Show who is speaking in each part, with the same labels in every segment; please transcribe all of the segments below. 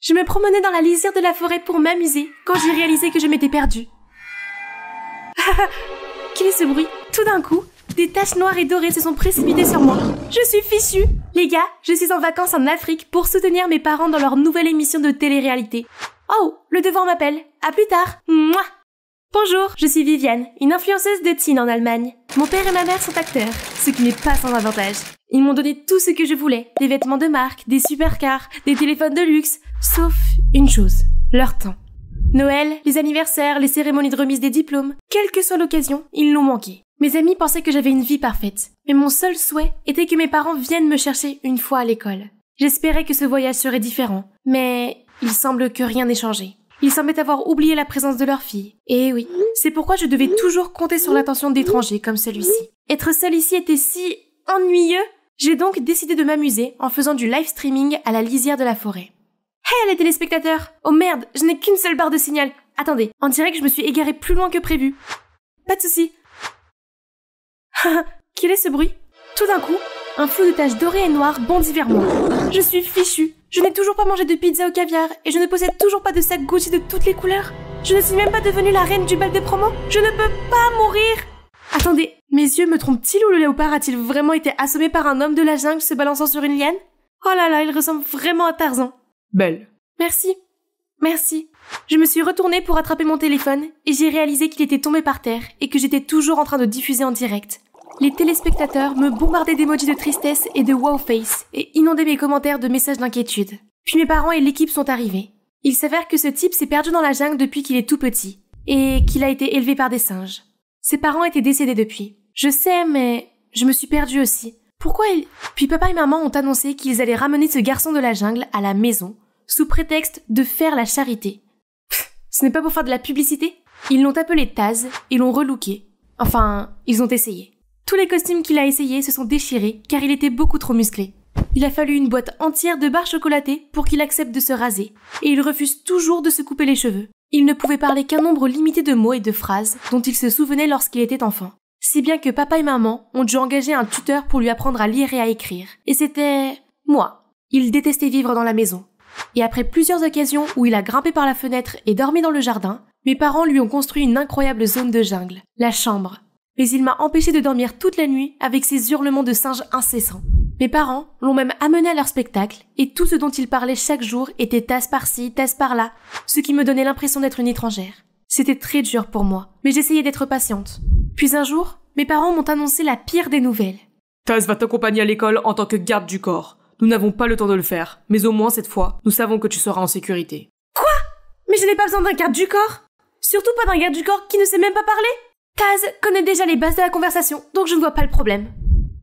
Speaker 1: Je me promenais dans la lisière de la forêt pour m'amuser quand j'ai réalisé que je m'étais perdue. Quel est ce bruit Tout d'un coup, des taches noires et dorées se sont précipitées sur moi. Je suis fichue Les gars, je suis en vacances en Afrique pour soutenir mes parents dans leur nouvelle émission de télé-réalité. Oh, le devant m'appelle. À plus tard. Mouah Bonjour, je suis Viviane, une influenceuse de teen en Allemagne. Mon père et ma mère sont acteurs, ce qui n'est pas sans avantage. Ils m'ont donné tout ce que je voulais, des vêtements de marque, des supercars, des téléphones de luxe, sauf une chose, leur temps. Noël, les anniversaires, les cérémonies de remise des diplômes, quelle que soit l'occasion, ils l'ont manqué. Mes amis pensaient que j'avais une vie parfaite, mais mon seul souhait était que mes parents viennent me chercher une fois à l'école. J'espérais que ce voyage serait différent, mais il semble que rien n'ait changé. Ils semblaient avoir oublié la présence de leur fille. Et eh oui, c'est pourquoi je devais toujours compter sur l'attention d'étrangers comme celui-ci. Être seul ici était si ennuyeux j'ai donc décidé de m'amuser en faisant du live streaming à la lisière de la forêt. Hey les téléspectateurs Oh merde, je n'ai qu'une seule barre de signal. Attendez, on dirait que je me suis égarée plus loin que prévu. Pas de souci. Quel est ce bruit Tout d'un coup, un flou de taches dorées et noires bondit vers moi. Je suis fichue. Je n'ai toujours pas mangé de pizza au caviar et je ne possède toujours pas de sac Gucci de toutes les couleurs. Je ne suis même pas devenue la reine du bal des promos. Je ne peux pas mourir. Attendez, mes yeux me trompent-ils ou le léopard a-t-il vraiment été assommé par un homme de la jungle se balançant sur une liane Oh là là, il ressemble vraiment à Tarzan. Belle. Merci. Merci. Je me suis retournée pour attraper mon téléphone et j'ai réalisé qu'il était tombé par terre et que j'étais toujours en train de diffuser en direct. Les téléspectateurs me bombardaient d'émojis de tristesse et de wow face et inondaient mes commentaires de messages d'inquiétude. Puis mes parents et l'équipe sont arrivés. Il s'avère que ce type s'est perdu dans la jungle depuis qu'il est tout petit et qu'il a été élevé par des singes. Ses parents étaient décédés depuis. Je sais, mais je me suis perdue aussi. Pourquoi il... Puis papa et maman ont annoncé qu'ils allaient ramener ce garçon de la jungle à la maison, sous prétexte de faire la charité. ce n'est pas pour faire de la publicité Ils l'ont appelé Taz et l'ont relooké. Enfin, ils ont essayé. Tous les costumes qu'il a essayés se sont déchirés car il était beaucoup trop musclé. Il a fallu une boîte entière de barres chocolatées pour qu'il accepte de se raser, et il refuse toujours de se couper les cheveux. Il ne pouvait parler qu'un nombre limité de mots et de phrases dont il se souvenait lorsqu'il était enfant. Si bien que papa et maman ont dû engager un tuteur pour lui apprendre à lire et à écrire. Et c'était... moi. Il détestait vivre dans la maison. Et après plusieurs occasions où il a grimpé par la fenêtre et dormi dans le jardin, mes parents lui ont construit une incroyable zone de jungle, la chambre. Mais il m'a empêché de dormir toute la nuit avec ses hurlements de singes incessants. Mes parents l'ont même amené à leur spectacle, et tout ce dont il parlait chaque jour était tasse par-ci, tasse par-là, ce qui me donnait l'impression d'être une étrangère. C'était très dur pour moi, mais j'essayais d'être patiente. Puis un jour, mes parents m'ont annoncé la pire des nouvelles.
Speaker 2: Taz va t'accompagner à l'école en tant que garde du corps. Nous n'avons pas le temps de le faire, mais au moins cette fois, nous savons que tu seras en sécurité. Quoi
Speaker 1: Mais je n'ai pas besoin d'un garde du corps Surtout pas d'un garde du corps qui ne sait même pas parler Taz connaît déjà les bases de la conversation, donc je ne vois pas le problème.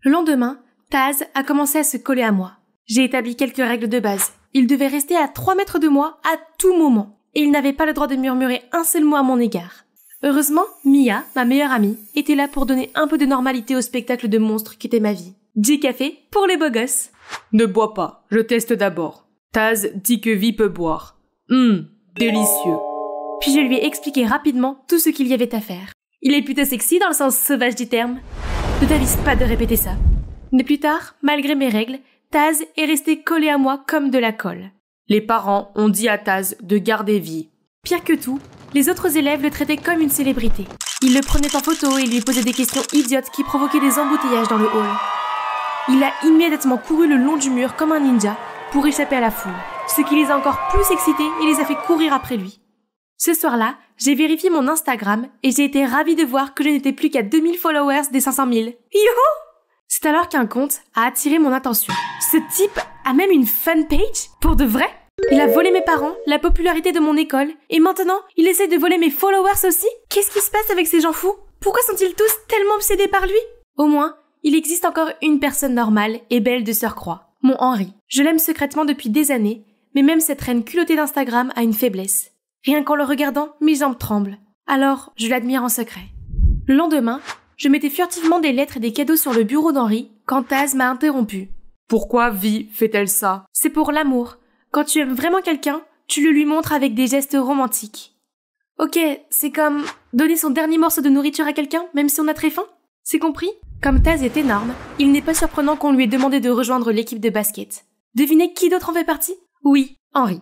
Speaker 1: Le lendemain, Taz a commencé à se coller à moi. J'ai établi quelques règles de base. Il devait rester à 3 mètres de moi à tout moment, et il n'avait pas le droit de murmurer un seul mot à mon égard. Heureusement, Mia, ma meilleure amie, était là pour donner un peu de normalité au spectacle de monstres était ma vie. 10 café pour les beaux gosses.
Speaker 2: Ne bois pas, je teste d'abord. Taz dit que Vi peut boire. Hum, délicieux.
Speaker 1: Puis je lui ai expliqué rapidement tout ce qu'il y avait à faire. Il est plutôt sexy dans le sens sauvage du terme. Ne t'avise pas de répéter ça. Mais plus tard, malgré mes règles, Taz est resté collé à moi comme de la colle. Les parents ont dit à Taz de garder vie. Pire que tout, les autres élèves le traitaient comme une célébrité. Ils le prenaient en photo et lui posaient des questions idiotes qui provoquaient des embouteillages dans le hall. Il a immédiatement couru le long du mur comme un ninja pour échapper à la foule, ce qui les a encore plus excités et les a fait courir après lui. Ce soir-là, j'ai vérifié mon Instagram et j'ai été ravie de voir que je n'étais plus qu'à 2000 followers des 500 000. Youhou C'est alors qu'un compte a attiré mon attention. Ce type a même une fanpage Pour de vrai il a volé mes parents, la popularité de mon école, et maintenant, il essaie de voler mes followers aussi Qu'est-ce qui se passe avec ces gens fous Pourquoi sont-ils tous tellement obsédés par lui Au moins, il existe encore une personne normale et belle de surcroît, mon Henri. Je l'aime secrètement depuis des années, mais même cette reine culottée d'Instagram a une faiblesse. Rien qu'en le regardant, mes jambes tremblent. Alors, je l'admire en secret. Le lendemain, je mettais furtivement des lettres et des cadeaux sur le bureau d'Henri quand Taz m'a interrompu. Pourquoi vie, fait-elle ça C'est pour l'amour. Quand tu aimes vraiment quelqu'un, tu le lui montres avec des gestes romantiques. Ok, c'est comme donner son dernier morceau de nourriture à quelqu'un, même si on a très faim C'est compris Comme Taz est énorme, il n'est pas surprenant qu'on lui ait demandé de rejoindre l'équipe de basket. Devinez qui d'autre en fait partie Oui, Henri.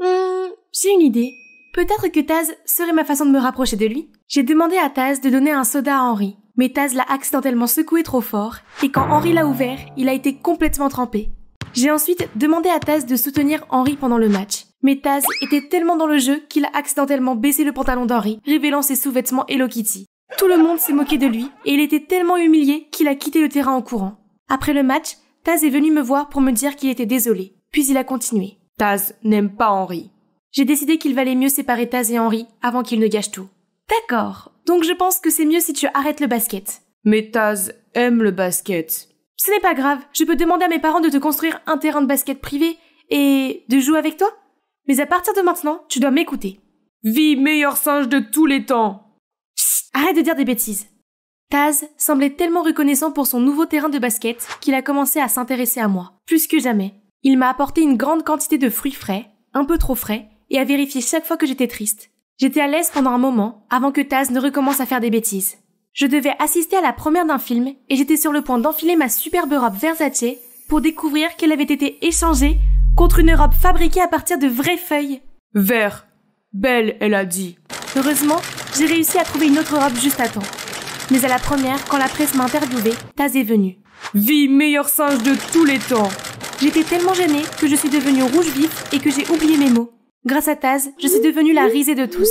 Speaker 1: Hum, j'ai une idée. Peut-être que Taz serait ma façon de me rapprocher de lui. J'ai demandé à Taz de donner un soda à Henri, mais Taz l'a accidentellement secoué trop fort, et quand Henri l'a ouvert, il a été complètement trempé. J'ai ensuite demandé à Taz de soutenir Henri pendant le match. Mais Taz était tellement dans le jeu qu'il a accidentellement baissé le pantalon d'Henri, révélant ses sous-vêtements Hello Kitty. Tout le monde s'est moqué de lui et il était tellement humilié qu'il a quitté le terrain en courant. Après le match, Taz est venu me voir pour me dire qu'il était désolé. Puis il a continué. Taz n'aime pas Henri. J'ai décidé qu'il valait mieux séparer Taz et Henri avant qu'ils ne gâchent tout. D'accord. Donc je pense que c'est mieux si tu arrêtes le basket. Mais Taz aime le basket. Ce n'est pas grave, je peux demander à mes parents de te construire un terrain de basket privé et de jouer avec toi. Mais à partir de maintenant, tu dois m'écouter. Vie meilleur singe de tous les temps Arrête de dire des bêtises. Taz semblait tellement reconnaissant pour son nouveau terrain de basket qu'il a commencé à s'intéresser à moi, plus que jamais. Il m'a apporté une grande quantité de fruits frais, un peu trop frais, et a vérifié chaque fois que j'étais triste. J'étais à l'aise pendant un moment, avant que Taz ne recommence à faire des bêtises. Je devais assister à la première d'un film et j'étais sur le point d'enfiler ma superbe robe Versace pour découvrir qu'elle avait été échangée contre une robe fabriquée à partir de vraies feuilles. Vert. Belle, elle a dit. Heureusement, j'ai réussi à trouver une autre robe juste à temps. Mais à la première, quand la presse m'a interviewée, Taz est venue. Vie meilleur singe de tous les temps J'étais tellement gênée que je suis devenue rouge vif et que j'ai oublié mes mots. Grâce à Taz, je suis devenue la risée de tous.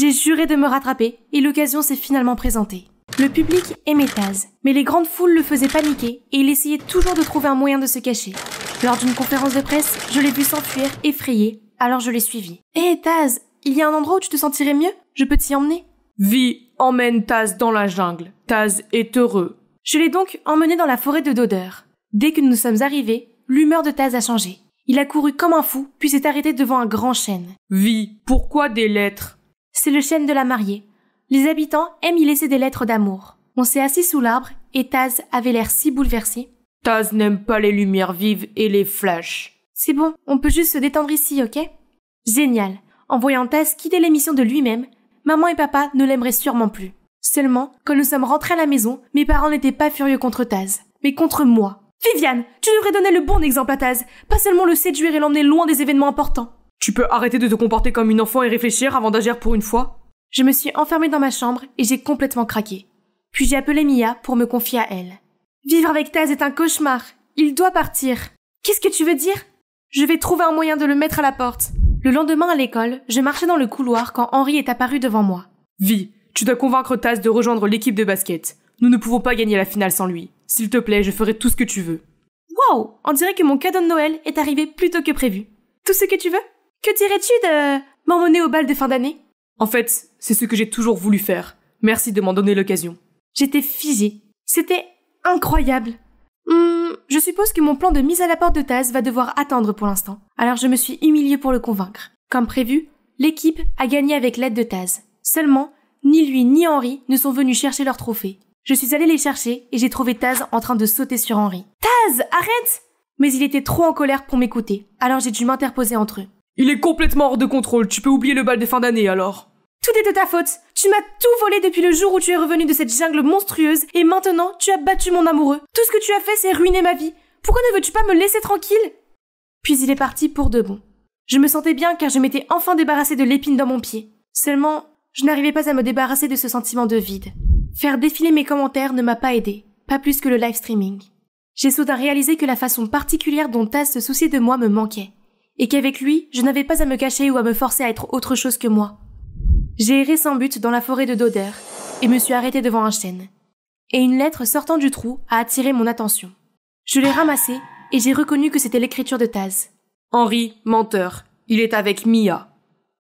Speaker 1: J'ai juré de me rattraper et l'occasion s'est finalement présentée. Le public aimait Taz, mais les grandes foules le faisaient paniquer et il essayait toujours de trouver un moyen de se cacher. Lors d'une conférence de presse, je l'ai vu s'enfuir, effrayé, alors je l'ai suivi. Hé Taz, il y a un endroit où tu te sentirais mieux Je peux t'y emmener Vi, emmène Taz dans la jungle. Taz est heureux. Je l'ai donc emmené dans la forêt de Dodeur. Dès que nous sommes arrivés, l'humeur de Taz a changé. Il a couru comme un fou, puis s'est arrêté devant un grand chêne. Vi, pourquoi des lettres C'est le chêne de la mariée, les habitants aiment y laisser des lettres d'amour. On s'est assis sous l'arbre et Taz avait l'air si bouleversé. Taz
Speaker 2: n'aime pas les lumières vives et les flashs.
Speaker 1: C'est bon, on peut juste se détendre ici, ok Génial. En voyant Taz quitter l'émission de lui-même, maman et papa ne l'aimeraient sûrement plus. Seulement, quand nous sommes rentrés à la maison, mes parents n'étaient pas furieux contre Taz, mais contre moi. Viviane, tu devrais donner le bon exemple à Taz, pas seulement le séduire et l'emmener loin des événements importants. Tu peux arrêter de te comporter comme une enfant et réfléchir avant d'agir pour une fois je me suis enfermée dans ma chambre et j'ai complètement craqué. Puis j'ai appelé Mia pour me confier à elle. Vivre avec Taz est un cauchemar. Il doit partir. Qu'est-ce que tu veux dire Je vais trouver un moyen de le mettre à la porte. Le lendemain à l'école, je marchais dans le couloir quand Henri est apparu devant moi. Vi, tu dois convaincre Taz de rejoindre l'équipe de basket. Nous ne pouvons pas gagner la finale sans lui. S'il te plaît, je ferai tout ce que tu veux. Wow On dirait que mon cadeau de Noël est arrivé plus tôt que prévu. Tout ce que tu veux Que dirais-tu de m'emmener au bal de fin d'année
Speaker 2: en fait, c'est ce que j'ai toujours voulu faire. Merci
Speaker 1: de m'en donner l'occasion. J'étais figée. C'était incroyable. Hum, je suppose que mon plan de mise à la porte de Taz va devoir attendre pour l'instant. Alors je me suis humiliée pour le convaincre. Comme prévu, l'équipe a gagné avec l'aide de Taz. Seulement, ni lui ni Henri ne sont venus chercher leur trophée. Je suis allée les chercher et j'ai trouvé Taz en train de sauter sur Henri. Taz, arrête Mais il était trop en colère pour m'écouter, alors j'ai dû m'interposer entre eux. Il est
Speaker 2: complètement hors de contrôle, tu peux oublier le bal des fins d'année alors.
Speaker 1: Tout est de ta faute. Tu m'as tout volé depuis le jour où tu es revenu de cette jungle monstrueuse et maintenant tu as battu mon amoureux. Tout ce que tu as fait, c'est ruiner ma vie. Pourquoi ne veux-tu pas me laisser tranquille Puis il est parti pour de bon. Je me sentais bien car je m'étais enfin débarrassée de l'épine dans mon pied. Seulement, je n'arrivais pas à me débarrasser de ce sentiment de vide. Faire défiler mes commentaires ne m'a pas aidé, pas plus que le live streaming. J'ai soudain réalisé que la façon particulière dont Taz se souciait de moi me manquait, et qu'avec lui, je n'avais pas à me cacher ou à me forcer à être autre chose que moi. J'ai erré sans but dans la forêt de Doder et me suis arrêté devant un chêne. Et une lettre sortant du trou a attiré mon attention. Je l'ai ramassée et j'ai reconnu que c'était l'écriture de Taz. Henri, menteur, il est avec Mia.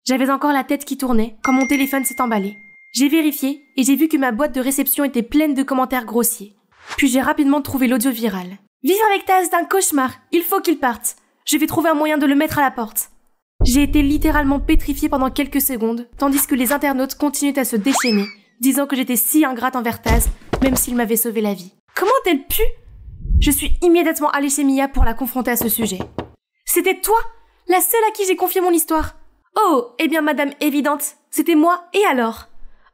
Speaker 1: J'avais encore la tête qui tournait quand mon téléphone s'est emballé. J'ai vérifié et j'ai vu que ma boîte de réception était pleine de commentaires grossiers. Puis j'ai rapidement trouvé l'audio viral. Vivre avec Taz d'un cauchemar, il faut qu'il parte. Je vais trouver un moyen de le mettre à la porte. J'ai été littéralement pétrifiée pendant quelques secondes, tandis que les internautes continuaient à se déchaîner, disant que j'étais si ingrate envers Taz, même s'il m'avait sauvé la vie. Comment t'as pu Je suis immédiatement allée chez Mia pour la confronter à ce sujet. C'était toi La seule à qui j'ai confié mon histoire Oh, eh bien, madame évidente, c'était moi, et alors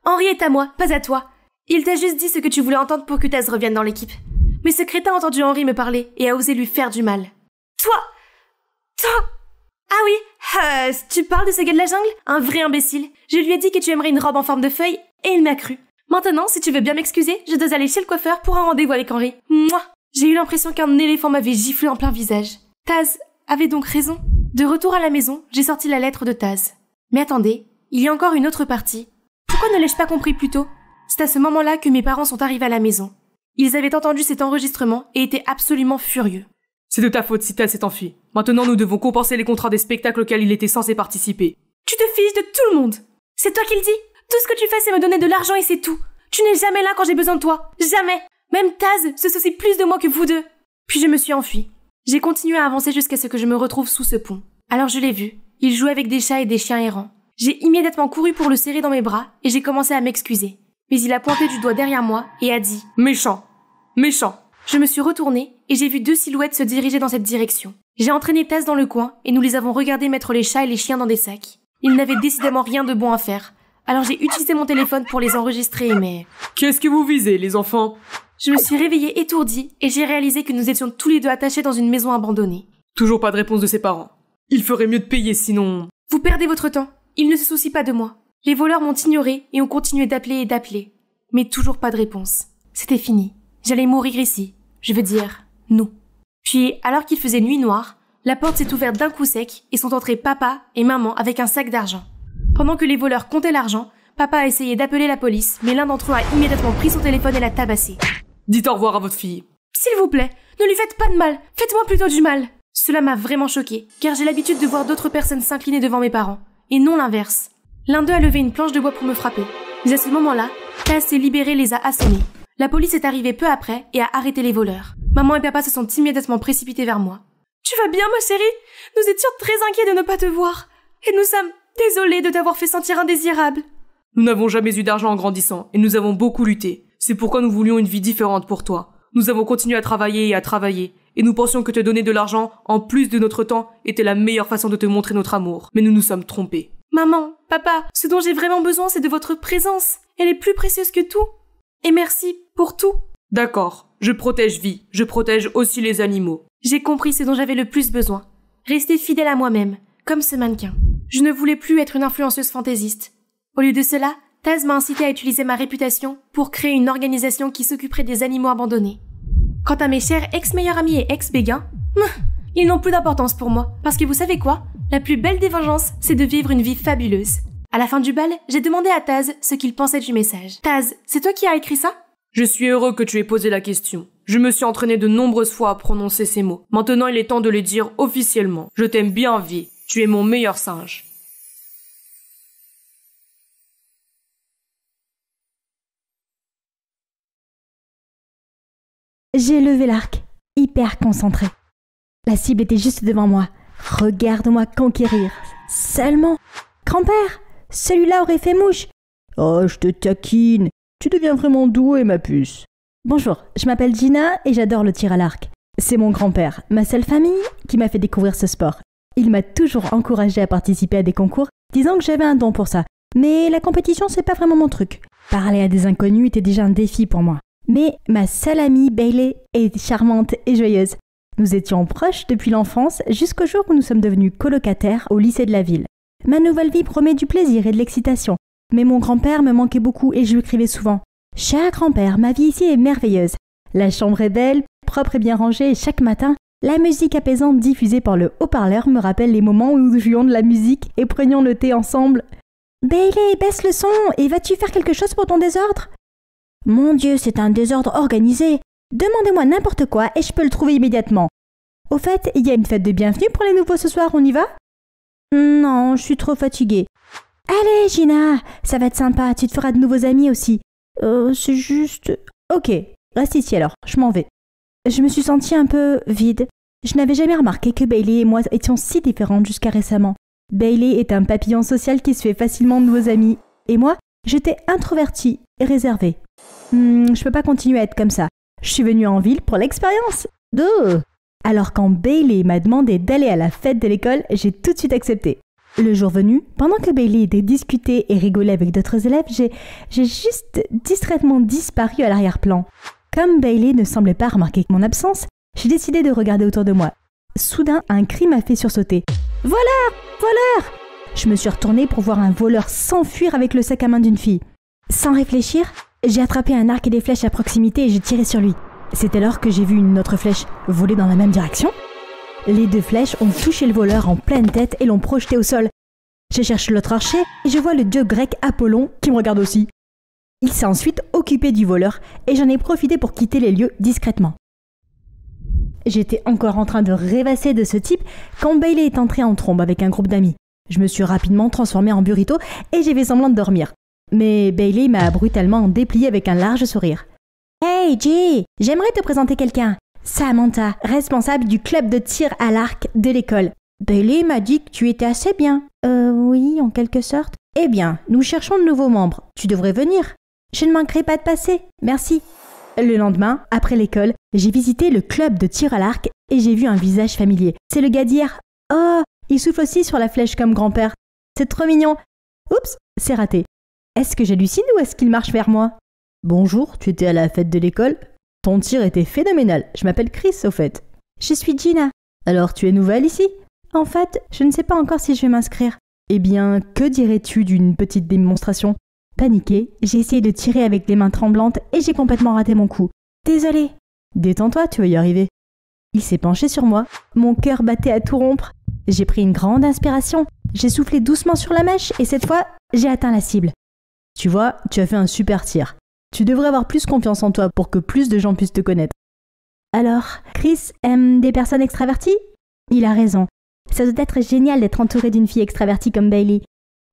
Speaker 1: Henri est à moi, pas à toi. Il t'a juste dit ce que tu voulais entendre pour que Taz revienne dans l'équipe. Mais ce crétin a entendu Henri me parler et a osé lui faire du mal. Toi Toi ah oui euh, Tu parles de ce gars de la jungle Un vrai imbécile. Je lui ai dit que tu aimerais une robe en forme de feuille et il m'a cru. Maintenant, si tu veux bien m'excuser, je dois aller chez le coiffeur pour un rendez-vous avec Henri. Moi, J'ai eu l'impression qu'un éléphant m'avait giflé en plein visage. Taz avait donc raison. De retour à la maison, j'ai sorti la lettre de Taz. Mais attendez, il y a encore une autre partie. Pourquoi ne l'ai-je pas compris plus tôt C'est à ce moment-là que mes parents sont arrivés à la maison. Ils avaient entendu cet enregistrement et étaient absolument furieux.
Speaker 2: C'est de ta faute si Taz s'est enfui. Maintenant, nous devons compenser les contrats des spectacles auxquels il était censé participer.
Speaker 1: Tu te fiches de tout le monde C'est toi qui le dis Tout ce que tu fais, c'est me donner de l'argent et c'est tout. Tu n'es jamais là quand j'ai besoin de toi. Jamais Même Taz se soucie plus de moi que vous deux. Puis je me suis enfui. J'ai continué à avancer jusqu'à ce que je me retrouve sous ce pont. Alors je l'ai vu. Il jouait avec des chats et des chiens errants. J'ai immédiatement couru pour le serrer dans mes bras et j'ai commencé à m'excuser. Mais il a pointé du doigt derrière moi et a dit Méchant Méchant Je me suis retournée et j'ai vu deux silhouettes se diriger dans cette direction. J'ai entraîné Taz dans le coin et nous les avons regardés mettre les chats et les chiens dans des sacs. Ils n'avaient décidément rien de bon à faire. Alors j'ai utilisé mon téléphone pour les enregistrer, mais... Qu'est-ce que vous visez, les enfants Je me suis réveillée étourdie et j'ai réalisé que nous étions tous les deux attachés dans une maison abandonnée. Toujours pas de réponse de ses parents. Il ferait mieux de payer, sinon... Vous perdez votre temps. Ils ne se soucient pas de moi. Les voleurs m'ont ignoré et ont continué d'appeler et d'appeler. Mais toujours pas de réponse. C'était fini. J'allais mourir ici. Je veux dire, nous. Puis, alors qu'il faisait nuit noire, la porte s'est ouverte d'un coup sec et sont entrés papa et maman avec un sac d'argent. Pendant que les voleurs comptaient l'argent, papa a essayé d'appeler la police, mais l'un d'entre eux a immédiatement pris son téléphone et l'a tabassé.
Speaker 2: Dites au revoir à votre fille.
Speaker 1: S'il vous plaît, ne lui faites pas de mal, faites-moi plutôt du mal. Cela m'a vraiment choqué, car j'ai l'habitude de voir d'autres personnes s'incliner devant mes parents, et non l'inverse. L'un d'eux a levé une planche de bois pour me frapper, mais à ce moment-là, Cass et Libéré les a assommés. La police est arrivée peu après et a arrêté les voleurs. Maman et papa se sont immédiatement précipités vers moi. Tu vas bien, ma chérie Nous étions très inquiets de ne pas te voir. Et nous sommes désolés de t'avoir fait sentir indésirable. Nous n'avons jamais eu d'argent en grandissant et nous
Speaker 2: avons beaucoup lutté. C'est pourquoi nous voulions une vie différente pour toi. Nous avons continué à travailler et à travailler. Et nous pensions que te donner de l'argent, en plus de notre temps, était la meilleure façon de te montrer notre amour. Mais nous
Speaker 1: nous sommes trompés. Maman, papa, ce dont j'ai vraiment besoin, c'est de votre présence. Elle est plus précieuse que tout. Et merci pour tout. D'accord, je protège vie, je protège aussi les animaux. J'ai compris ce dont j'avais le plus besoin. Rester fidèle à moi-même, comme ce mannequin. Je ne voulais plus être une influenceuse fantaisiste. Au lieu de cela, Taz m'a incité à utiliser ma réputation pour créer une organisation qui s'occuperait des animaux abandonnés. Quant à mes chers ex-meilleurs amis et ex-béguins, hum, ils n'ont plus d'importance pour moi, parce que vous savez quoi La plus belle des vengeances, c'est de vivre une vie fabuleuse. À la fin du bal, j'ai demandé à Taz ce qu'il pensait du message. Taz, c'est toi qui as écrit ça
Speaker 2: je suis heureux que tu aies posé la question. Je me suis entraîné de nombreuses fois à prononcer ces mots. Maintenant, il est temps de les dire officiellement. Je t'aime bien, vie. Tu es mon meilleur singe.
Speaker 3: J'ai levé l'arc, hyper concentré. La cible était juste devant moi. Regarde-moi conquérir. Seulement, grand-père, celui-là aurait fait mouche. Oh, je te taquine. Tu deviens vraiment et ma puce. Bonjour, je m'appelle Gina et j'adore le tir à l'arc. C'est mon grand-père, ma seule famille, qui m'a fait découvrir ce sport. Il m'a toujours encouragée à participer à des concours, disant que j'avais un don pour ça. Mais la compétition, c'est pas vraiment mon truc. Parler à des inconnus était déjà un défi pour moi. Mais ma seule amie, Bailey, est charmante et joyeuse. Nous étions proches depuis l'enfance jusqu'au jour où nous sommes devenus colocataires au lycée de la ville. Ma nouvelle vie promet du plaisir et de l'excitation, mais mon grand-père me manquait beaucoup et je lui écrivais souvent. Cher grand-père, ma vie ici est merveilleuse. La chambre est belle, propre et bien rangée, et chaque matin, la musique apaisante diffusée par le haut-parleur me rappelle les moments où nous jouions de la musique et prenions le thé ensemble. Bailey, baisse le son et vas-tu faire quelque chose pour ton désordre Mon Dieu, c'est un désordre organisé. Demandez-moi n'importe quoi et je peux le trouver immédiatement. Au fait, il y a une fête de bienvenue pour les nouveaux ce soir, on y va Non, je suis trop fatiguée. Allez, Gina, ça va être sympa, tu te feras de nouveaux amis aussi. Euh, c'est juste. Ok, reste ici alors, je m'en vais. Je me suis sentie un peu vide. Je n'avais jamais remarqué que Bailey et moi étions si différentes jusqu'à récemment. Bailey est un papillon social qui se fait facilement de nouveaux amis, et moi, j'étais introvertie et réservée. Hmm, je peux pas continuer à être comme ça. Je suis venue en ville pour l'expérience. De! Alors quand Bailey m'a demandé d'aller à la fête de l'école, j'ai tout de suite accepté. Le jour venu, pendant que Bailey était discuté et rigolait avec d'autres élèves, j'ai juste distraitement disparu à l'arrière-plan. Comme Bailey ne semblait pas remarquer mon absence, j'ai décidé de regarder autour de moi. Soudain, un cri m'a fait sursauter. Voleur Voleur Je me suis retournée pour voir un voleur s'enfuir avec le sac à main d'une fille. Sans réfléchir, j'ai attrapé un arc et des flèches à proximité et j'ai tiré sur lui. C'est alors que j'ai vu une autre flèche voler dans la même direction. Les deux flèches ont touché le voleur en pleine tête et l'ont projeté au sol. Je cherche l'autre archer et je vois le dieu grec Apollon qui me regarde aussi. Il s'est ensuite occupé du voleur et j'en ai profité pour quitter les lieux discrètement. J'étais encore en train de rêvasser de ce type quand Bailey est entré en trombe avec un groupe d'amis. Je me suis rapidement transformée en burrito et j'ai fait semblant de dormir. Mais Bailey m'a brutalement déplié avec un large sourire. Hey Jay, j'aimerais te présenter quelqu'un. Samantha, responsable du club de tir à l'arc de l'école. Bailey m'a dit que tu étais assez bien. Euh, oui, en quelque sorte. Eh bien, nous cherchons de nouveaux membres. Tu devrais venir. Je ne manquerai pas de passer. Merci. Le lendemain, après l'école, j'ai visité le club de tir à l'arc et j'ai vu un visage familier. C'est le gars d'hier. Oh, il souffle aussi sur la flèche comme grand-père. C'est trop mignon. Oups, c'est raté. Est-ce que j'hallucine ou est-ce qu'il marche vers moi Bonjour, tu étais à la fête de l'école ton tir était phénoménal. Je m'appelle Chris, au fait. Je suis Gina. Alors, tu es nouvelle ici En fait, je ne sais pas encore si je vais m'inscrire. Eh bien, que dirais-tu d'une petite démonstration Paniquée, j'ai essayé de tirer avec les mains tremblantes et j'ai complètement raté mon coup. Désolée. Détends-toi, tu vas y arriver. Il s'est penché sur moi. Mon cœur battait à tout rompre. J'ai pris une grande inspiration. J'ai soufflé doucement sur la mèche et cette fois, j'ai atteint la cible. Tu vois, tu as fait un super tir. Tu devrais avoir plus confiance en toi pour que plus de gens puissent te connaître. Alors, Chris aime des personnes extraverties Il a raison. Ça doit être génial d'être entouré d'une fille extravertie comme Bailey.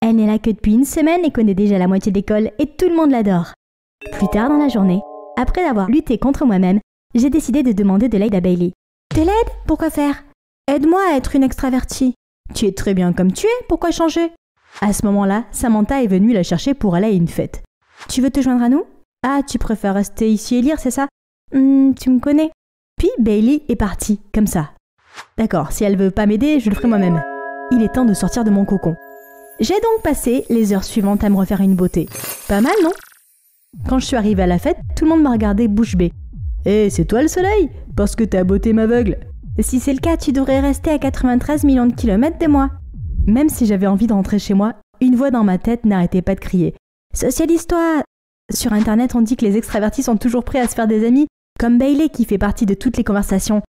Speaker 3: Elle n'est là que depuis une semaine et connaît déjà la moitié d'école et tout le monde l'adore. Plus tard dans la journée, après avoir lutté contre moi-même, j'ai décidé de demander de l'aide à Bailey. Te l'aide Pourquoi faire Aide-moi à être une extravertie. Tu es très bien comme tu es, pourquoi changer À ce moment-là, Samantha est venue la chercher pour aller à une fête. Tu veux te joindre à nous ah, tu préfères rester ici et lire, c'est ça Hum, Tu me connais. Puis Bailey est partie, comme ça. D'accord, si elle veut pas m'aider, je le ferai moi-même. Il est temps de sortir de mon cocon. J'ai donc passé les heures suivantes à me refaire une beauté. Pas mal, non Quand je suis arrivée à la fête, tout le monde m'a regardé bouche bée. Eh, c'est toi le soleil Parce que ta beauté m'aveugle Si c'est le cas, tu devrais rester à 93 millions de kilomètres de moi. Même si j'avais envie de rentrer chez moi, une voix dans ma tête n'arrêtait pas de crier. Socialise-toi sur Internet, on dit que les extravertis sont toujours prêts à se faire des amis, comme Bailey qui fait partie de toutes les conversations.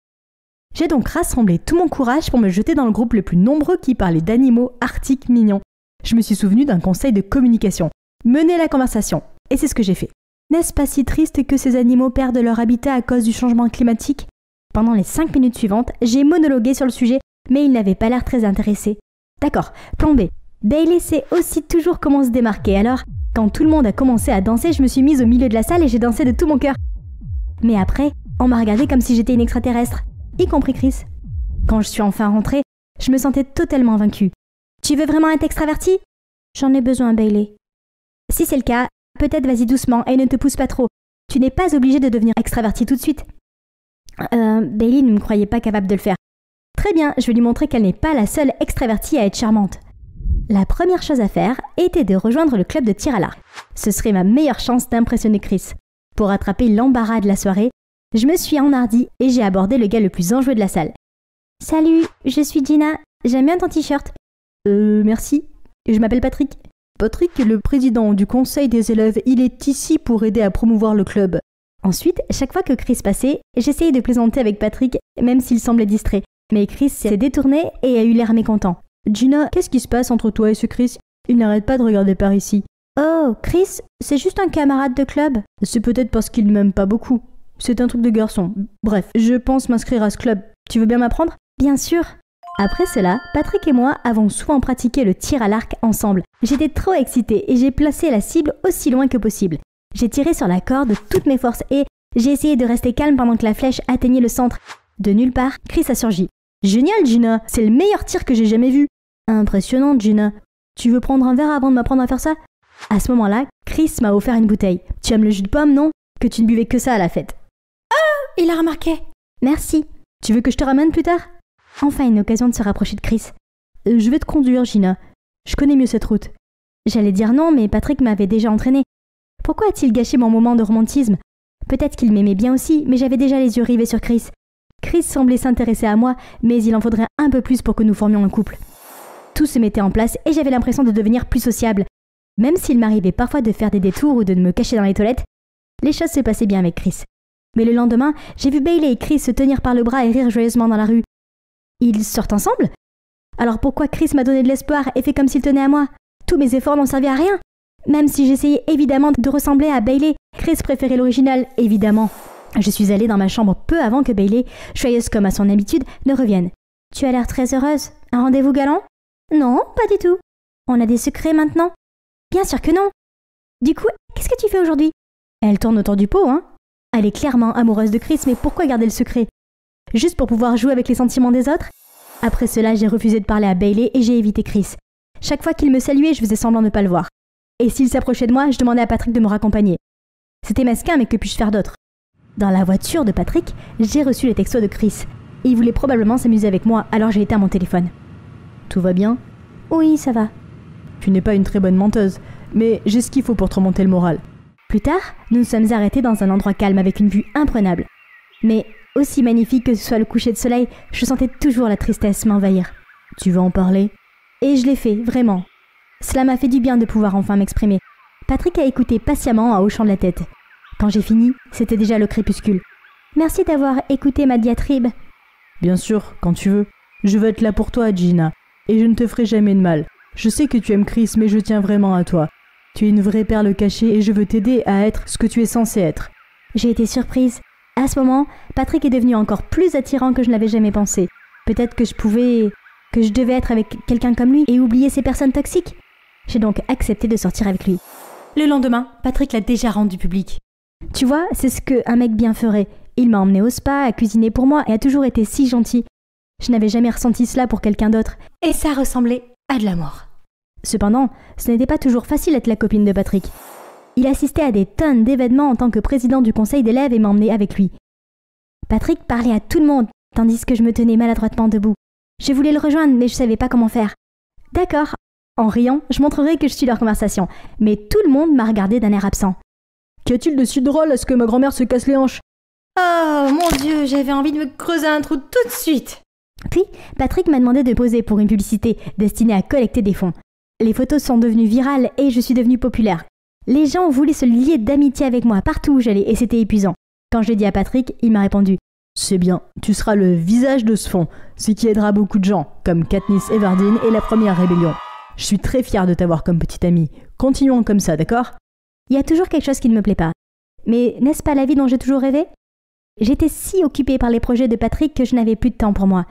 Speaker 3: J'ai donc rassemblé tout mon courage pour me jeter dans le groupe le plus nombreux qui parlait d'animaux arctiques mignons. Je me suis souvenu d'un conseil de communication. Menez la conversation. Et c'est ce que j'ai fait. N'est-ce pas si triste que ces animaux perdent leur habitat à cause du changement climatique Pendant les 5 minutes suivantes, j'ai monologué sur le sujet, mais ils n'avaient pas l'air très intéressé. D'accord, tombé. Bailey sait aussi toujours comment se démarquer, alors quand tout le monde a commencé à danser, je me suis mise au milieu de la salle et j'ai dansé de tout mon cœur. Mais après, on m'a regardée comme si j'étais une extraterrestre, y compris Chris. Quand je suis enfin rentrée, je me sentais totalement vaincue. Tu veux vraiment être extraverti J'en ai besoin, Bailey. Si c'est le cas, peut-être vas-y doucement et ne te pousse pas trop. Tu n'es pas obligé de devenir extraverti tout de suite. Euh, Bailey ne me croyait pas capable de le faire. Très bien, je vais lui montrer qu'elle n'est pas la seule extravertie à être charmante. La première chose à faire était de rejoindre le club de tir à l'arc. Ce serait ma meilleure chance d'impressionner Chris. Pour attraper l'embarras de la soirée, je me suis enhardie et j'ai abordé le gars le plus enjoué de la salle. Salut, je suis Gina, j'aime bien ton t-shirt. Euh, merci, je m'appelle Patrick. Patrick est le président du conseil des élèves, il est ici pour aider à promouvoir le club. Ensuite, chaque fois que Chris passait, j'essayais de plaisanter avec Patrick, même s'il semblait distrait. Mais Chris s'est détourné et a eu l'air mécontent. Gina, qu'est-ce qui se passe entre toi et ce Chris Il n'arrête pas de regarder par ici. Oh, Chris, c'est juste un camarade de club C'est peut-être parce qu'il ne m'aime pas beaucoup. C'est un truc de garçon. Bref, je pense m'inscrire à ce club. Tu veux bien m'apprendre Bien sûr après cela, Patrick et moi avons souvent pratiqué le tir à l'arc ensemble. J'étais trop excitée et j'ai placé la cible aussi loin que possible. J'ai tiré sur la corde de toutes mes forces et j'ai essayé de rester calme pendant que la flèche atteignait le centre. De nulle part, Chris a surgi. Génial, Gina C'est le meilleur tir que j'ai jamais vu Impressionnant Gina Tu veux prendre un verre avant de m'apprendre à faire ça À ce moment-là, Chris m'a offert une bouteille. Tu aimes le jus de pomme, non Que tu ne buvais que ça à la fête. Ah Il a remarqué Merci. Tu veux que je te ramène plus tard Enfin une occasion de se rapprocher de Chris. Euh, je vais te conduire, Gina. Je connais mieux cette route. J'allais dire non, mais Patrick m'avait déjà entraîné. Pourquoi a-t-il gâché mon moment de romantisme Peut-être qu'il m'aimait bien aussi, mais j'avais déjà les yeux rivés sur Chris. Chris semblait s'intéresser à moi, mais il en faudrait un peu plus pour que nous formions un couple. Tout se mettait en place et j'avais l'impression de devenir plus sociable. Même s'il m'arrivait parfois de faire des détours ou de me cacher dans les toilettes, les choses se passaient bien avec Chris. Mais le lendemain, j'ai vu Bailey et Chris se tenir par le bras et rire joyeusement dans la rue. Ils sortent ensemble Alors pourquoi Chris m'a donné de l'espoir et fait comme s'il tenait à moi Tous mes efforts n'en servaient à rien. Même si j'essayais évidemment de ressembler à Bailey, Chris préférait l'original, évidemment. Je suis allée dans ma chambre peu avant que Bailey, joyeuse comme à son habitude, ne revienne. Tu as l'air très heureuse. Un rendez-vous galant Non, pas du tout. On a des secrets maintenant Bien sûr que non. Du coup, qu'est-ce que tu fais aujourd'hui Elle tourne autour du pot, hein Elle est clairement amoureuse de Chris, mais pourquoi garder le secret Juste pour pouvoir jouer avec les sentiments des autres Après cela, j'ai refusé de parler à Bailey et j'ai évité Chris. Chaque fois qu'il me saluait, je faisais semblant de ne pas le voir. Et s'il s'approchait de moi, je demandais à Patrick de me raccompagner. C'était masquin, mais que puis-je faire d'autre dans la voiture de Patrick, j'ai reçu les textos de Chris. Il voulait probablement s'amuser avec moi, alors j'ai été à mon téléphone. Tout va bien Oui, ça va. Tu n'es pas une très bonne menteuse, mais j'ai ce qu'il faut pour te remonter le moral. Plus tard, nous nous sommes arrêtés dans un endroit calme avec une vue imprenable. Mais aussi magnifique que ce soit le coucher de soleil, je sentais toujours la tristesse m'envahir. Tu veux en parler Et je l'ai fait, vraiment. Cela m'a fait du bien de pouvoir enfin m'exprimer. Patrick a écouté patiemment en hochant de la tête. Quand j'ai fini, c'était déjà le crépuscule. Merci d'avoir écouté ma diatribe. Bien sûr, quand tu veux. Je veux être là pour toi, Gina, et je ne te ferai jamais de mal. Je sais que tu aimes Chris, mais je tiens vraiment à toi. Tu es une vraie perle cachée et je veux t'aider à être ce que tu es censée être. J'ai été surprise. À ce moment, Patrick est devenu encore plus attirant que je n'avais jamais pensé. Peut-être que je pouvais. que je devais être avec quelqu'un comme lui et oublier ces personnes toxiques. J'ai donc accepté de sortir avec lui. Le lendemain, Patrick l'a déjà rendu public. Tu vois, c'est ce qu'un mec bien ferait. Il m'a emmené au spa, a cuisiné pour moi et a toujours été si gentil. Je n'avais jamais ressenti cela pour quelqu'un d'autre. Et ça ressemblait à de la mort. Cependant, ce n'était pas toujours facile d'être la copine de Patrick. Il assistait à des tonnes d'événements en tant que président du conseil d'élèves et m'emmenait avec lui. Patrick parlait à tout le monde, tandis que je me tenais maladroitement debout. Je voulais le rejoindre, mais je savais pas comment faire. D'accord. En riant, je montrerai que je suis leur conversation, mais tout le monde m'a regardé d'un air absent. Qu'y a-t-il de si drôle à ce que ma grand-mère se casse les hanches Oh mon dieu, j'avais envie de me creuser un trou tout de suite Puis, Patrick m'a demandé de poser pour une publicité destinée à collecter des fonds. Les photos sont devenues virales et je suis devenue populaire. Les gens voulaient se lier d'amitié avec moi partout où j'allais et c'était épuisant. Quand j'ai dit à Patrick, il m'a répondu C'est bien, tu seras le visage de ce fond, ce qui aidera beaucoup de gens, comme Katniss Everdeen et la première rébellion. Je suis très fier de t'avoir comme petite amie. Continuons comme ça, d'accord il y a toujours quelque chose qui ne me plaît pas. Mais n'est-ce pas la vie dont j'ai toujours rêvé J'étais si occupée par les projets de Patrick que je n'avais plus de temps pour moi.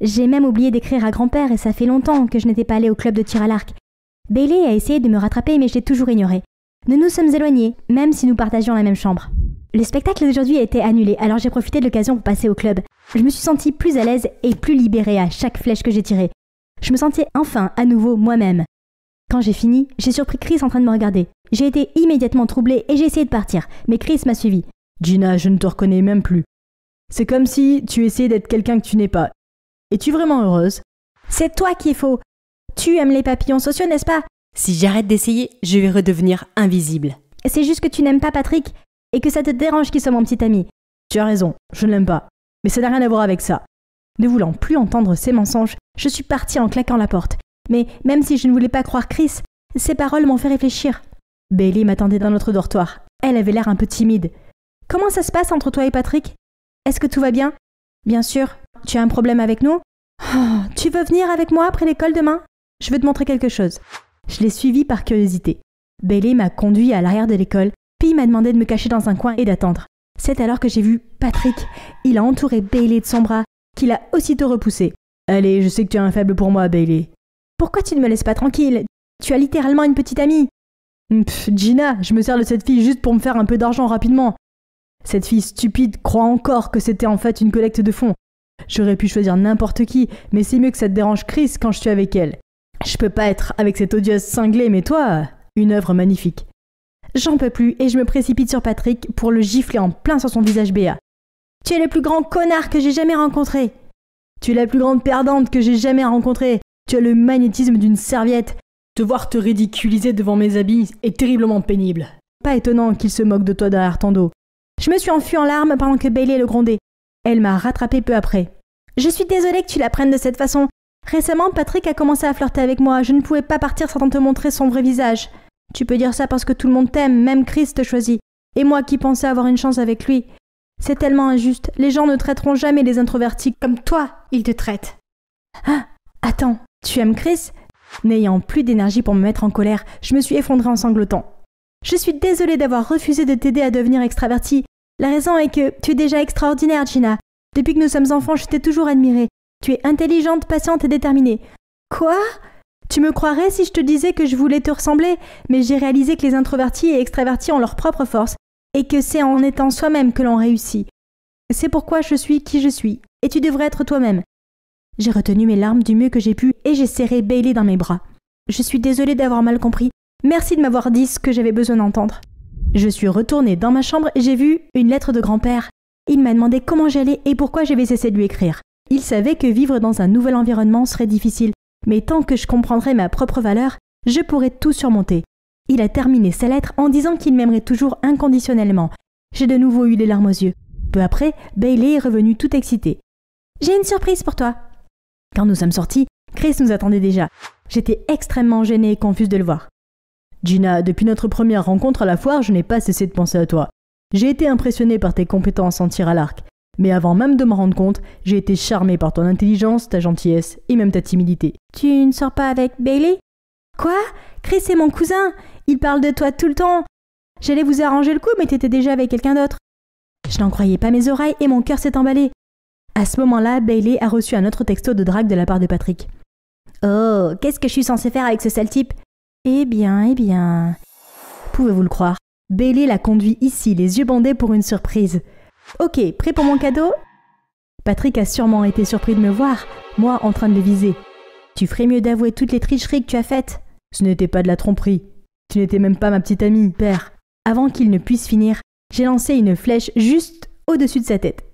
Speaker 3: J'ai même oublié d'écrire à grand-père et ça fait longtemps que je n'étais pas allée au club de tir à l'arc. Bailey a essayé de me rattraper mais j'ai toujours ignoré. Nous nous sommes éloignés, même si nous partagions la même chambre. Le spectacle d'aujourd'hui a été annulé, alors j'ai profité de l'occasion pour passer au club. Je me suis sentie plus à l'aise et plus libérée à chaque flèche que j'ai tirée. Je me sentais enfin à nouveau moi-même. Quand j'ai fini, j'ai surpris Chris en train de me regarder. J'ai été immédiatement troublée et j'ai essayé de partir, mais Chris m'a suivi. Gina, je ne te reconnais même plus. C'est comme si tu essayais d'être quelqu'un que tu n'es pas. Es-tu vraiment heureuse C'est toi qui es faux. Tu aimes les papillons sociaux, n'est-ce pas Si j'arrête d'essayer, je vais redevenir invisible. C'est juste que tu n'aimes pas Patrick et que ça te dérange qu'il soit mon petit ami. Tu as raison, je ne l'aime pas. Mais ça n'a rien à voir avec ça. Ne voulant plus entendre ces mensonges, je suis partie en claquant la porte. Mais même si je ne voulais pas croire Chris, ses paroles m'ont fait réfléchir. Bailey m'attendait dans notre dortoir. Elle avait l'air un peu timide. Comment ça se passe entre toi et Patrick Est-ce que tout va bien Bien sûr. Tu as un problème avec nous oh, Tu veux venir avec moi après l'école demain Je veux te montrer quelque chose. Je l'ai suivi par curiosité. Bailey m'a conduit à l'arrière de l'école, puis m'a demandé de me cacher dans un coin et d'attendre. C'est alors que j'ai vu Patrick. Il a entouré Bailey de son bras, qu'il a aussitôt repoussé. Allez, je sais que tu as un faible pour moi, Bailey. Pourquoi tu ne me laisses pas tranquille Tu as littéralement une petite amie. Hmm, Gina, je me sers de cette fille juste pour me faire un peu d'argent rapidement. Cette fille stupide croit encore que c'était en fait une collecte de fonds. J'aurais pu choisir n'importe qui, mais c'est mieux que ça te dérange Chris quand je suis avec elle. Je peux pas être avec cette odieuse cinglée, mais toi, une œuvre magnifique. J'en peux plus et je me précipite sur Patrick pour le gifler en plein sur son visage béat. Tu es le plus grand connard que j'ai jamais rencontré. Tu es la plus grande perdante que j'ai jamais rencontrée. Tu as le magnétisme d'une serviette. Te voir te ridiculiser devant mes habits est terriblement pénible. Pas étonnant qu'il se moque de toi derrière ton dos. Je me suis enfuie en larmes pendant que Bailey le grondait. Elle m'a rattrapée peu après. Je suis désolée que tu la prennes de cette façon. Récemment, Patrick a commencé à flirter avec moi. Je ne pouvais pas partir sans te montrer son vrai visage. Tu peux dire ça parce que tout le monde t'aime, même Chris te choisit. Et moi qui pensais avoir une chance avec lui. C'est tellement injuste. Les gens ne traiteront jamais les introvertis comme toi, ils te traitent. Ah, attends, tu aimes Chris N'ayant plus d'énergie pour me mettre en colère, je me suis effondrée en sanglotant. Je suis désolée d'avoir refusé de t'aider à devenir extravertie. La raison est que tu es déjà extraordinaire, Gina. Depuis que nous sommes enfants, je t'ai toujours admirée. Tu es intelligente, patiente et déterminée. Quoi Tu me croirais si je te disais que je voulais te ressembler, mais j'ai réalisé que les introvertis et extravertis ont leur propre force, et que c'est en étant soi-même que l'on réussit. C'est pourquoi je suis qui je suis, et tu devrais être toi-même. J'ai retenu mes larmes du mieux que j'ai pu et j'ai serré Bailey dans mes bras. Je suis désolée d'avoir mal compris. Merci de m'avoir dit ce que j'avais besoin d'entendre. Je suis retournée dans ma chambre et j'ai vu une lettre de grand-père. Il m'a demandé comment j'allais et pourquoi j'avais cessé de lui écrire. Il savait que vivre dans un nouvel environnement serait difficile, mais tant que je comprendrais ma propre valeur, je pourrais tout surmonter. Il a terminé sa lettre en disant qu'il m'aimerait toujours inconditionnellement. J'ai de nouveau eu les larmes aux yeux. Peu après, Bailey est revenu tout excité. J'ai une surprise pour toi. Quand nous sommes sortis, Chris nous attendait déjà. J'étais extrêmement gênée et confuse de le voir. Gina, depuis notre première rencontre à la foire, je n'ai pas cessé de penser à toi. J'ai été impressionnée par tes compétences en tir à l'arc, mais avant même de me rendre compte, j'ai été charmée par ton intelligence, ta gentillesse et même ta timidité. Tu ne sors pas avec Bailey Quoi Chris est mon cousin Il parle de toi tout le temps J'allais vous arranger le coup, mais t'étais déjà avec quelqu'un d'autre. Je n'en croyais pas mes oreilles et mon cœur s'est emballé. À ce moment-là, Bailey a reçu un autre texto de drague de la part de Patrick. Oh, qu'est-ce que je suis censée faire avec ce sale type Eh bien, eh bien. Pouvez-vous le croire Bailey la conduit ici, les yeux bandés pour une surprise. Ok, prêt pour mon cadeau Patrick a sûrement été surpris de me voir, moi en train de le viser. Tu ferais mieux d'avouer toutes les tricheries que tu as faites. Ce n'était pas de la tromperie. Tu n'étais même pas ma petite amie, père. Avant qu'il ne puisse finir, j'ai lancé une flèche juste au-dessus de sa tête.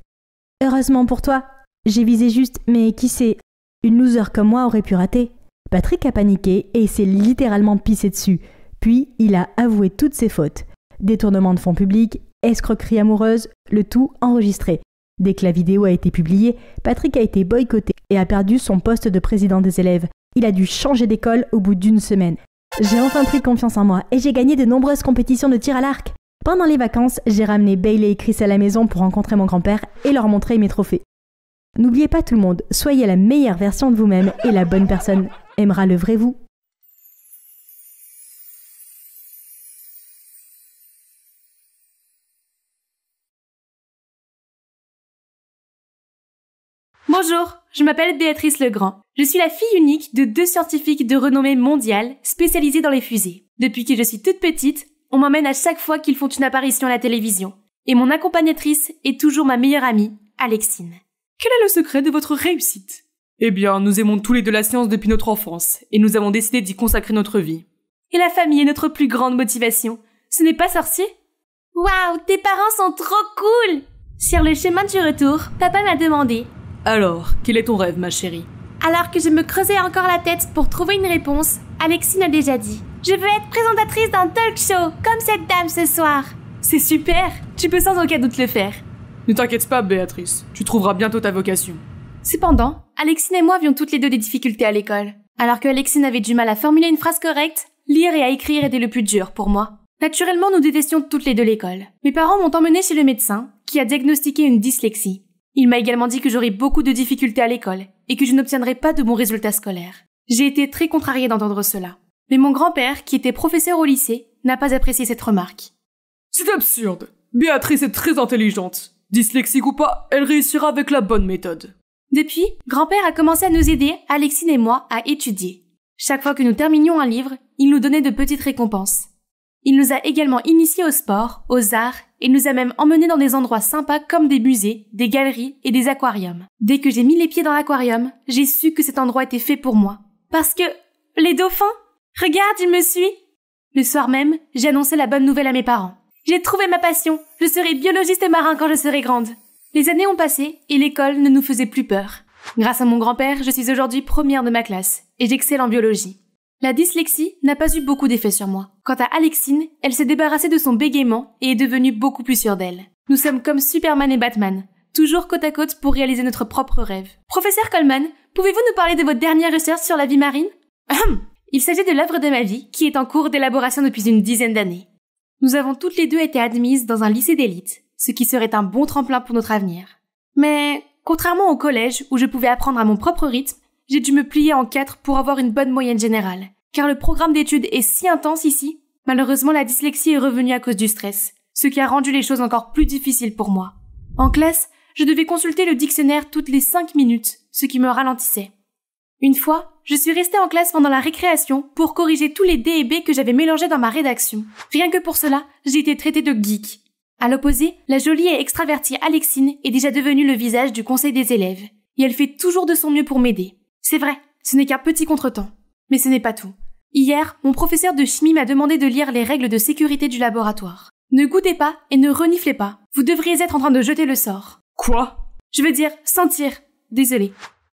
Speaker 3: Heureusement pour toi. J'ai visé juste, mais qui sait Une loser comme moi aurait pu rater. Patrick a paniqué et s'est littéralement pissé dessus. Puis, il a avoué toutes ses fautes. Détournement de fonds publics, escroquerie amoureuse, le tout enregistré. Dès que la vidéo a été publiée, Patrick a été boycotté et a perdu son poste de président des élèves. Il a dû changer d'école au bout d'une semaine. J'ai enfin pris confiance en moi et j'ai gagné de nombreuses compétitions de tir à l'arc. Pendant les vacances, j'ai ramené Bailey et Chris à la maison pour rencontrer mon grand-père et leur montrer mes trophées. N'oubliez pas tout le monde, soyez la meilleure version de vous-même et la bonne personne aimera le vrai vous.
Speaker 1: Bonjour, je m'appelle Béatrice Legrand. Je suis la fille unique de deux scientifiques de renommée mondiale spécialisés dans les fusées. Depuis que je suis toute petite, on m'emmène à chaque fois qu'ils font une apparition à la télévision. Et mon accompagnatrice est toujours ma meilleure amie, Alexine. Quel est le secret de votre réussite
Speaker 2: Eh bien, nous aimons tous les deux la science depuis notre enfance, et nous avons décidé d'y consacrer notre vie.
Speaker 1: Et la famille est notre plus grande motivation. Ce n'est pas sorcier Waouh, tes parents sont trop cool Sur le chemin du retour, papa m'a demandé Alors, quel est ton rêve, ma chérie Alors que je me creusais encore la tête pour trouver une réponse, Alexine a déjà dit. Je veux être présentatrice d'un talk show, comme cette dame ce soir. C'est super, tu peux sans aucun doute le faire. Ne t'inquiète pas,
Speaker 2: Béatrice, tu trouveras bientôt ta vocation.
Speaker 1: Cependant, Alexine et moi avions toutes les deux des difficultés à l'école. Alors que Alexine avait du mal à formuler une phrase correcte, lire et à écrire était le plus dur pour moi. Naturellement, nous détestions toutes les deux l'école. Mes parents m'ont emmenée chez le médecin, qui a diagnostiqué une dyslexie. Il m'a également dit que j'aurais beaucoup de difficultés à l'école et que je n'obtiendrais pas de bons résultats scolaires. J'ai été très contrariée d'entendre cela. Mais mon grand-père, qui était professeur au lycée, n'a pas apprécié cette remarque. C'est absurde.
Speaker 2: Béatrice est très intelligente. Dyslexique ou pas, elle réussira avec la bonne méthode.
Speaker 1: Depuis, grand-père a commencé à nous aider, Alexine et moi, à étudier. Chaque fois que nous terminions un livre, il nous donnait de petites récompenses. Il nous a également initiés au sport, aux arts, et nous a même emmenés dans des endroits sympas comme des musées, des galeries et des aquariums. Dès que j'ai mis les pieds dans l'aquarium, j'ai su que cet endroit était fait pour moi, parce que les dauphins Regarde, il me suit Le soir même, j'ai annoncé la bonne nouvelle à mes parents. J'ai trouvé ma passion Je serai biologiste et marin quand je serai grande Les années ont passé et l'école ne nous faisait plus peur. Grâce à mon grand-père, je suis aujourd'hui première de ma classe et j'excelle en biologie. La dyslexie n'a pas eu beaucoup d'effet sur moi. Quant à Alexine, elle s'est débarrassée de son bégaiement et est devenue beaucoup plus sûre d'elle. Nous sommes comme Superman et Batman toujours côte à côte pour réaliser notre propre rêve. Professeur Coleman, pouvez-vous nous parler de votre dernière recherche sur la vie marine Il s'agit de l'œuvre de ma vie, qui est en cours d'élaboration depuis une dizaine d'années. Nous avons toutes les deux été admises dans un lycée d'élite, ce qui serait un bon tremplin pour notre avenir. Mais, contrairement au collège, où je pouvais apprendre à mon propre rythme, j'ai dû me plier en quatre pour avoir une bonne moyenne générale. Car le programme d'études est si intense ici. Malheureusement, la dyslexie est revenue à cause du stress, ce qui a rendu les choses encore plus difficiles pour moi. En classe, je devais consulter le dictionnaire toutes les cinq minutes, ce qui me ralentissait. Une fois, je suis restée en classe pendant la récréation pour corriger tous les D et B que j'avais mélangés dans ma rédaction. Rien que pour cela, j'ai été traitée de geek. À l'opposé, la jolie et extravertie Alexine est déjà devenue le visage du conseil des élèves. Et elle fait toujours de son mieux pour m'aider. C'est vrai, ce n'est qu'un petit contretemps. Mais ce n'est pas tout. Hier, mon professeur de chimie m'a demandé de lire les règles de sécurité du laboratoire. Ne goûtez pas et ne reniflez pas. Vous devriez être en train de jeter le sort. Quoi Je veux dire, sentir. Désolé.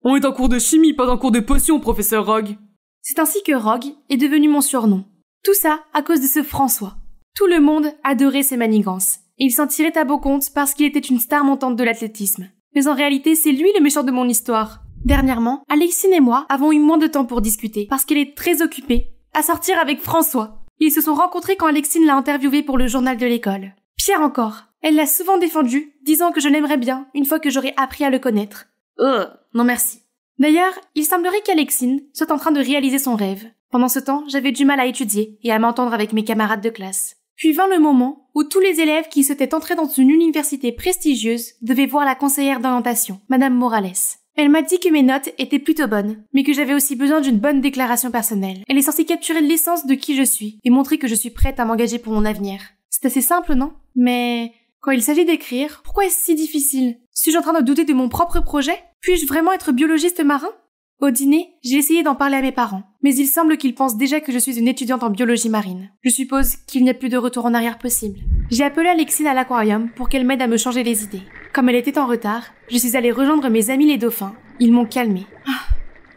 Speaker 2: On est en cours de chimie, pas en cours de potion, professeur Rogue.
Speaker 1: C'est ainsi que Rogue est devenu mon surnom. Tout ça à cause de ce François. Tout le monde adorait ses manigances. Et il s'en tirait à beau compte parce qu'il était une star montante de l'athlétisme. Mais en réalité, c'est lui le méchant de mon histoire. Dernièrement, Alexine et moi avons eu moins de temps pour discuter parce qu'elle est très occupée à sortir avec François. Ils se sont rencontrés quand Alexine l'a interviewé pour le journal de l'école. Pierre encore, elle l'a souvent défendu, disant que je l'aimerais bien une fois que j'aurais appris à le connaître. Oh, non merci. D'ailleurs, il semblerait qu'Alexine soit en train de réaliser son rêve. Pendant ce temps, j'avais du mal à étudier et à m'entendre avec mes camarades de classe. Puis vint le moment où tous les élèves qui s'étaient entrés dans une université prestigieuse devaient voir la conseillère d'orientation, Madame Morales. Elle m'a dit que mes notes étaient plutôt bonnes, mais que j'avais aussi besoin d'une bonne déclaration personnelle. Elle est censée capturer l'essence de qui je suis et montrer que je suis prête à m'engager pour mon avenir. C'est assez simple, non Mais quand il s'agit d'écrire, pourquoi est-ce si difficile Suis-je en train de douter de mon propre projet Puis-je vraiment être biologiste marin au dîner, j'ai essayé d'en parler à mes parents, mais il semble qu'ils pensent déjà que je suis une étudiante en biologie marine. Je suppose qu'il n'y a plus de retour en arrière possible. J'ai appelé Alexine à l'aquarium pour qu'elle m'aide à me changer les idées. Comme elle était en retard, je suis allée rejoindre mes amis les dauphins. Ils m'ont calmée. Ah.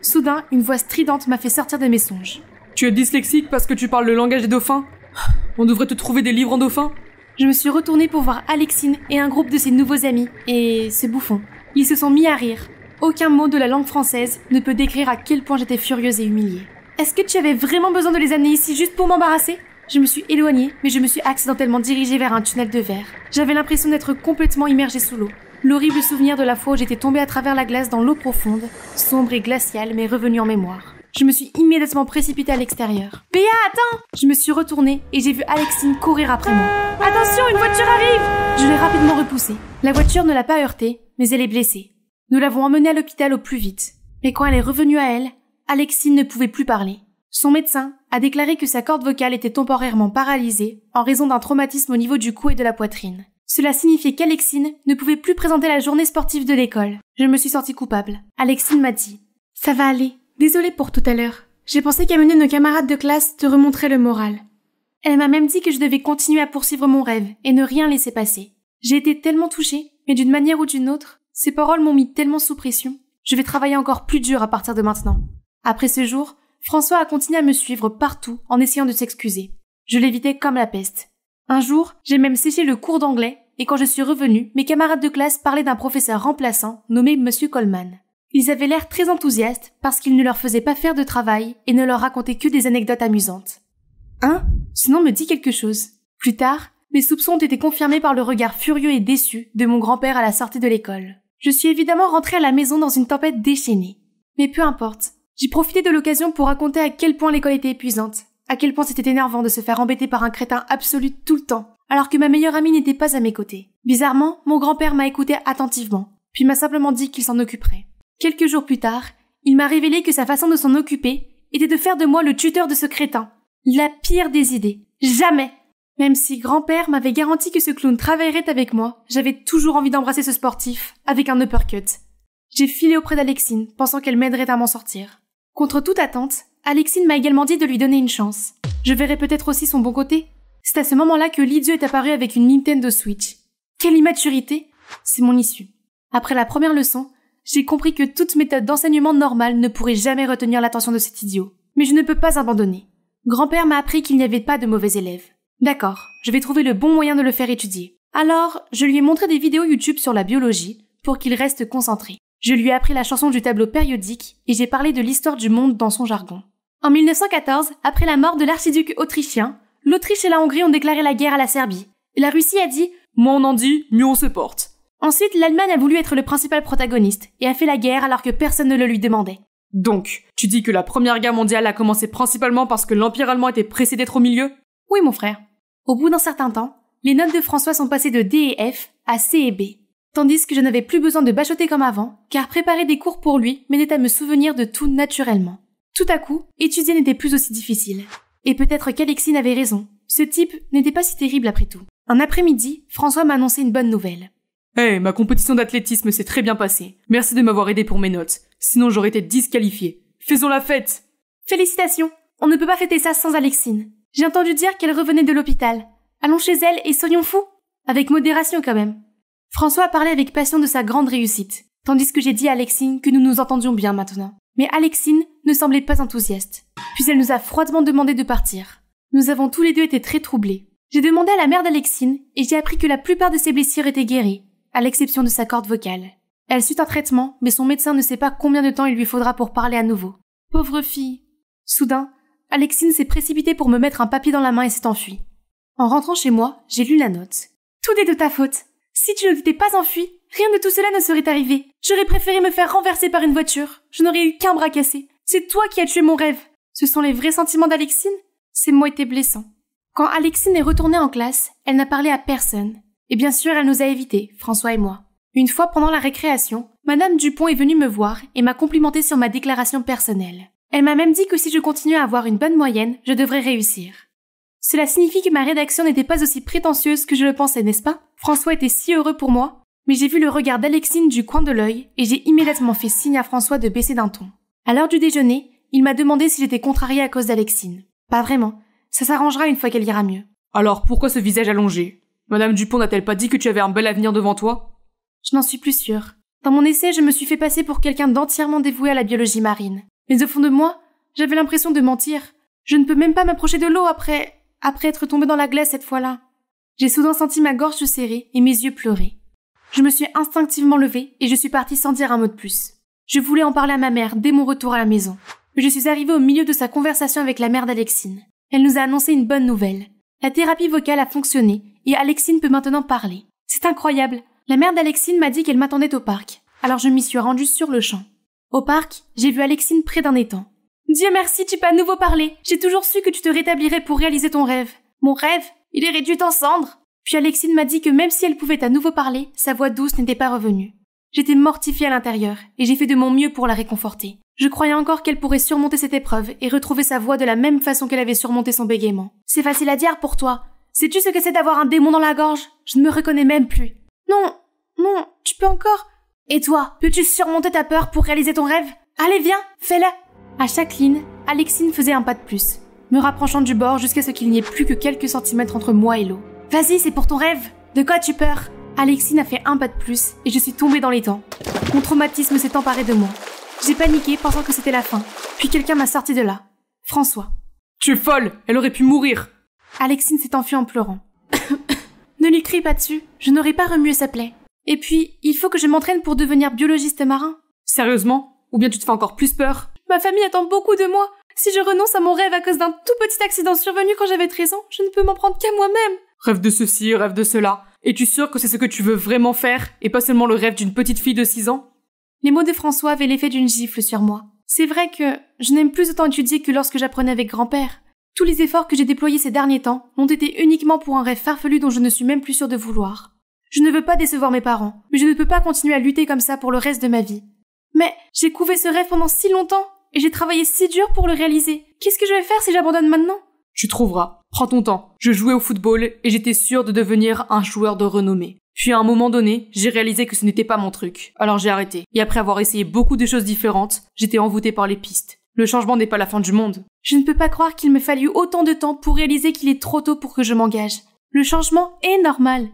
Speaker 1: Soudain, une voix stridente m'a fait sortir de mes songes.
Speaker 2: Tu es dyslexique parce que tu parles le langage des dauphins ah. On devrait te trouver des livres en dauphin
Speaker 1: je me suis retournée pour voir Alexine et un groupe de ses nouveaux amis, et ses bouffons. Ils se sont mis à rire. Aucun mot de la langue française ne peut décrire à quel point j'étais furieuse et humiliée. Est-ce que tu avais vraiment besoin de les amener ici juste pour m'embarrasser Je me suis éloignée, mais je me suis accidentellement dirigée vers un tunnel de verre. J'avais l'impression d'être complètement immergée sous l'eau. L'horrible souvenir de la fois où j'étais tombée à travers la glace dans l'eau profonde, sombre et glaciale, m'est revenu en mémoire je me suis immédiatement précipitée à l'extérieur. Béa, attends Je me suis retournée et j'ai vu Alexine courir après moi. Attention, une voiture arrive Je l'ai rapidement repoussée. La voiture ne l'a pas heurtée, mais elle est blessée. Nous l'avons emmenée à l'hôpital au plus vite. Mais quand elle est revenue à elle, Alexine ne pouvait plus parler. Son médecin a déclaré que sa corde vocale était temporairement paralysée en raison d'un traumatisme au niveau du cou et de la poitrine. Cela signifiait qu'Alexine ne pouvait plus présenter la journée sportive de l'école. Je me suis sentie coupable. Alexine m'a dit Ça va aller, Désolée pour tout à l'heure. J'ai pensé qu'amener nos camarades de classe te remonterait le moral. Elle m'a même dit que je devais continuer à poursuivre mon rêve et ne rien laisser passer. J'ai été tellement touchée, mais d'une manière ou d'une autre, ces paroles m'ont mis tellement sous pression. Je vais travailler encore plus dur à partir de maintenant. Après ce jour, François a continué à me suivre partout en essayant de s'excuser. Je l'évitais comme la peste. Un jour, j'ai même séché le cours d'anglais, et quand je suis revenue, mes camarades de classe parlaient d'un professeur remplaçant nommé Monsieur Coleman. Ils avaient l'air très enthousiastes parce qu'ils ne leur faisaient pas faire de travail et ne leur racontaient que des anecdotes amusantes. Hein Ce nom me dit quelque chose. Plus tard, mes soupçons ont été confirmés par le regard furieux et déçu de mon grand-père à la sortie de l'école. Je suis évidemment rentrée à la maison dans une tempête déchaînée. Mais peu importe. J'ai profité de l'occasion pour raconter à quel point l'école était épuisante, à quel point c'était énervant de se faire embêter par un crétin absolu tout le temps, alors que ma meilleure amie n'était pas à mes côtés. Bizarrement, mon grand-père m'a écouté attentivement, puis m'a simplement dit qu'il s'en occuperait. Quelques jours plus tard, il m'a révélé que sa façon de s'en occuper était de faire de moi le tuteur de ce crétin. La pire des idées. Jamais. Même si grand-père m'avait garanti que ce clown travaillerait avec moi, j'avais toujours envie d'embrasser ce sportif, avec un uppercut. J'ai filé auprès d'Alexine, pensant qu'elle m'aiderait à m'en sortir. Contre toute attente, Alexine m'a également dit de lui donner une chance. Je verrais peut-être aussi son bon côté. C'est à ce moment-là que l'idiot est apparu avec une Nintendo Switch. Quelle immaturité C'est mon issue. Après la première leçon, j'ai compris que toute méthode d'enseignement normale ne pourrait jamais retenir l'attention de cet idiot. Mais je ne peux pas abandonner. Grand-père m'a appris qu'il n'y avait pas de mauvais élèves. D'accord, je vais trouver le bon moyen de le faire étudier. Alors, je lui ai montré des vidéos YouTube sur la biologie pour qu'il reste concentré. Je lui ai appris la chanson du tableau périodique et j'ai parlé de l'histoire du monde dans son jargon. En 1914, après la mort de l'archiduc autrichien, l'Autriche et la Hongrie ont déclaré la guerre à la Serbie. Et la Russie a dit Moi on en dit, mieux on se porte. Ensuite, l'Allemagne a voulu être le principal protagoniste et a fait la guerre alors que personne ne le lui demandait. Donc, tu dis que la Première Guerre mondiale a commencé principalement parce que l'Empire allemand était pressé d'être au milieu Oui, mon frère. Au bout d'un certain temps, les notes de François sont passées de D et F à C et B, tandis que je n'avais plus besoin de bachoter comme avant, car préparer des cours pour lui m'aidait à me souvenir de tout naturellement. Tout à coup, étudier n'était plus aussi difficile. Et peut-être qu'Alexine avait raison, ce type n'était pas si terrible après tout. Un après-midi, François m'a annoncé une bonne nouvelle.
Speaker 2: Eh, ma compétition d'athlétisme s'est très bien passée. Merci de m'avoir aidé pour mes notes.
Speaker 1: Sinon, j'aurais été disqualifiée. Faisons la fête Félicitations On ne peut pas fêter ça sans Alexine. J'ai entendu dire qu'elle revenait de l'hôpital. Allons chez elle et soyons fous Avec modération quand même. François a parlé avec passion de sa grande réussite, tandis que j'ai dit à Alexine que nous nous entendions bien maintenant. Mais Alexine ne semblait pas enthousiaste. Puis elle nous a froidement demandé de partir. Nous avons tous les deux été très troublés. J'ai demandé à la mère d'Alexine et j'ai appris que la plupart de ses blessures étaient guéries, à l'exception de sa corde vocale. Elle suit un traitement, mais son médecin ne sait pas combien de temps il lui faudra pour parler à nouveau. Pauvre fille. Soudain, Alexine s'est précipitée pour me mettre un papier dans la main et s'est enfuie. En rentrant chez moi, j'ai lu la note. Tout est de ta faute. Si tu ne t'étais pas enfui, rien de tout cela ne serait arrivé. J'aurais préféré me faire renverser par une voiture. Je n'aurais eu qu'un bras cassé. C'est toi qui as tué mon rêve. Ce sont les vrais sentiments d'Alexine Ces mots étaient blessants. Quand Alexine est retournée en classe, elle n'a parlé à personne. Et bien sûr, elle nous a évités, François et moi. Une fois pendant la récréation, Madame Dupont est venue me voir et m'a complimenté sur ma déclaration personnelle. Elle m'a même dit que si je continuais à avoir une bonne moyenne, je devrais réussir. Cela signifie que ma rédaction n'était pas aussi prétentieuse que je le pensais, n'est-ce pas François était si heureux pour moi, mais j'ai vu le regard d'Alexine du coin de l'œil et j'ai immédiatement fait signe à François de baisser d'un ton. À l'heure du déjeuner, il m'a demandé si j'étais contrariée à cause d'Alexine. Pas vraiment. Ça s'arrangera une fois qu'elle ira mieux. Alors pourquoi ce visage allongé Madame Dupont n'a-t-elle pas dit que tu avais un bel avenir devant toi Je n'en suis plus sûre. Dans mon essai, je me suis fait passer pour quelqu'un d'entièrement dévoué à la biologie marine. Mais au fond de moi, j'avais l'impression de mentir. Je ne peux même pas m'approcher de l'eau après. après être tombée dans la glace cette fois-là. J'ai soudain senti ma gorge se serrer et mes yeux pleurer. Je me suis instinctivement levée et je suis partie sans dire un mot de plus. Je voulais en parler à ma mère dès mon retour à la maison. Mais je suis arrivée au milieu de sa conversation avec la mère d'Alexine. Elle nous a annoncé une bonne nouvelle. La thérapie vocale a fonctionné et Alexine peut maintenant parler. C'est incroyable. La mère d'Alexine m'a dit qu'elle m'attendait au parc. Alors je m'y suis rendue sur le champ. Au parc, j'ai vu Alexine près d'un étang. Dieu merci, tu peux à nouveau parler. J'ai toujours su que tu te rétablirais pour réaliser ton rêve. Mon rêve, il est réduit en cendres. Puis Alexine m'a dit que même si elle pouvait à nouveau parler, sa voix douce n'était pas revenue. J'étais mortifiée à l'intérieur, et j'ai fait de mon mieux pour la réconforter. Je croyais encore qu'elle pourrait surmonter cette épreuve et retrouver sa voix de la même façon qu'elle avait surmonté son bégaiement. C'est facile à dire pour toi, Sais-tu ce que c'est d'avoir un démon dans la gorge Je ne me reconnais même plus. Non, non, tu peux encore. Et toi, peux-tu surmonter ta peur pour réaliser ton rêve Allez, viens, fais-le À chaque ligne, Alexine faisait un pas de plus, me rapprochant du bord jusqu'à ce qu'il n'y ait plus que quelques centimètres entre moi et l'eau. Vas-y, c'est pour ton rêve De quoi as-tu peur Alexine a fait un pas de plus et je suis tombée dans les temps. Mon traumatisme s'est emparé de moi. J'ai paniqué pensant que c'était la fin. Puis quelqu'un m'a sorti de là. François.
Speaker 2: Tu es folle Elle aurait pu mourir
Speaker 1: Alexine s'est enfuie en pleurant. ne lui crie pas dessus, je n'aurais pas remué sa plaie. Et puis, il faut que je m'entraîne pour devenir biologiste marin. Sérieusement Ou bien tu te fais encore plus peur Ma famille attend beaucoup de moi. Si je renonce à mon rêve à cause d'un tout petit accident survenu quand j'avais 13 ans, je ne peux m'en prendre qu'à moi-même. Rêve de ceci,
Speaker 2: rêve de cela. Es-tu sûr que c'est ce que tu veux vraiment faire et pas seulement le rêve d'une petite fille de 6 ans
Speaker 1: Les mots de François avaient l'effet d'une gifle sur moi. C'est vrai que je n'aime plus autant étudier que lorsque j'apprenais avec grand-père. Tous les efforts que j'ai déployés ces derniers temps m'ont été uniquement pour un rêve farfelu dont je ne suis même plus sûre de vouloir. Je ne veux pas décevoir mes parents, mais je ne peux pas continuer à lutter comme ça pour le reste de ma vie. Mais j'ai couvé ce rêve pendant si longtemps, et j'ai travaillé si dur pour le réaliser. Qu'est-ce que je vais faire si j'abandonne maintenant
Speaker 2: Tu trouveras. Prends ton temps. Je jouais au football et j'étais sûre de devenir un joueur de renommée.
Speaker 1: Puis à un moment donné, j'ai réalisé que ce n'était pas mon truc. Alors j'ai arrêté. Et après avoir essayé beaucoup de choses différentes, j'étais envoûtée par les pistes. Le changement n'est pas la fin du monde. Je ne peux pas croire qu'il me fallut autant de temps pour réaliser qu'il est trop tôt pour que je m'engage. Le changement est normal.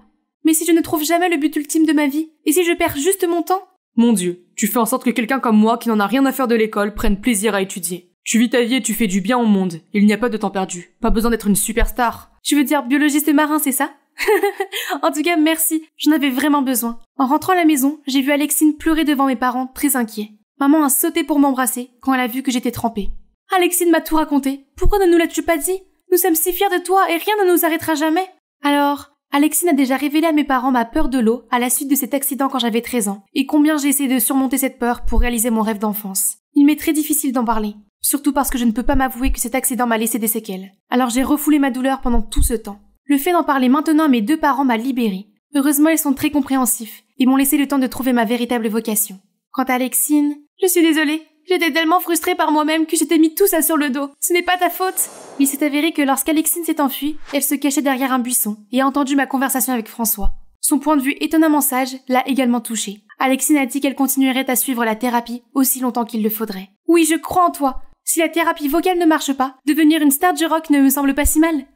Speaker 1: Mais si je ne trouve jamais le but ultime de ma vie, et si je perds juste mon temps Mon Dieu, tu fais en sorte que quelqu'un comme moi qui n'en a rien à faire de l'école prenne plaisir à étudier. Tu vis ta vie et tu fais du bien au monde. Il n'y a pas de temps perdu. Pas besoin d'être une superstar. Tu veux dire biologiste et marin, c'est ça en tout cas, merci. J'en avais vraiment besoin. En rentrant à la maison, j'ai vu Alexine pleurer devant mes parents, très inquiets. Maman a sauté pour m'embrasser quand elle a vu que j'étais trempée. Alexine m'a tout raconté. Pourquoi ne nous l'as-tu pas dit Nous sommes si fiers de toi et rien ne nous arrêtera jamais. Alors, Alexine a déjà révélé à mes parents ma peur de l'eau à la suite de cet accident quand j'avais 13 ans et combien j'ai essayé de surmonter cette peur pour réaliser mon rêve d'enfance. Il m'est très difficile d'en parler, surtout parce que je ne peux pas m'avouer que cet accident m'a laissé des séquelles. Alors j'ai refoulé ma douleur pendant tout ce temps. Le fait d'en parler maintenant à mes deux parents m'a libérée. Heureusement, ils sont très compréhensifs et m'ont laissé le temps de trouver ma véritable vocation. Quant à Alexine, je suis désolée. J'étais tellement frustrée par moi-même que j'étais mis tout ça sur le dos. Ce n'est pas ta faute. Il s'est avéré que lorsqu'Alexine s'est enfuie, elle se cachait derrière un buisson et a entendu ma conversation avec François. Son point de vue étonnamment sage l'a également touchée. Alexine a dit qu'elle continuerait à suivre la thérapie aussi longtemps qu'il le faudrait. Oui, je crois en toi. Si la thérapie vocale ne marche pas, devenir une star du rock ne me semble pas si mal.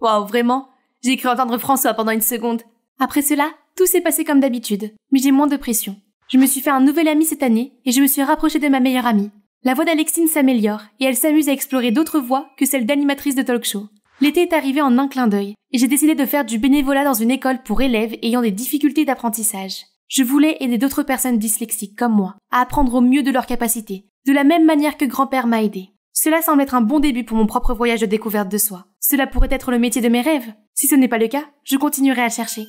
Speaker 1: Wow, vraiment J'ai cru entendre François pendant une seconde. Après cela, tout s'est passé comme d'habitude, mais j'ai moins de pression. Je me suis fait un nouvel ami cette année et je me suis rapprochée de ma meilleure amie. La voix d'Alexine s'améliore et elle s'amuse à explorer d'autres voies que celle d'animatrice de talk show. L'été est arrivé en un clin d'œil et j'ai décidé de faire du bénévolat dans une école pour élèves ayant des difficultés d'apprentissage. Je voulais aider d'autres personnes dyslexiques comme moi à apprendre au mieux de leurs capacités, de la même manière que grand-père m'a aidé. Cela semble être un bon début pour mon propre voyage de découverte de soi. Cela pourrait être le métier de mes rêves. Si ce n'est pas le cas, je continuerai à chercher.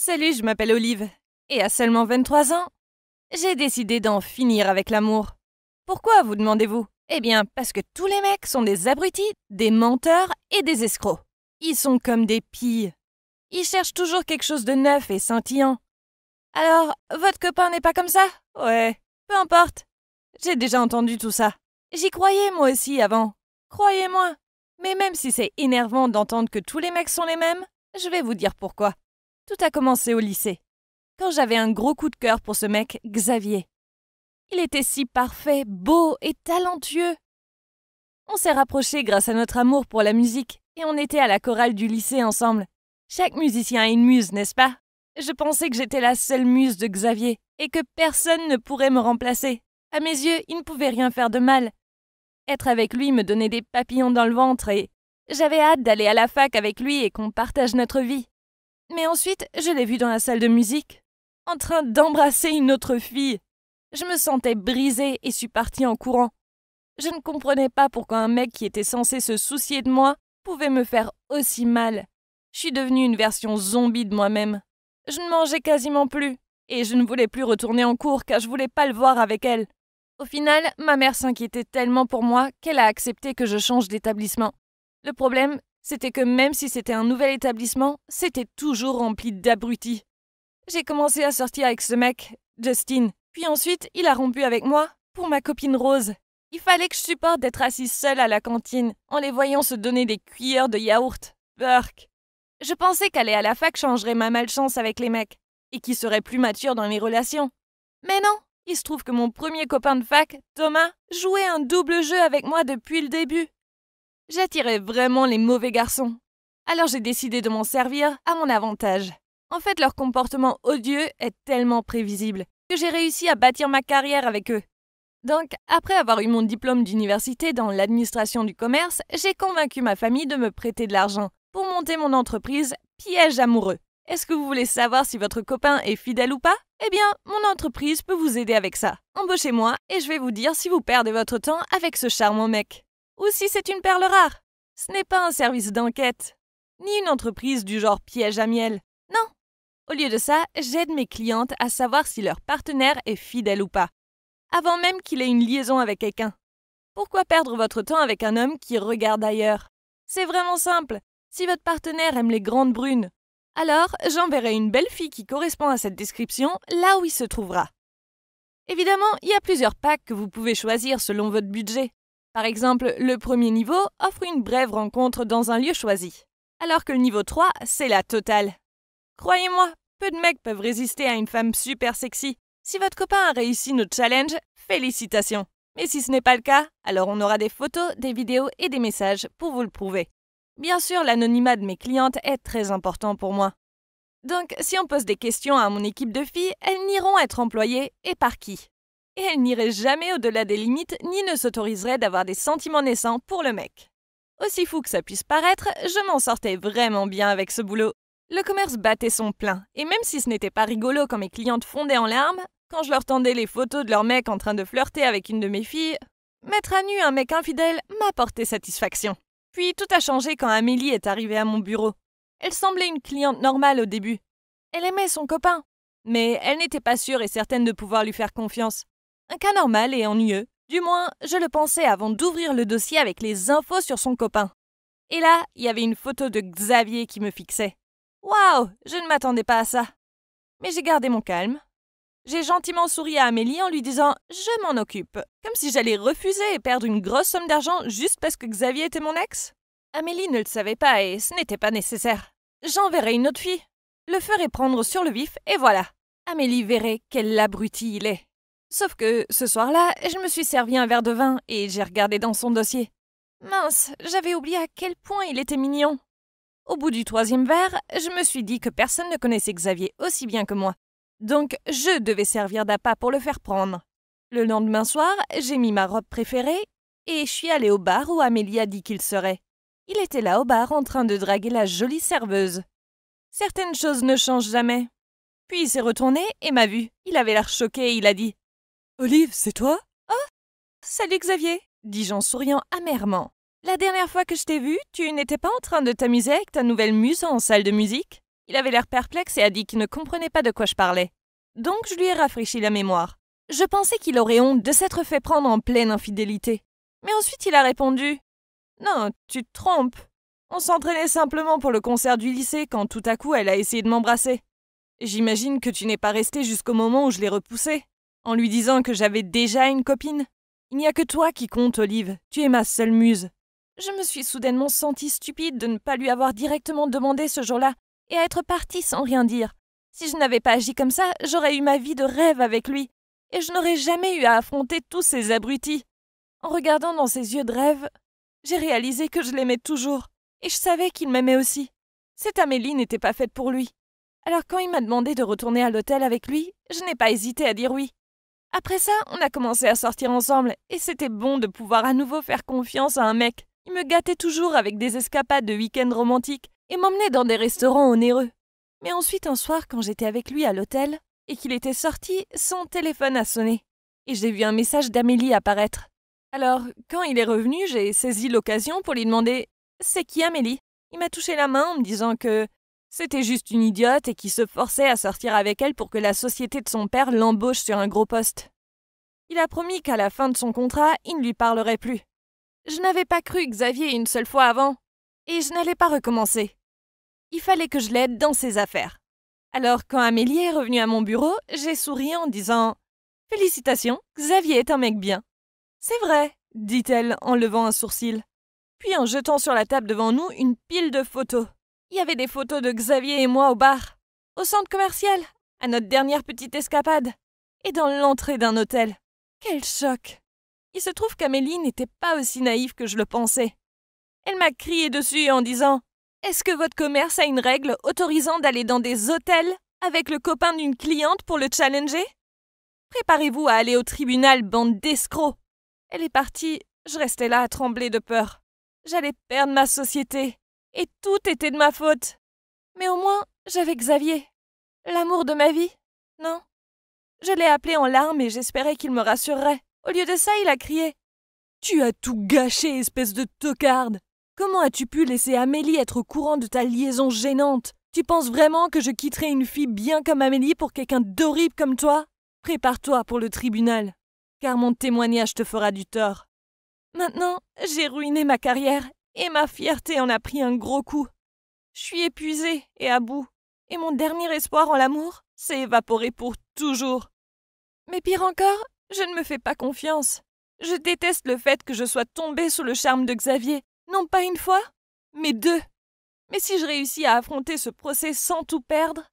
Speaker 4: Salut, je m'appelle Olive. Et à seulement 23 ans, j'ai décidé d'en finir avec l'amour. Pourquoi, vous demandez-vous Eh bien, parce que tous les mecs sont des abrutis, des menteurs et des escrocs. Ils sont comme des pilles. Ils cherchent toujours quelque chose de neuf et scintillant. Alors, votre copain n'est pas comme ça Ouais, peu importe. J'ai déjà entendu tout ça. J'y croyais moi aussi avant. Croyez-moi. Mais même si c'est énervant d'entendre que tous les mecs sont les mêmes, je vais vous dire pourquoi. Tout a commencé au lycée, quand j'avais un gros coup de cœur pour ce mec, Xavier. Il était si parfait, beau et talentueux. On s'est rapprochés grâce à notre amour pour la musique et on était à la chorale du lycée ensemble. Chaque musicien a une muse, n'est-ce pas Je pensais que j'étais la seule muse de Xavier et que personne ne pourrait me remplacer. À mes yeux, il ne pouvait rien faire de mal. Être avec lui me donnait des papillons dans le ventre et j'avais hâte d'aller à la fac avec lui et qu'on partage notre vie. Mais ensuite, je l'ai vue dans la salle de musique, en train d'embrasser une autre fille. Je me sentais brisée et suis partie en courant. Je ne comprenais pas pourquoi un mec qui était censé se soucier de moi pouvait me faire aussi mal. Je suis devenue une version zombie de moi-même. Je ne mangeais quasiment plus, et je ne voulais plus retourner en cours car je voulais pas le voir avec elle. Au final, ma mère s'inquiétait tellement pour moi qu'elle a accepté que je change d'établissement. Le problème, c'était que même si c'était un nouvel établissement, c'était toujours rempli d'abrutis. J'ai commencé à sortir avec ce mec, Justin, puis ensuite il a rompu avec moi pour ma copine Rose. Il fallait que je supporte d'être assise seule à la cantine en les voyant se donner des cuillères de yaourt. Burk. Je pensais qu'aller à la fac changerait ma malchance avec les mecs et qu'ils seraient plus matures dans les relations. Mais non, il se trouve que mon premier copain de fac, Thomas, jouait un double jeu avec moi depuis le début. J'attirais vraiment les mauvais garçons. Alors j'ai décidé de m'en servir à mon avantage. En fait, leur comportement odieux est tellement prévisible que j'ai réussi à bâtir ma carrière avec eux. Donc, après avoir eu mon diplôme d'université dans l'administration du commerce, j'ai convaincu ma famille de me prêter de l'argent pour monter mon entreprise Piège amoureux. Est-ce que vous voulez savoir si votre copain est fidèle ou pas Eh bien, mon entreprise peut vous aider avec ça. Embauchez-moi et je vais vous dire si vous perdez votre temps avec ce charmant mec ou si c'est une perle rare. Ce n'est pas un service d'enquête, ni une entreprise du genre piège à miel. Non. Au lieu de ça, j'aide mes clientes à savoir si leur partenaire est fidèle ou pas, avant même qu'il ait une liaison avec quelqu'un. Pourquoi perdre votre temps avec un homme qui regarde ailleurs C'est vraiment simple. Si votre partenaire aime les grandes brunes, alors j'enverrai une belle fille qui correspond à cette description là où il se trouvera. Évidemment, il y a plusieurs packs que vous pouvez choisir selon votre budget. Par exemple, le premier niveau offre une brève rencontre dans un lieu choisi, alors que le niveau 3, c'est la totale. Croyez-moi, peu de mecs peuvent résister à une femme super sexy. Si votre copain a réussi notre challenge, félicitations. Mais si ce n'est pas le cas, alors on aura des photos, des vidéos et des messages pour vous le prouver. Bien sûr, l'anonymat de mes clientes est très important pour moi. Donc, si on pose des questions à mon équipe de filles, elles n'iront être employées et par qui et elle n'irait jamais au-delà des limites ni ne s'autoriserait d'avoir des sentiments naissants pour le mec. Aussi fou que ça puisse paraître, je m'en sortais vraiment bien avec ce boulot. Le commerce battait son plein, et même si ce n'était pas rigolo quand mes clientes fondaient en larmes, quand je leur tendais les photos de leur mec en train de flirter avec une de mes filles, mettre à nu un mec infidèle m'apportait satisfaction. Puis tout a changé quand Amélie est arrivée à mon bureau. Elle semblait une cliente normale au début. Elle aimait son copain, mais elle n'était pas sûre et certaine de pouvoir lui faire confiance. Un cas normal et ennuyeux. Du moins, je le pensais avant d'ouvrir le dossier avec les infos sur son copain. Et là, il y avait une photo de Xavier qui me fixait. Waouh, je ne m'attendais pas à ça. Mais j'ai gardé mon calme. J'ai gentiment souri à Amélie en lui disant Je m'en occupe, comme si j'allais refuser et perdre une grosse somme d'argent juste parce que Xavier était mon ex. Amélie ne le savait pas et ce n'était pas nécessaire. J'enverrai une autre fille. Le ferai prendre sur le vif et voilà. Amélie verrait quel abruti il est. Sauf que ce soir-là, je me suis servi un verre de vin et j'ai regardé dans son dossier. Mince, j'avais oublié à quel point il était mignon. Au bout du troisième verre, je me suis dit que personne ne connaissait Xavier aussi bien que moi. Donc je devais servir d'appât pour le faire prendre. Le lendemain soir, j'ai mis ma robe préférée et je suis allée au bar où Amélie a dit qu'il serait. Il était là au bar en train de draguer la jolie serveuse. Certaines choses ne changent jamais. Puis il s'est retourné et m'a vu. Il avait l'air choqué et il a dit Olive, c'est toi Oh Salut Xavier dis-je en souriant amèrement. La dernière fois que je t'ai vu, tu n'étais pas en train de t'amuser avec ta nouvelle muse en salle de musique Il avait l'air perplexe et a dit qu'il ne comprenait pas de quoi je parlais. Donc je lui ai rafraîchi la mémoire. Je pensais qu'il aurait honte de s'être fait prendre en pleine infidélité. Mais ensuite il a répondu Non, tu te trompes. On s'entraînait simplement pour le concert du lycée quand tout à coup elle a essayé de m'embrasser. J'imagine que tu n'es pas resté jusqu'au moment où je l'ai repoussée en lui disant que j'avais déjà une copine. Il n'y a que toi qui compte, Olive, tu es ma seule muse. Je me suis soudainement sentie stupide de ne pas lui avoir directement demandé ce jour-là, et à être partie sans rien dire. Si je n'avais pas agi comme ça, j'aurais eu ma vie de rêve avec lui, et je n'aurais jamais eu à affronter tous ces abrutis. En regardant dans ses yeux de rêve, j'ai réalisé que je l'aimais toujours, et je savais qu'il m'aimait aussi. Cette Amélie n'était pas faite pour lui. Alors quand il m'a demandé de retourner à l'hôtel avec lui, je n'ai pas hésité à dire oui. Après ça, on a commencé à sortir ensemble, et c'était bon de pouvoir à nouveau faire confiance à un mec. Il me gâtait toujours avec des escapades de week-end romantiques, et m'emmenait dans des restaurants onéreux. Mais ensuite, un soir, quand j'étais avec lui à l'hôtel, et qu'il était sorti, son téléphone a sonné. Et j'ai vu un message d'Amélie apparaître. Alors, quand il est revenu, j'ai saisi l'occasion pour lui demander C'est qui Amélie Il m'a touché la main en me disant que c'était juste une idiote et qui se forçait à sortir avec elle pour que la société de son père l'embauche sur un gros poste. Il a promis qu'à la fin de son contrat, il ne lui parlerait plus. Je n'avais pas cru Xavier une seule fois avant, et je n'allais pas recommencer. Il fallait que je l'aide dans ses affaires. Alors quand Amélie est revenue à mon bureau, j'ai souri en disant ⁇ Félicitations, Xavier est un mec bien ⁇ C'est vrai, dit-elle en levant un sourcil, puis en jetant sur la table devant nous une pile de photos. Il y avait des photos de Xavier et moi au bar, au centre commercial, à notre dernière petite escapade, et dans l'entrée d'un hôtel. Quel choc Il se trouve qu'Amélie n'était pas aussi naïve que je le pensais. Elle m'a crié dessus en disant Est-ce que votre commerce a une règle autorisant d'aller dans des hôtels avec le copain d'une cliente pour le challenger Préparez-vous à aller au tribunal, bande d'escrocs Elle est partie, je restais là à trembler de peur. J'allais perdre ma société, et tout était de ma faute. Mais au moins, j'avais Xavier. L'amour de ma vie, non Je l'ai appelé en larmes et j'espérais qu'il me rassurerait. Au lieu de ça, il a crié. Tu as tout gâché, espèce de tocarde. Comment as-tu pu laisser Amélie être au courant de ta liaison gênante Tu penses vraiment que je quitterais une fille bien comme Amélie pour quelqu'un d'horrible comme toi Prépare-toi pour le tribunal, car mon témoignage te fera du tort. Maintenant, j'ai ruiné ma carrière et ma fierté en a pris un gros coup. Je suis épuisée et à bout, et mon dernier espoir en l'amour s'est évaporé pour toujours. Mais pire encore, je ne me fais pas confiance. Je déteste le fait que je sois tombée sous le charme de Xavier, non pas une fois, mais deux. Mais si je réussis à affronter ce procès sans tout perdre,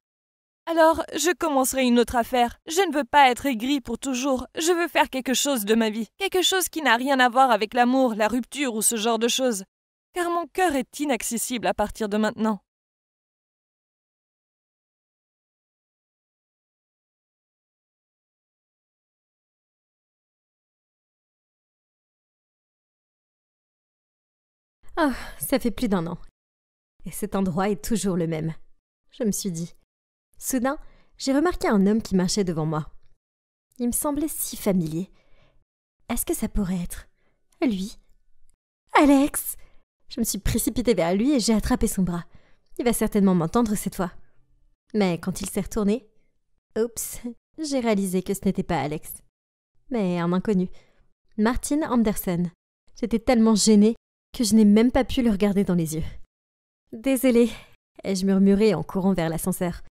Speaker 4: alors je commencerai une autre affaire. Je ne veux pas être aigrie pour toujours, je veux faire quelque chose de ma vie, quelque chose qui n'a rien à voir avec l'amour, la rupture ou ce genre de choses car mon cœur est inaccessible à partir de maintenant.
Speaker 5: Ah, oh, ça
Speaker 6: fait plus d'un an. Et cet endroit est toujours le même. Je me suis dit. Soudain, j'ai remarqué un homme qui marchait devant moi. Il me semblait si familier. Est-ce que ça pourrait être lui Alex je me suis précipitée vers lui et j'ai attrapé son bras. Il va certainement m'entendre cette fois. Mais quand il s'est retourné, oups, j'ai réalisé que ce n'était pas Alex, mais un inconnu. Martin Andersen. J'étais tellement gênée que je n'ai même pas pu le regarder dans les yeux. Désolée, ai-je murmuré en courant vers l'ascenseur.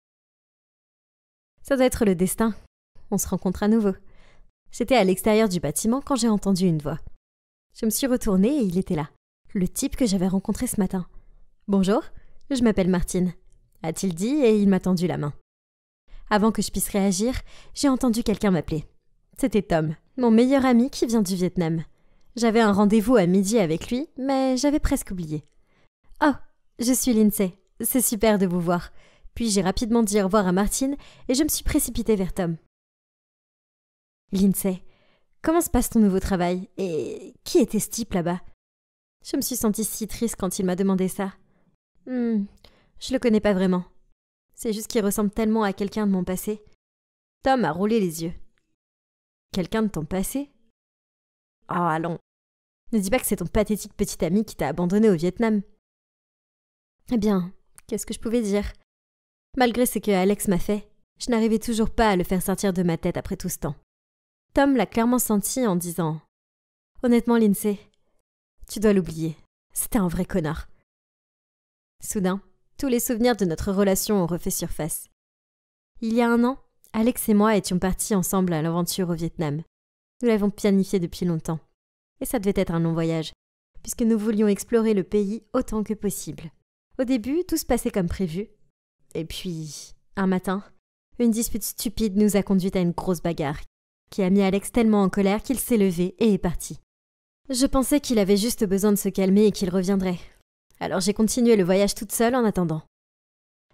Speaker 6: Ça doit être le destin. On se rencontre à nouveau. C'était à l'extérieur du bâtiment quand j'ai entendu une voix. Je me suis retournée et il était là le type que j'avais rencontré ce matin. Bonjour, je m'appelle Martine, a-t-il dit et il m'a tendu la main. Avant que je puisse réagir, j'ai entendu quelqu'un m'appeler. C'était Tom, mon meilleur ami qui vient du Vietnam. J'avais un rendez-vous à midi avec lui, mais j'avais presque oublié. Oh, je suis Lindsay, c'est super de vous voir. Puis j'ai rapidement dit au revoir à Martine et je me suis précipitée vers Tom. Lindsay, comment se passe ton nouveau travail Et qui était ce type là-bas je me suis sentie si triste quand il m'a demandé ça. Hum, je le connais pas vraiment. C'est juste qu'il ressemble tellement à quelqu'un de mon passé. Tom a roulé les yeux. Quelqu'un de ton passé Oh, allons. Ne dis pas que c'est ton pathétique petit ami qui t'a abandonné au Vietnam. Eh bien, qu'est-ce que je pouvais dire Malgré ce que Alex m'a fait, je n'arrivais toujours pas à le faire sortir de ma tête après tout ce temps. Tom l'a clairement senti en disant Honnêtement, Lindsay, tu dois l'oublier. C'était un vrai connard. Soudain, tous les souvenirs de notre relation ont refait surface. Il y a un an, Alex et moi étions partis ensemble à l'aventure au Vietnam. Nous l'avons planifié depuis longtemps. Et ça devait être un long voyage, puisque nous voulions explorer le pays autant que possible. Au début, tout se passait comme prévu. Et puis, un matin, une dispute stupide nous a conduite à une grosse bagarre, qui a mis Alex tellement en colère qu'il s'est levé et est parti. Je pensais qu'il avait juste besoin de se calmer et qu'il reviendrait. Alors j'ai continué le voyage toute seule en attendant.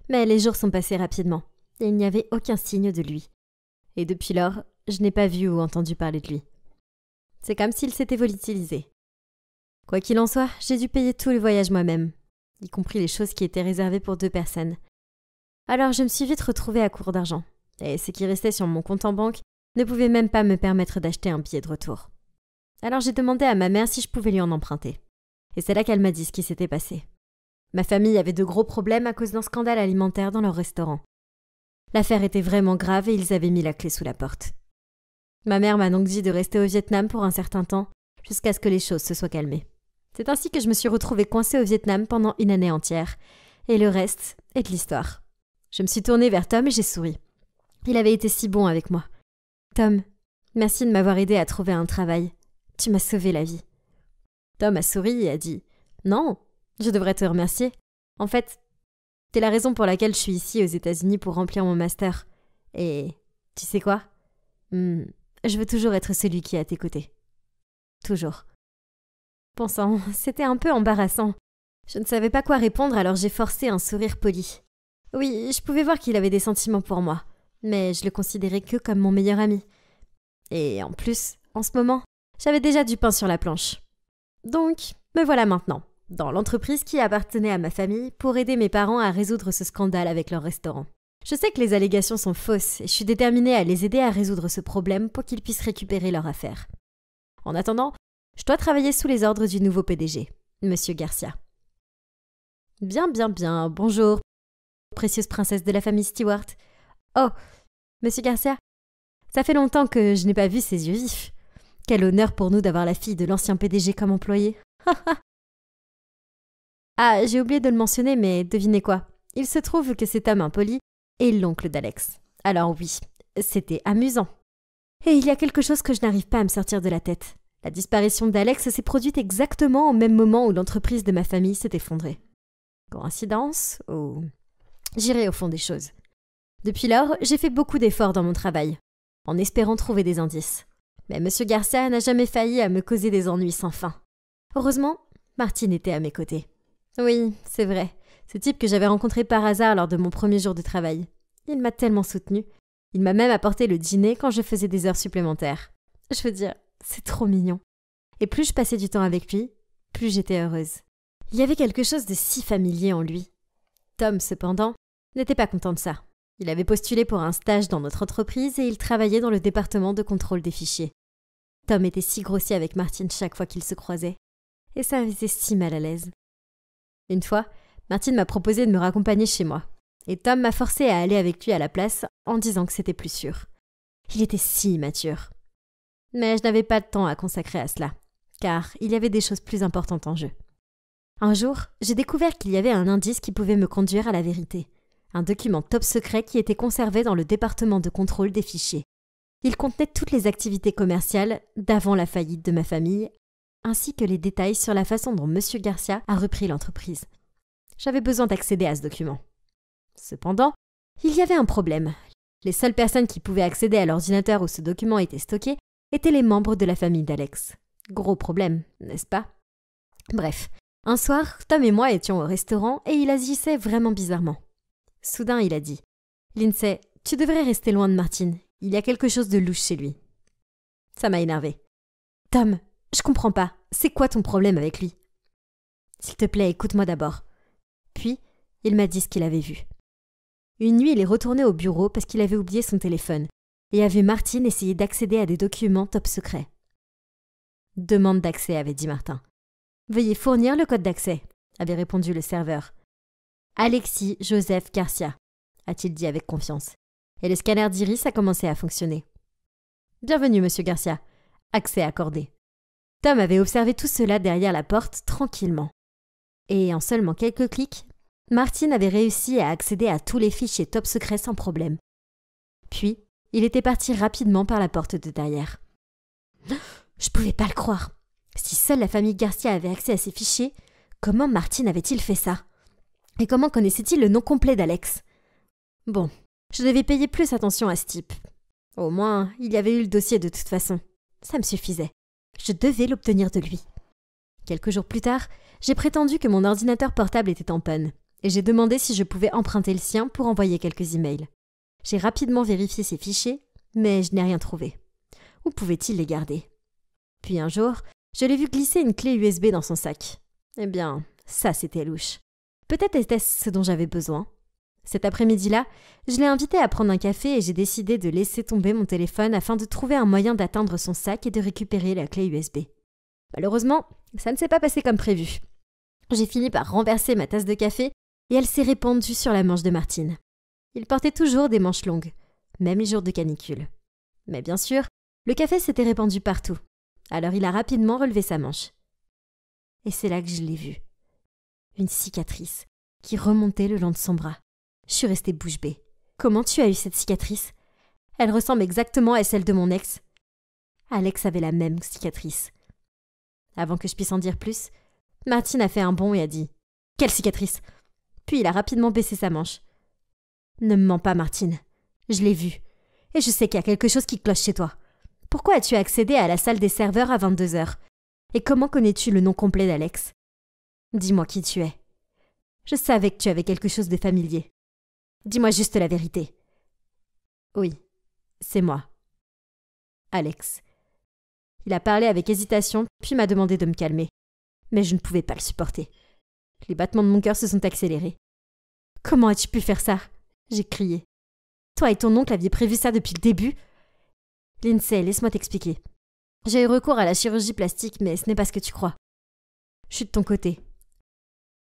Speaker 6: Mais les jours sont passés rapidement, et il n'y avait aucun signe de lui. Et depuis lors, je n'ai pas vu ou entendu parler de lui. C'est comme s'il s'était volatilisé. Quoi qu'il en soit, j'ai dû payer tout le voyage moi-même, y compris les choses qui étaient réservées pour deux personnes. Alors je me suis vite retrouvée à court d'argent, et ce qui restait sur mon compte en banque ne pouvait même pas me permettre d'acheter un billet de retour. Alors j'ai demandé à ma mère si je pouvais lui en emprunter. Et c'est là qu'elle m'a dit ce qui s'était passé. Ma famille avait de gros problèmes à cause d'un scandale alimentaire dans leur restaurant. L'affaire était vraiment grave et ils avaient mis la clé sous la porte. Ma mère m'a donc dit de rester au Vietnam pour un certain temps, jusqu'à ce que les choses se soient calmées. C'est ainsi que je me suis retrouvée coincée au Vietnam pendant une année entière, et le reste est de l'histoire. Je me suis tournée vers Tom et j'ai souri. Il avait été si bon avec moi. Tom, merci de m'avoir aidé à trouver un travail. Tu m'as sauvé la vie. Tom a souri et a dit Non, je devrais te remercier. En fait, t'es la raison pour laquelle je suis ici aux États-Unis pour remplir mon master. Et tu sais quoi hmm, Je veux toujours être celui qui est à tes côtés. Toujours. Pensant, c'était un peu embarrassant. Je ne savais pas quoi répondre alors j'ai forcé un sourire poli. Oui, je pouvais voir qu'il avait des sentiments pour moi, mais je le considérais que comme mon meilleur ami. Et en plus, en ce moment, j'avais déjà du pain sur la planche. Donc, me voilà maintenant, dans l'entreprise qui appartenait à ma famille, pour aider mes parents à résoudre ce scandale avec leur restaurant. Je sais que les allégations sont fausses et je suis déterminée à les aider à résoudre ce problème pour qu'ils puissent récupérer leur affaire. En attendant, je dois travailler sous les ordres du nouveau PDG, Monsieur Garcia. Bien, bien, bien, bonjour, précieuse princesse de la famille Stewart. Oh, Monsieur Garcia, ça fait longtemps que je n'ai pas vu ses yeux vifs. Quel honneur pour nous d'avoir la fille de l'ancien PDG comme employée. ah, j'ai oublié de le mentionner, mais devinez quoi Il se trouve que cet homme impoli est l'oncle d'Alex. Alors oui, c'était amusant. Et il y a quelque chose que je n'arrive pas à me sortir de la tête. La disparition d'Alex s'est produite exactement au même moment où l'entreprise de ma famille s'est effondrée. Coïncidence ou... J'irai au fond des choses. Depuis lors, j'ai fait beaucoup d'efforts dans mon travail, en espérant trouver des indices. Mais M. Garcia n'a jamais failli à me causer des ennuis sans fin. Heureusement, Martine était à mes côtés. Oui, c'est vrai. Ce type que j'avais rencontré par hasard lors de mon premier jour de travail. Il m'a tellement soutenu. Il m'a même apporté le dîner quand je faisais des heures supplémentaires. Je veux dire, c'est trop mignon. Et plus je passais du temps avec lui, plus j'étais heureuse. Il y avait quelque chose de si familier en lui. Tom, cependant, n'était pas content de ça. Il avait postulé pour un stage dans notre entreprise et il travaillait dans le département de contrôle des fichiers. Tom était si grossier avec Martine chaque fois qu'ils se croisaient. Et ça me faisait si mal à l'aise. Une fois, Martine m'a proposé de me raccompagner chez moi. Et Tom m'a forcé à aller avec lui à la place en disant que c'était plus sûr. Il était si immature. Mais je n'avais pas de temps à consacrer à cela, car il y avait des choses plus importantes en jeu. Un jour, j'ai découvert qu'il y avait un indice qui pouvait me conduire à la vérité, un document top secret qui était conservé dans le département de contrôle des fichiers. Il contenait toutes les activités commerciales d'avant la faillite de ma famille, ainsi que les détails sur la façon dont M. Garcia a repris l'entreprise. J'avais besoin d'accéder à ce document. Cependant, il y avait un problème. Les seules personnes qui pouvaient accéder à l'ordinateur où ce document était stocké étaient les membres de la famille d'Alex. Gros problème, n'est-ce pas Bref, un soir, Tom et moi étions au restaurant et il agissait vraiment bizarrement. Soudain, il a dit Lindsay, tu devrais rester loin de Martine. Il y a quelque chose de louche chez lui. Ça m'a énervé. Tom, je comprends pas. C'est quoi ton problème avec lui S'il te plaît, écoute-moi d'abord. Puis, il m'a dit ce qu'il avait vu. Une nuit, il est retourné au bureau parce qu'il avait oublié son téléphone et a vu Martine essayer d'accéder à des documents top secrets. Demande d'accès, avait dit Martin. Veuillez fournir le code d'accès, avait répondu le serveur. Alexis Joseph Garcia, a-t-il dit avec confiance et le scanner d'iris a commencé à fonctionner. Bienvenue, monsieur Garcia. Accès accordé. Tom avait observé tout cela derrière la porte tranquillement. Et en seulement quelques clics, Martine avait réussi à accéder à tous les fichiers top secrets sans problème. Puis, il était parti rapidement par la porte de derrière. Je pouvais pas le croire. Si seule la famille Garcia avait accès à ces fichiers, comment Martine avait-il fait ça Et comment connaissait-il le nom complet d'Alex Bon, je devais payer plus attention à ce type. Au moins, il y avait eu le dossier de toute façon. Ça me suffisait. Je devais l'obtenir de lui. Quelques jours plus tard, j'ai prétendu que mon ordinateur portable était en panne, et j'ai demandé si je pouvais emprunter le sien pour envoyer quelques emails. J'ai rapidement vérifié ses fichiers, mais je n'ai rien trouvé. Où pouvait-il les garder Puis un jour, je l'ai vu glisser une clé USB dans son sac. Eh bien, ça c'était louche. Peut-être était-ce ce dont j'avais besoin cet après-midi-là, je l'ai invité à prendre un café et j'ai décidé de laisser tomber mon téléphone afin de trouver un moyen d'atteindre son sac et de récupérer la clé USB. Malheureusement, ça ne s'est pas passé comme prévu. J'ai fini par renverser ma tasse de café et elle s'est répandue sur la manche de Martine. Il portait toujours des manches longues, même les jours de canicule. Mais bien sûr, le café s'était répandu partout. Alors il a rapidement relevé sa manche. Et c'est là que je l'ai vu. Une cicatrice qui remontait le long de son bras. Je suis restée bouche bée. Comment tu as eu cette cicatrice Elle ressemble exactement à celle de mon ex. Alex avait la même cicatrice. Avant que je puisse en dire plus, Martine a fait un bond et a dit Quelle cicatrice Puis il a rapidement baissé sa manche. Ne me mens pas, Martine. Je l'ai vue. Et je sais qu'il y a quelque chose qui cloche chez toi. Pourquoi as-tu accédé à la salle des serveurs à 22 heures Et comment connais-tu le nom complet d'Alex Dis-moi qui tu es. Je savais que tu avais quelque chose de familier. Dis-moi juste la vérité. Oui, c'est moi. Alex. Il a parlé avec hésitation, puis m'a demandé de me calmer. Mais je ne pouvais pas le supporter. Les battements de mon cœur se sont accélérés. Comment as-tu pu faire ça J'ai crié. Toi et ton oncle aviez prévu ça depuis le début Lindsay, laisse-moi t'expliquer. J'ai eu recours à la chirurgie plastique, mais ce n'est pas ce que tu crois. Je suis de ton côté.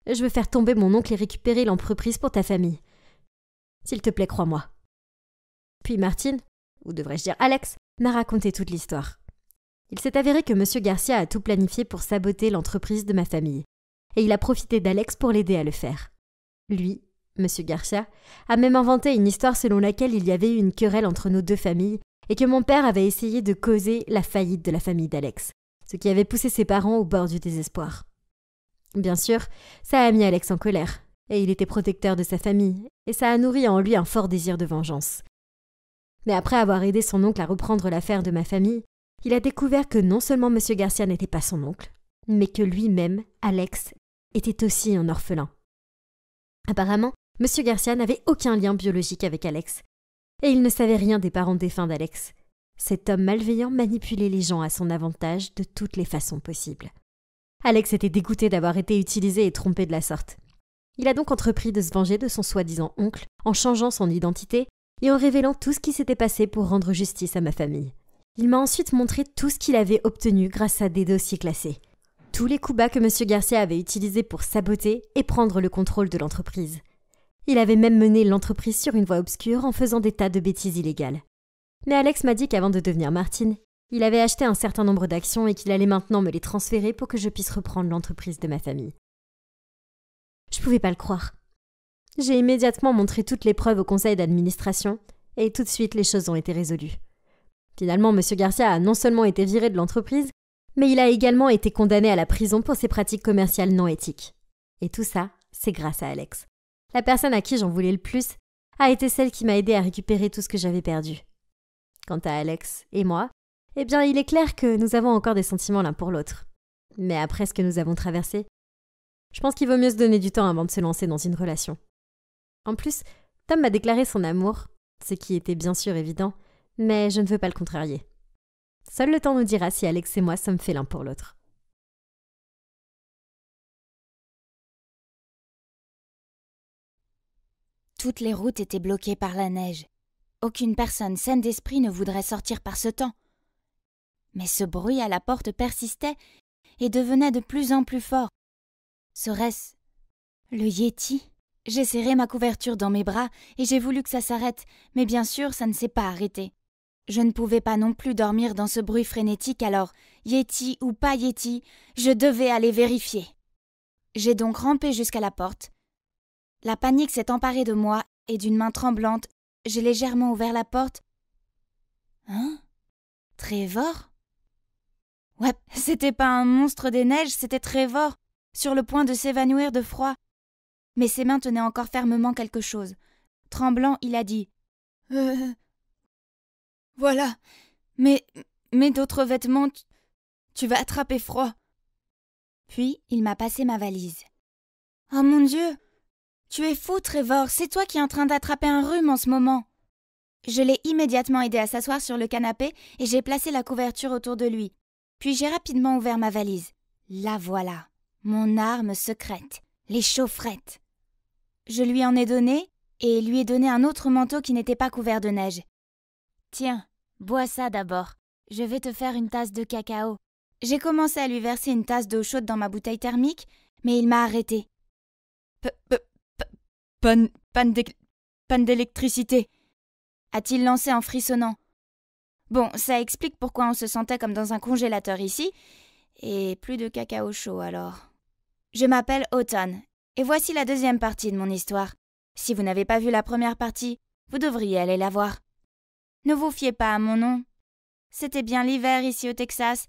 Speaker 6: Je veux faire tomber mon oncle et récupérer l'entreprise pour ta famille. S'il te plaît, crois-moi. Puis Martine, ou devrais-je dire Alex, m'a raconté toute l'histoire. Il s'est avéré que M. Garcia a tout planifié pour saboter l'entreprise de ma famille, et il a profité d'Alex pour l'aider à le faire. Lui, M. Garcia, a même inventé une histoire selon laquelle il y avait eu une querelle entre nos deux familles et que mon père avait essayé de causer la faillite de la famille d'Alex, ce qui avait poussé ses parents au bord du désespoir. Bien sûr, ça a mis Alex en colère, et il était protecteur de sa famille, et ça a nourri en lui un fort désir de vengeance. Mais après avoir aidé son oncle à reprendre l'affaire de ma famille, il a découvert que non seulement M. Garcia n'était pas son oncle, mais que lui-même, Alex, était aussi un orphelin. Apparemment, M. Garcia n'avait aucun lien biologique avec Alex, et il ne savait rien des parents défunts d'Alex. Cet homme malveillant manipulait les gens à son avantage de toutes les façons possibles. Alex était dégoûté d'avoir été utilisé et trompé de la sorte. Il a donc entrepris de se venger de son soi-disant oncle en changeant son identité et en révélant tout ce qui s'était passé pour rendre justice à ma famille. Il m'a ensuite montré tout ce qu'il avait obtenu grâce à des dossiers classés. Tous les coups bas que M. Garcia avait utilisés pour saboter et prendre le contrôle de l'entreprise. Il avait même mené l'entreprise sur une voie obscure en faisant des tas de bêtises illégales. Mais Alex m'a dit qu'avant de devenir Martine, il avait acheté un certain nombre d'actions et qu'il allait maintenant me les transférer pour que je puisse reprendre l'entreprise de ma famille. Je pouvais pas le croire. J'ai immédiatement montré toutes les preuves au conseil d'administration, et tout de suite les choses ont été résolues. Finalement, M. Garcia a non seulement été viré de l'entreprise, mais il a également été condamné à la prison pour ses pratiques commerciales non éthiques. Et tout ça, c'est grâce à Alex. La personne à qui j'en voulais le plus a été celle qui m'a aidé à récupérer tout ce que j'avais perdu. Quant à Alex et moi, eh bien, il est clair que nous avons encore des sentiments l'un pour l'autre. Mais après ce que nous avons traversé, je pense qu'il vaut mieux se donner du temps avant de se lancer dans une relation. En plus, Tom m'a déclaré son amour, ce qui était bien sûr évident, mais je ne veux pas le contrarier. Seul le temps nous dira si Alex et moi sommes faits l'un pour l'autre.
Speaker 7: Toutes les routes étaient bloquées par la neige. Aucune personne saine d'esprit ne voudrait sortir par ce temps. Mais ce bruit à la porte persistait et devenait de plus en plus fort, Serait-ce le Yeti J'ai serré ma couverture dans mes bras et j'ai voulu que ça s'arrête, mais bien sûr, ça ne s'est pas arrêté. Je ne pouvais pas non plus dormir dans ce bruit frénétique, alors, Yeti ou pas Yeti, je devais aller vérifier. J'ai donc rampé jusqu'à la porte. La panique s'est emparée de moi et d'une main tremblante, j'ai légèrement ouvert la porte. Hein Trévor Ouais, c'était pas un monstre des neiges, c'était Trévor sur le point de s'évanouir de froid. Mais ses mains tenaient encore fermement quelque chose. Tremblant, il a dit euh, Voilà. Mais. Mais d'autres vêtements. Tu, vas attraper froid. Puis il m'a passé ma valise. Ah mon Dieu Tu es fou, Trevor, c'est toi qui es en train d'attraper un rhume en ce moment Je l'ai immédiatement aidé à s'asseoir sur le canapé et j'ai placé la couverture autour de lui. Puis j'ai rapidement ouvert ma valise. La voilà mon arme secrète, les chaufferettes. Je lui en ai donné et lui ai donné un autre manteau qui n'était pas couvert de neige. Tiens, bois ça d'abord. Je vais te faire une tasse de cacao. J'ai commencé à lui verser une tasse d'eau chaude dans ma bouteille thermique, mais il m'a arrêté. Panne, panne d'électricité, a-t-il lancé en frissonnant. Bon, ça explique pourquoi on se sentait comme dans un congélateur ici, et plus de cacao chaud alors. Je m'appelle Auton, et voici la deuxième partie de mon histoire. Si vous n'avez pas vu la première partie, vous devriez aller la voir. Ne vous fiez pas à mon nom. C'était bien l'hiver ici au Texas,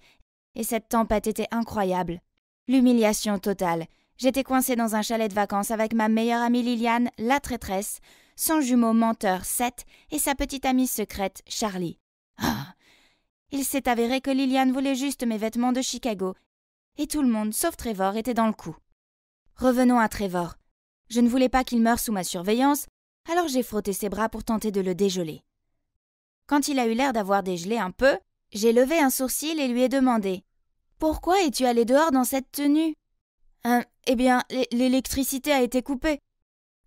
Speaker 7: et cette tempête était incroyable. L'humiliation totale. J'étais coincée dans un chalet de vacances avec ma meilleure amie Liliane, la traîtresse, son jumeau menteur Seth et sa petite amie secrète Charlie. Ah Il s'est avéré que Liliane voulait juste mes vêtements de Chicago et tout le monde, sauf Trévor, était dans le coup. Revenons à Trévor. Je ne voulais pas qu'il meure sous ma surveillance, alors j'ai frotté ses bras pour tenter de le dégeler. Quand il a eu l'air d'avoir dégelé un peu, j'ai levé un sourcil et lui ai demandé Pourquoi es-tu allé dehors dans cette tenue euh, Eh bien, l'électricité a été coupée.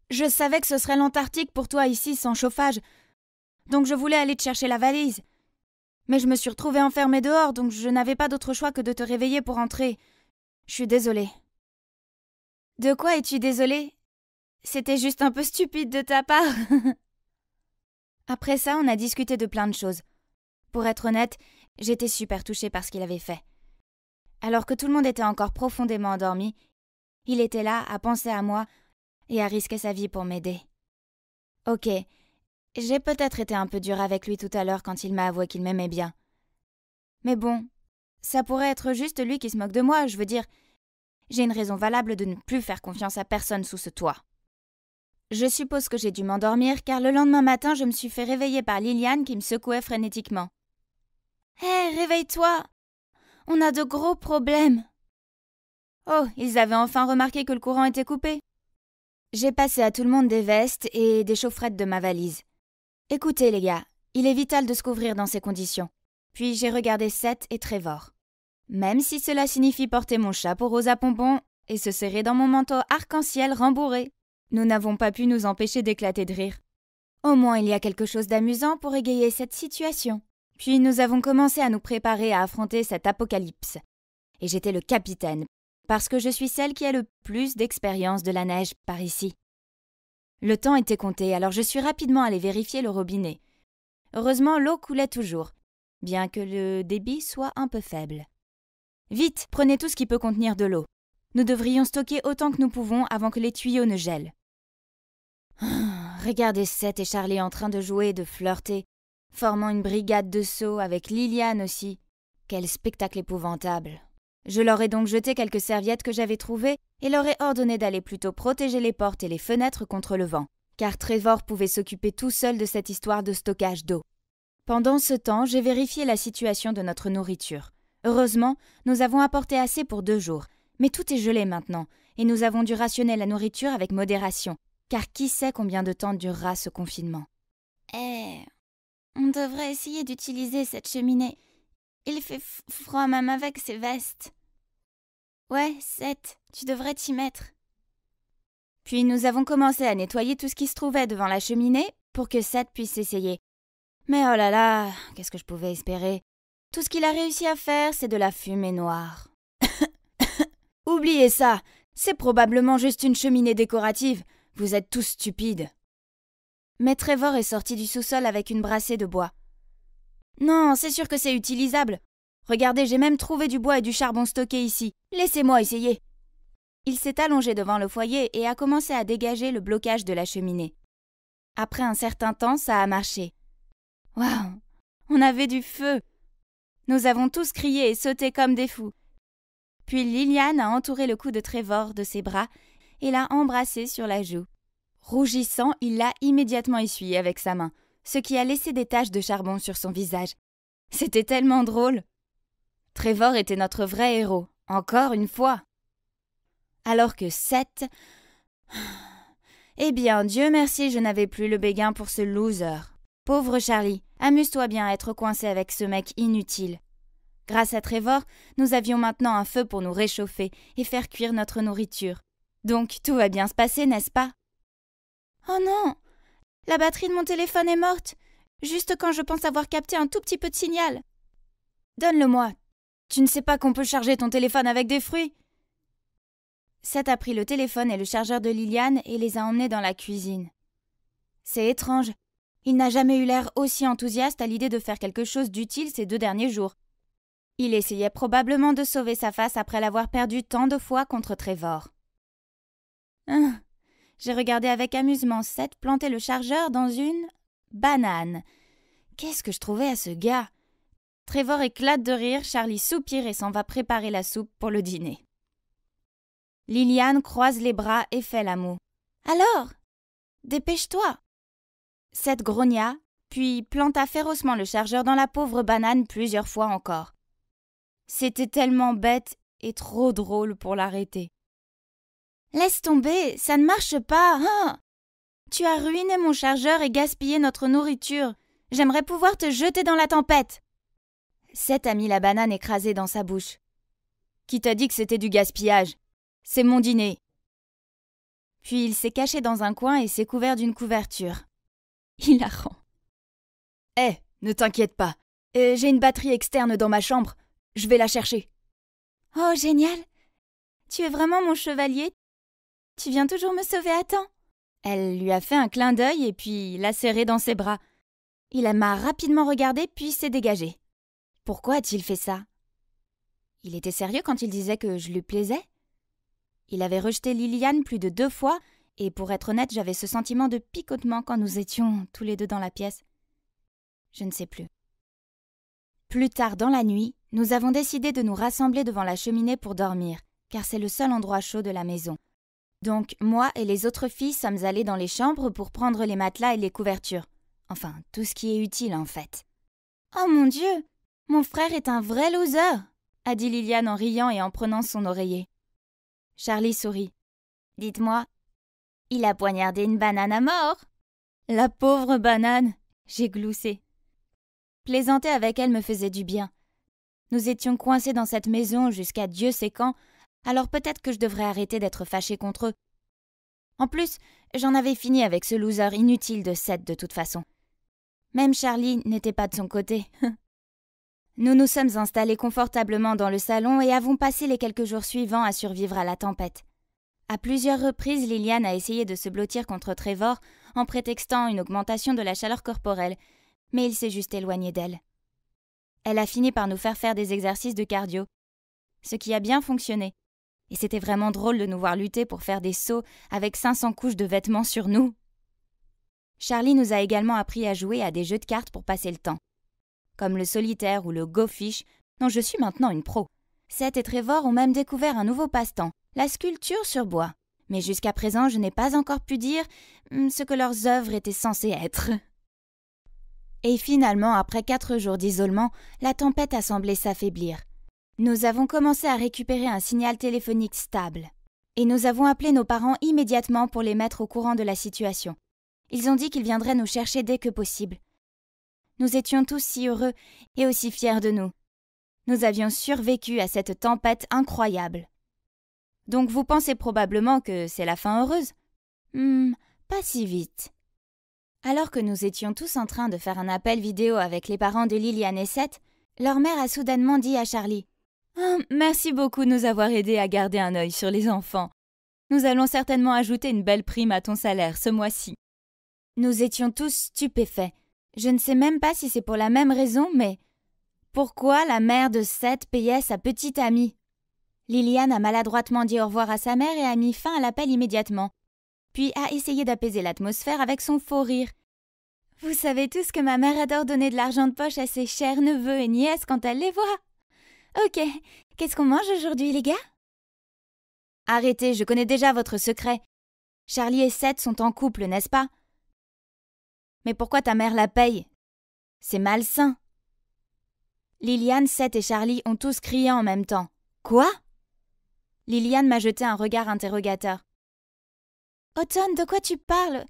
Speaker 7: Je savais que ce serait l'Antarctique pour toi ici sans chauffage, donc je voulais aller te chercher la valise. Mais je me suis retrouvée enfermée dehors, donc je n'avais pas d'autre choix que de te réveiller pour entrer. Je suis désolée. De quoi es-tu désolée C'était juste un peu stupide de ta part. Après ça, on a discuté de plein de choses. Pour être honnête, j'étais super touchée par ce qu'il avait fait. Alors que tout le monde était encore profondément endormi, il était là à penser à moi et à risquer sa vie pour m'aider. Ok, j'ai peut-être été un peu dure avec lui tout à l'heure quand il m'a avoué qu'il m'aimait bien. Mais bon, ça pourrait être juste lui qui se moque de moi, je veux dire. J'ai une raison valable de ne plus faire confiance à personne sous ce toit. Je suppose que j'ai dû m'endormir car le lendemain matin, je me suis fait réveiller par Liliane qui me secouait frénétiquement. Hé, réveille-toi On a de gros problèmes Oh, ils avaient enfin remarqué que le courant était coupé. J'ai passé à tout le monde des vestes et des chaufferettes de ma valise. Écoutez, les gars, il est vital de se couvrir dans ces conditions. Puis j'ai regardé Seth et Trevor. Même si cela signifie porter mon chapeau rose à pompons et se serrer dans mon manteau arc-en-ciel rembourré, nous n'avons pas pu nous empêcher d'éclater de rire. Au moins, il y a quelque chose d'amusant pour égayer cette situation. Puis nous avons commencé à nous préparer à affronter cet apocalypse. Et j'étais le capitaine, parce que je suis celle qui a le plus d'expérience de la neige par ici. Le temps était compté, alors je suis rapidement allé vérifier le robinet. Heureusement, l'eau coulait toujours, bien que le débit soit un peu faible. Vite, prenez tout ce qui peut contenir de l'eau. Nous devrions stocker autant que nous pouvons avant que les tuyaux ne gèlent. Ah, regardez Seth et Charlie en train de jouer et de flirter, formant une brigade de sauts avec Liliane aussi. Quel spectacle épouvantable. Je leur ai donc jeté quelques serviettes que j'avais trouvées et leur ai ordonné d'aller plutôt protéger les portes et les fenêtres contre le vent, car Trévor pouvait s'occuper tout seul de cette histoire de stockage d'eau. Pendant ce temps, j'ai vérifié la situation de notre nourriture. Heureusement, nous avons apporté assez pour deux jours, mais tout est gelé maintenant, et nous avons dû rationner la nourriture avec modération, car qui sait combien de temps durera ce confinement. Eh, on devrait essayer d'utiliser cette cheminée. Il fait froid même avec ses vestes. Ouais, Seth, tu devrais t'y mettre. Puis nous avons commencé à nettoyer tout ce qui se trouvait devant la cheminée pour que Seth puisse essayer. Mais oh là là, qu'est-ce que je pouvais espérer Tout ce qu'il a réussi à faire, c'est de la fumée noire. Oubliez ça C'est probablement juste une cheminée décorative. Vous êtes tous stupides. Mais Trevor est sorti du sous-sol avec une brassée de bois. Non, c'est sûr que c'est utilisable. Regardez, j'ai même trouvé du bois et du charbon stocké ici. Laissez-moi essayer. Il s'est allongé devant le foyer et a commencé à dégager le blocage de la cheminée. Après un certain temps, ça a marché. Waouh On avait du feu Nous avons tous crié et sauté comme des fous. Puis Liliane a entouré le cou de Trévor de ses bras et l'a embrassé sur la joue. Rougissant, il l'a immédiatement essuyé avec sa main ce qui a laissé des taches de charbon sur son visage. C'était tellement drôle. Trevor était notre vrai héros, encore une fois. Alors que Seth. Eh bien, Dieu merci, je n'avais plus le béguin pour ce loser. Pauvre Charlie, amuse-toi bien à être coincé avec ce mec inutile. Grâce à Trevor, nous avions maintenant un feu pour nous réchauffer et faire cuire notre nourriture. Donc tout va bien se passer, n'est-ce pas Oh non la batterie de mon téléphone est morte, juste quand je pense avoir capté un tout petit peu de signal. Donne-le-moi. Tu ne sais pas qu'on peut charger ton téléphone avec des fruits Seth a pris le téléphone et le chargeur de Liliane et les a emmenés dans la cuisine. C'est étrange. Il n'a jamais eu l'air aussi enthousiaste à l'idée de faire quelque chose d'utile ces deux derniers jours. Il essayait probablement de sauver sa face après l'avoir perdu tant de fois contre Trevor. Hein, j'ai regardé avec amusement Seth planter le chargeur dans une banane. Qu'est-ce que je trouvais à ce gars Trévor éclate de rire, Charlie soupire et s'en va préparer la soupe pour le dîner. Liliane croise les bras et fait la moue. Alors Dépêche-toi Seth grogna, puis planta férocement le chargeur dans la pauvre banane plusieurs fois encore. C'était tellement bête et trop drôle pour l'arrêter. Laisse tomber, ça ne marche pas. Hein. tu as ruiné mon chargeur et gaspillé notre nourriture. J'aimerais pouvoir te jeter dans la tempête. Seth a mis la banane écrasée dans sa bouche. Qui t'a dit que c'était du gaspillage C'est mon dîner. Puis il s'est caché dans un coin et s'est couvert d'une couverture. Il Hilarant. rend. Eh, ne t'inquiète pas. Eh, j'ai une batterie externe dans ma chambre. Je vais la chercher. Oh, génial Tu es vraiment mon chevalier, tu viens toujours me sauver à temps Elle lui a fait un clin d'œil et puis l'a serré dans ses bras. Il m'a rapidement regardé puis s'est dégagé. Pourquoi a-t-il fait ça Il était sérieux quand il disait que je lui plaisais Il avait rejeté Liliane plus de deux fois, et pour être honnête, j'avais ce sentiment de picotement quand nous étions tous les deux dans la pièce. Je ne sais plus. Plus tard dans la nuit, nous avons décidé de nous rassembler devant la cheminée pour dormir, car c'est le seul endroit chaud de la maison. Donc moi et les autres filles sommes allées dans les chambres pour prendre les matelas et les couvertures. Enfin, tout ce qui est utile en fait. Oh mon Dieu Mon frère est un vrai loser a dit Liliane en riant et en prenant son oreiller. Charlie sourit. Dites-moi, il a poignardé une banane à mort La pauvre banane J'ai gloussé. Plaisanter avec elle me faisait du bien. Nous étions coincés dans cette maison jusqu'à Dieu sait quand, alors peut-être que je devrais arrêter d'être fâché contre eux. En plus, j'en avais fini avec ce loser inutile de Seth de toute façon. Même Charlie n'était pas de son côté. nous nous sommes installés confortablement dans le salon et avons passé les quelques jours suivants à survivre à la tempête. À plusieurs reprises, Liliane a essayé de se blottir contre Trevor en prétextant une augmentation de la chaleur corporelle, mais il s'est juste éloigné d'elle. Elle a fini par nous faire faire des exercices de cardio, ce qui a bien fonctionné et c'était vraiment drôle de nous voir lutter pour faire des sauts avec 500 couches de vêtements sur nous. Charlie nous a également appris à jouer à des jeux de cartes pour passer le temps, comme le solitaire ou le go fish, dont je suis maintenant une pro. Seth et Trevor ont même découvert un nouveau passe-temps, la sculpture sur bois. Mais jusqu'à présent, je n'ai pas encore pu dire hmm, ce que leurs œuvres étaient censées être. Et finalement, après quatre jours d'isolement, la tempête a semblé s'affaiblir. Nous avons commencé à récupérer un signal téléphonique stable. Et nous avons appelé nos parents immédiatement pour les mettre au courant de la situation. Ils ont dit qu'ils viendraient nous chercher dès que possible. Nous étions tous si heureux et aussi fiers de nous. Nous avions survécu à cette tempête incroyable. Donc vous pensez probablement que c'est la fin heureuse Hum, pas si vite. Alors que nous étions tous en train de faire un appel vidéo avec les parents de Liliane et Seth, leur mère a soudainement dit à Charlie ah, merci beaucoup de nous avoir aidés à garder un œil sur les enfants. Nous allons certainement ajouter une belle prime à ton salaire ce mois-ci. Nous étions tous stupéfaits. Je ne sais même pas si c'est pour la même raison, mais pourquoi la mère de Seth payait sa petite amie Liliane a maladroitement dit au revoir à sa mère et a mis fin à l'appel immédiatement, puis a essayé d'apaiser l'atmosphère avec son faux rire. Vous savez tous que ma mère adore donner de l'argent de poche à ses chers neveux et nièces quand elle les voit. Ok, qu'est-ce qu'on mange aujourd'hui, les gars Arrêtez, je connais déjà votre secret. Charlie et Seth sont en couple, n'est-ce pas Mais pourquoi ta mère la paye C'est malsain. Liliane, Seth et Charlie ont tous crié en même temps. Quoi Liliane m'a jeté un regard interrogateur. Autonne, de quoi tu parles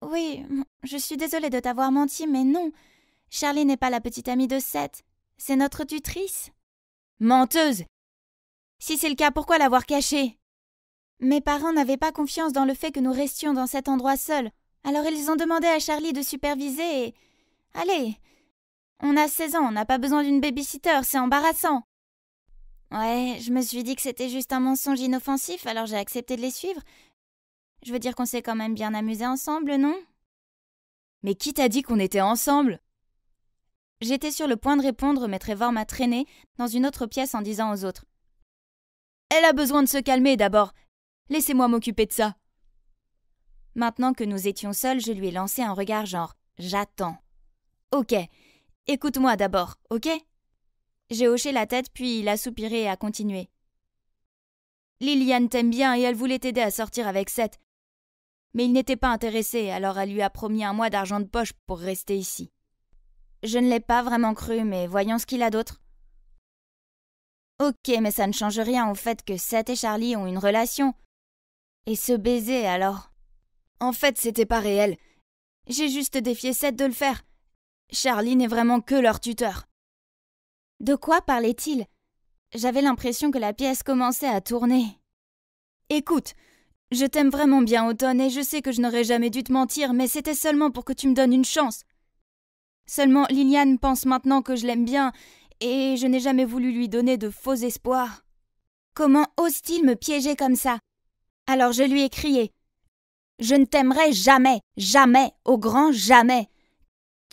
Speaker 7: Oui, je suis désolée de t'avoir menti, mais non. Charlie n'est pas la petite amie de Seth. C'est notre tutrice Menteuse Si c'est le cas, pourquoi l'avoir cachée Mes parents n'avaient pas confiance dans le fait que nous restions dans cet endroit seuls, alors ils ont demandé à Charlie de superviser et. Allez On a seize ans, on n'a pas besoin d'une babysitter, c'est embarrassant Ouais, je me suis dit que c'était juste un mensonge inoffensif, alors j'ai accepté de les suivre. Je veux dire qu'on s'est quand même bien amusés ensemble, non Mais qui t'a dit qu'on était ensemble J'étais sur le point de répondre, mais Trevor m'a traîné dans une autre pièce en disant aux autres Elle a besoin de se calmer d'abord. Laissez-moi m'occuper de ça. Maintenant que nous étions seuls, je lui ai lancé un regard genre J'attends. Ok, écoute-moi d'abord, ok J'ai hoché la tête, puis il a soupiré et a continué. Liliane t'aime bien et elle voulait t'aider à sortir avec Seth. Mais il n'était pas intéressé, alors elle lui a promis un mois d'argent de poche pour rester ici. Je ne l'ai pas vraiment cru, mais voyons ce qu'il a d'autre. Ok, mais ça ne change rien au fait que Seth et Charlie ont une relation. Et ce baiser, alors En fait, c'était pas réel. J'ai juste défié Seth de le faire. Charlie n'est vraiment que leur tuteur. De quoi parlait-il J'avais l'impression que la pièce commençait à tourner. Écoute, je t'aime vraiment bien, Autumn, et je sais que je n'aurais jamais dû te mentir, mais c'était seulement pour que tu me donnes une chance. Seulement Liliane pense maintenant que je l'aime bien, et je n'ai jamais voulu lui donner de faux espoirs. Comment ose-t-il me piéger comme ça Alors je lui ai crié. Je ne t'aimerai jamais, jamais, au grand jamais.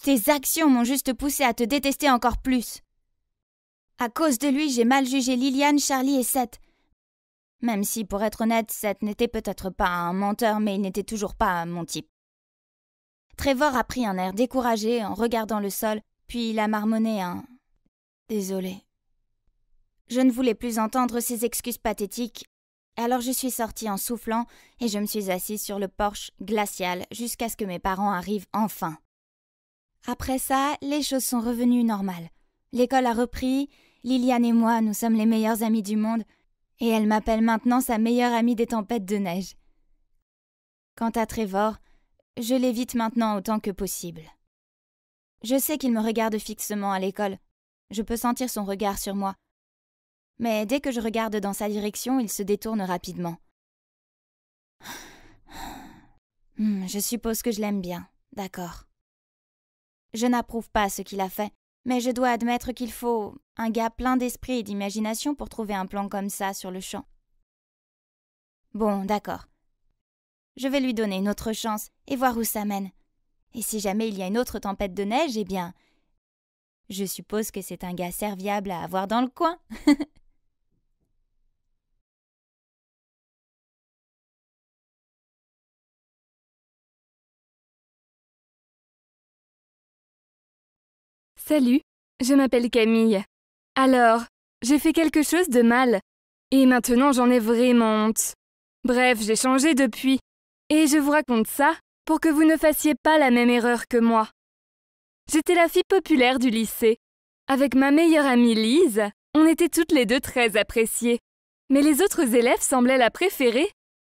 Speaker 7: Tes actions m'ont juste poussé à te détester encore plus. À cause de lui, j'ai mal jugé Liliane, Charlie et Seth. Même si, pour être honnête, Seth n'était peut-être pas un menteur, mais il n'était toujours pas mon type. Trévor a pris un air découragé en regardant le sol, puis il a marmonné un Désolé. Je ne voulais plus entendre ses excuses pathétiques, alors je suis sortie en soufflant et je me suis assise sur le porche glacial jusqu'à ce que mes parents arrivent enfin. Après ça, les choses sont revenues normales. L'école a repris, Liliane et moi, nous sommes les meilleures amies du monde, et elle m'appelle maintenant sa meilleure amie des tempêtes de neige. Quant à Trévor... Je l'évite maintenant autant que possible. Je sais qu'il me regarde fixement à l'école. Je peux sentir son regard sur moi. Mais dès que je regarde dans sa direction, il se détourne rapidement. Hmm, je suppose que je l'aime bien, d'accord. Je n'approuve pas ce qu'il a fait, mais je dois admettre qu'il faut un gars plein d'esprit et d'imagination pour trouver un plan comme ça sur le champ. Bon, d'accord. Je vais lui donner une autre chance et voir où ça mène. Et si jamais il y a une autre tempête de neige, eh bien. Je suppose que c'est un gars serviable à avoir dans le coin.
Speaker 8: Salut, je m'appelle Camille. Alors, j'ai fait quelque chose de mal. Et maintenant j'en ai vraiment honte. Bref, j'ai changé depuis. Et je vous raconte ça pour que vous ne fassiez pas la même erreur que moi. J'étais la fille populaire du lycée. Avec ma meilleure amie Lise, on était toutes les deux très appréciées. Mais les autres élèves semblaient la préférer.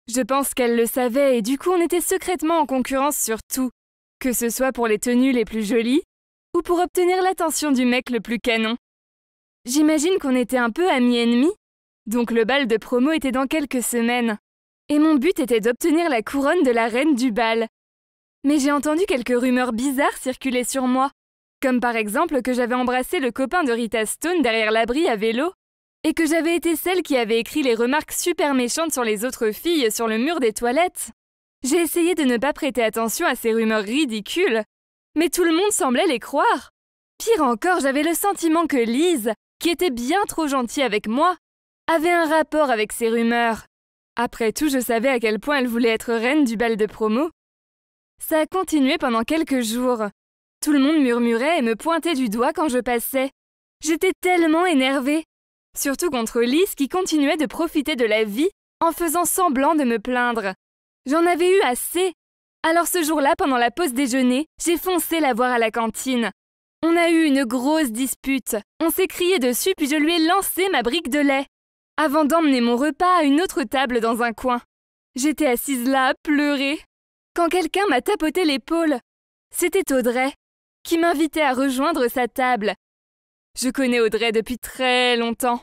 Speaker 8: Je pense qu'elle le savait et du coup on était secrètement en concurrence sur tout, que ce soit pour les tenues les plus jolies ou pour obtenir l'attention du mec le plus canon. J'imagine qu'on était un peu amis ennemis, donc le bal de promo était dans quelques semaines et mon but était d'obtenir la couronne de la reine du bal. Mais j'ai entendu quelques rumeurs bizarres circuler sur moi, comme par exemple que j'avais embrassé le copain de Rita Stone derrière l'abri à vélo, et que j'avais été celle qui avait écrit les remarques super méchantes sur les autres filles sur le mur des toilettes. J'ai essayé de ne pas prêter attention à ces rumeurs ridicules, mais tout le monde semblait les croire. Pire encore, j'avais le sentiment que Lise, qui était bien trop gentille avec moi, avait un rapport avec ces rumeurs après tout, je savais à quel point elle voulait être reine du bal de promo. Ça a continué pendant quelques jours. Tout le monde murmurait et me pointait du doigt quand je passais. J'étais tellement énervée. Surtout contre Lise qui continuait de profiter de la vie en faisant semblant de me plaindre. J'en avais eu assez. Alors ce jour-là, pendant la pause déjeuner, j'ai foncé la voir à la cantine. On a eu une grosse dispute. On s'est crié dessus puis je lui ai lancé ma brique de lait avant d'emmener mon repas à une autre table dans un coin. J'étais assise là, à pleurer, quand quelqu'un m'a tapoté l'épaule. C'était Audrey, qui m'invitait à rejoindre sa table. Je connais Audrey depuis très longtemps,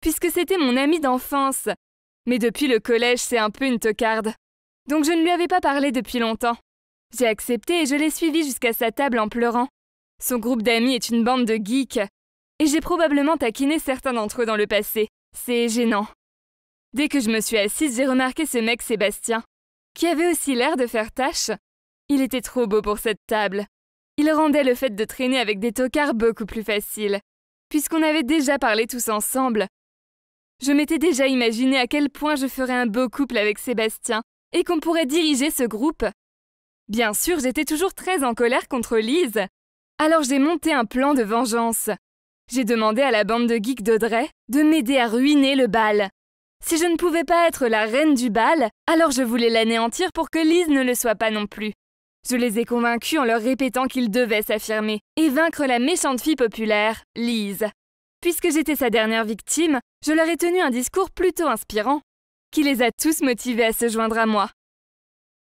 Speaker 8: puisque c'était mon amie d'enfance. Mais depuis le collège, c'est un peu une tocarde. Donc je ne lui avais pas parlé depuis longtemps. J'ai accepté et je l'ai suivie jusqu'à sa table en pleurant. Son groupe d'amis est une bande de geeks, et j'ai probablement taquiné certains d'entre eux dans le passé. C'est gênant. Dès que je me suis assise, j'ai remarqué ce mec Sébastien, qui avait aussi l'air de faire tâche. Il était trop beau pour cette table. Il rendait le fait de traîner avec des tocards beaucoup plus facile, puisqu'on avait déjà parlé tous ensemble. Je m'étais déjà imaginé à quel point je ferais un beau couple avec Sébastien, et qu'on pourrait diriger ce groupe. Bien sûr, j'étais toujours très en colère contre Lise, alors j'ai monté un plan de vengeance. J'ai demandé à la bande de geeks d'Audrey de m'aider à ruiner le bal. Si je ne pouvais pas être la reine du bal, alors je voulais l'anéantir pour que Lise ne le soit pas non plus. Je les ai convaincus en leur répétant qu'ils devaient s'affirmer et vaincre la méchante fille populaire, Lise. Puisque j'étais sa dernière victime, je leur ai tenu un discours plutôt inspirant, qui les a tous motivés à se joindre à moi.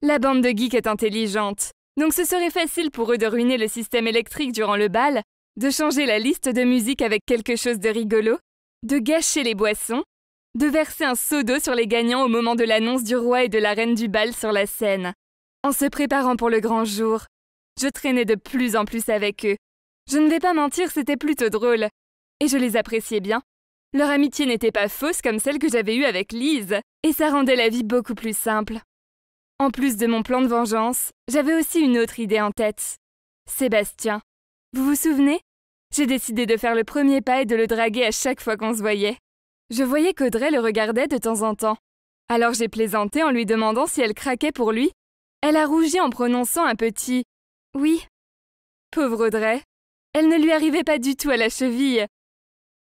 Speaker 8: La bande de geeks est intelligente, donc ce serait facile pour eux de ruiner le système électrique durant le bal de changer la liste de musique avec quelque chose de rigolo, de gâcher les boissons, de verser un seau d'eau sur les gagnants au moment de l'annonce du roi et de la reine du bal sur la scène. En se préparant pour le grand jour, je traînais de plus en plus avec eux. Je ne vais pas mentir, c'était plutôt drôle. Et je les appréciais bien. Leur amitié n'était pas fausse comme celle que j'avais eue avec Lise, et ça rendait la vie beaucoup plus simple. En plus de mon plan de vengeance, j'avais aussi une autre idée en tête. Sébastien. Vous vous souvenez j'ai décidé de faire le premier pas et de le draguer à chaque fois qu'on se voyait. Je voyais qu'Audrey le regardait de temps en temps. Alors j'ai plaisanté en lui demandant si elle craquait pour lui. Elle a rougi en prononçant un petit Oui. Pauvre Audrey. Elle ne lui arrivait pas du tout à la cheville.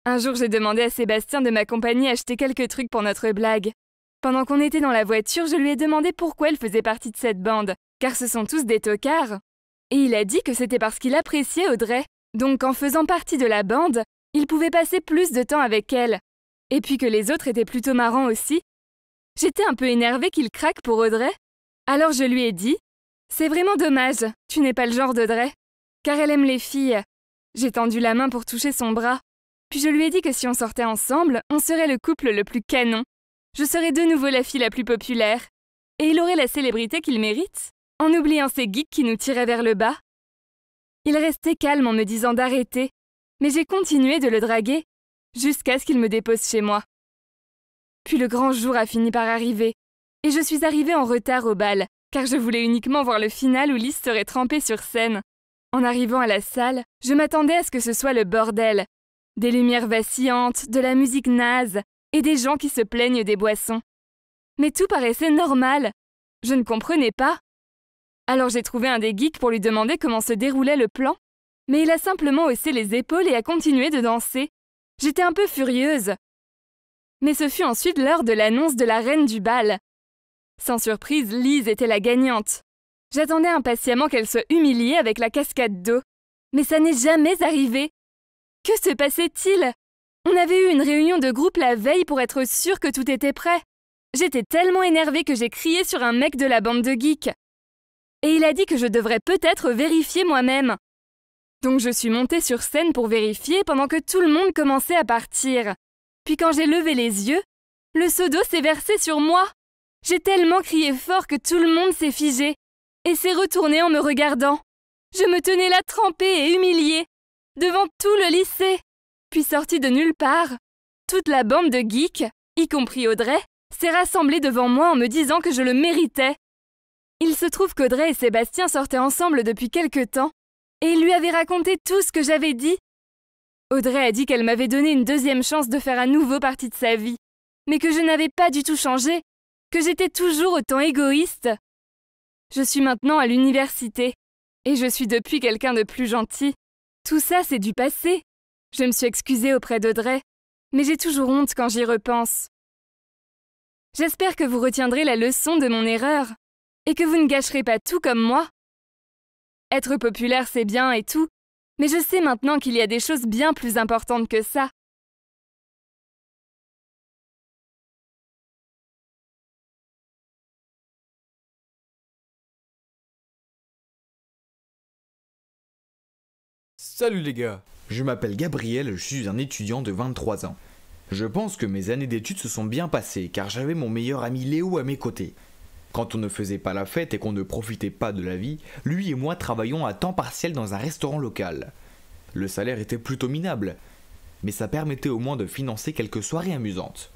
Speaker 8: Un jour, j'ai demandé à Sébastien de m'accompagner acheter quelques trucs pour notre blague. Pendant qu'on était dans la voiture, je lui ai demandé pourquoi elle faisait partie de cette bande, car ce sont tous des tocards. Et il a dit que c'était parce qu'il appréciait Audrey donc en faisant partie de la bande, il pouvait passer plus de temps avec elle. Et puis que les autres étaient plutôt marrants aussi. J'étais un peu énervée qu'il craque pour Audrey. Alors je lui ai dit C'est vraiment dommage, tu n'es pas le genre d'Audrey. Car elle aime les filles. J'ai tendu la main pour toucher son bras. Puis je lui ai dit que si on sortait ensemble, on serait le couple le plus canon. Je serais de nouveau la fille la plus populaire. Et il aurait la célébrité qu'il mérite, en oubliant ces geeks qui nous tiraient vers le bas. Il restait calme en me disant d'arrêter, mais j'ai continué de le draguer jusqu'à ce qu'il me dépose chez moi. Puis le grand jour a fini par arriver, et je suis arrivée en retard au bal, car je voulais uniquement voir le final où Lys serait trempée sur scène. En arrivant à la salle, je m'attendais à ce que ce soit le bordel. Des lumières vacillantes, de la musique naze, et des gens qui se plaignent des boissons. Mais tout paraissait normal. Je ne comprenais pas. Alors j'ai trouvé un des geeks pour lui demander comment se déroulait le plan. Mais il a simplement haussé les épaules et a continué de danser. J'étais un peu furieuse. Mais ce fut ensuite l'heure de l'annonce de la reine du bal. Sans surprise, Lise était la gagnante. J'attendais impatiemment qu'elle soit humiliée avec la cascade d'eau. Mais ça n'est jamais arrivé. Que se passait-il On avait eu une réunion de groupe la veille pour être sûr que tout était prêt. J'étais tellement énervée que j'ai crié sur un mec de la bande de geeks et il a dit que je devrais peut-être vérifier moi-même. Donc je suis montée sur scène pour vérifier pendant que tout le monde commençait à partir. Puis quand j'ai levé les yeux, le seau d'eau s'est versé sur moi. J'ai tellement crié fort que tout le monde s'est figé et s'est retourné en me regardant. Je me tenais là trempée et humiliée, devant tout le lycée. Puis sortie de nulle part, toute la bande de geeks, y compris Audrey, s'est rassemblée devant moi en me disant que je le méritais il se trouve qu'Audrey et Sébastien sortaient ensemble depuis quelque temps, et il lui avaient raconté tout ce que j'avais dit. Audrey a dit qu'elle m'avait donné une deuxième chance de faire à nouveau partie de sa vie, mais que je n'avais pas du tout changé, que j'étais toujours autant égoïste. Je suis maintenant à l'université, et je suis depuis quelqu'un de plus gentil. Tout ça, c'est du passé. Je me suis excusée auprès d'Audrey, mais j'ai toujours honte quand j'y repense. J'espère que vous retiendrez la leçon de mon erreur et que vous ne gâcherez pas tout comme moi. Être populaire, c'est bien et tout, mais je sais maintenant qu'il y a des choses bien plus importantes que ça.
Speaker 9: Salut les gars Je m'appelle Gabriel, je suis un étudiant de 23 ans. Je pense que mes années d'études se sont bien passées car j'avais mon meilleur ami Léo à mes côtés. Quand on ne faisait pas la fête et qu'on ne profitait pas de la vie, lui et moi travaillions à temps partiel dans un restaurant local. Le salaire était plutôt minable, mais ça permettait au moins de financer quelques soirées amusantes.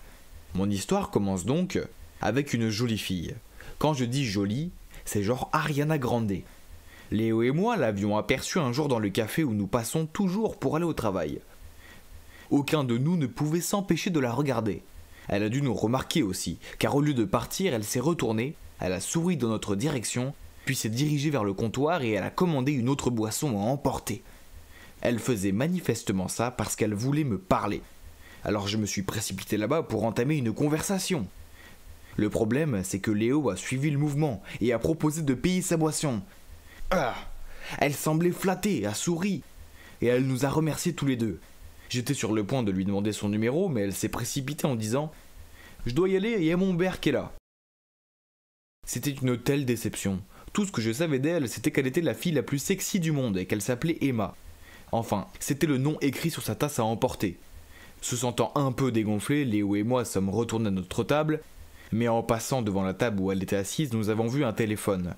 Speaker 9: Mon histoire commence donc avec une jolie fille. Quand je dis jolie, c'est genre Ariana Grande. Léo et moi l'avions aperçue un jour dans le café où nous passons toujours pour aller au travail. Aucun de nous ne pouvait s'empêcher de la regarder. Elle a dû nous remarquer aussi, car au lieu de partir, elle s'est retournée elle a souri dans notre direction, puis s'est dirigée vers le comptoir et elle a commandé une autre boisson à emporter. Elle faisait manifestement ça parce qu'elle voulait me parler. Alors je me suis précipité là-bas pour entamer une conversation. Le problème, c'est que Léo a suivi le mouvement et a proposé de payer sa boisson. Ah Elle semblait flattée, a souri, et elle nous a remerciés tous les deux. J'étais sur le point de lui demander son numéro, mais elle s'est précipitée en disant Je dois y aller, il y a mon père qui est là. C'était une telle déception. Tout ce que je savais d'elle, c'était qu'elle était la fille la plus sexy du monde et qu'elle s'appelait Emma. Enfin, c'était le nom écrit sur sa tasse à emporter. Se sentant un peu dégonflé, Léo et moi sommes retournés à notre table, mais en passant devant la table où elle était assise, nous avons vu un téléphone.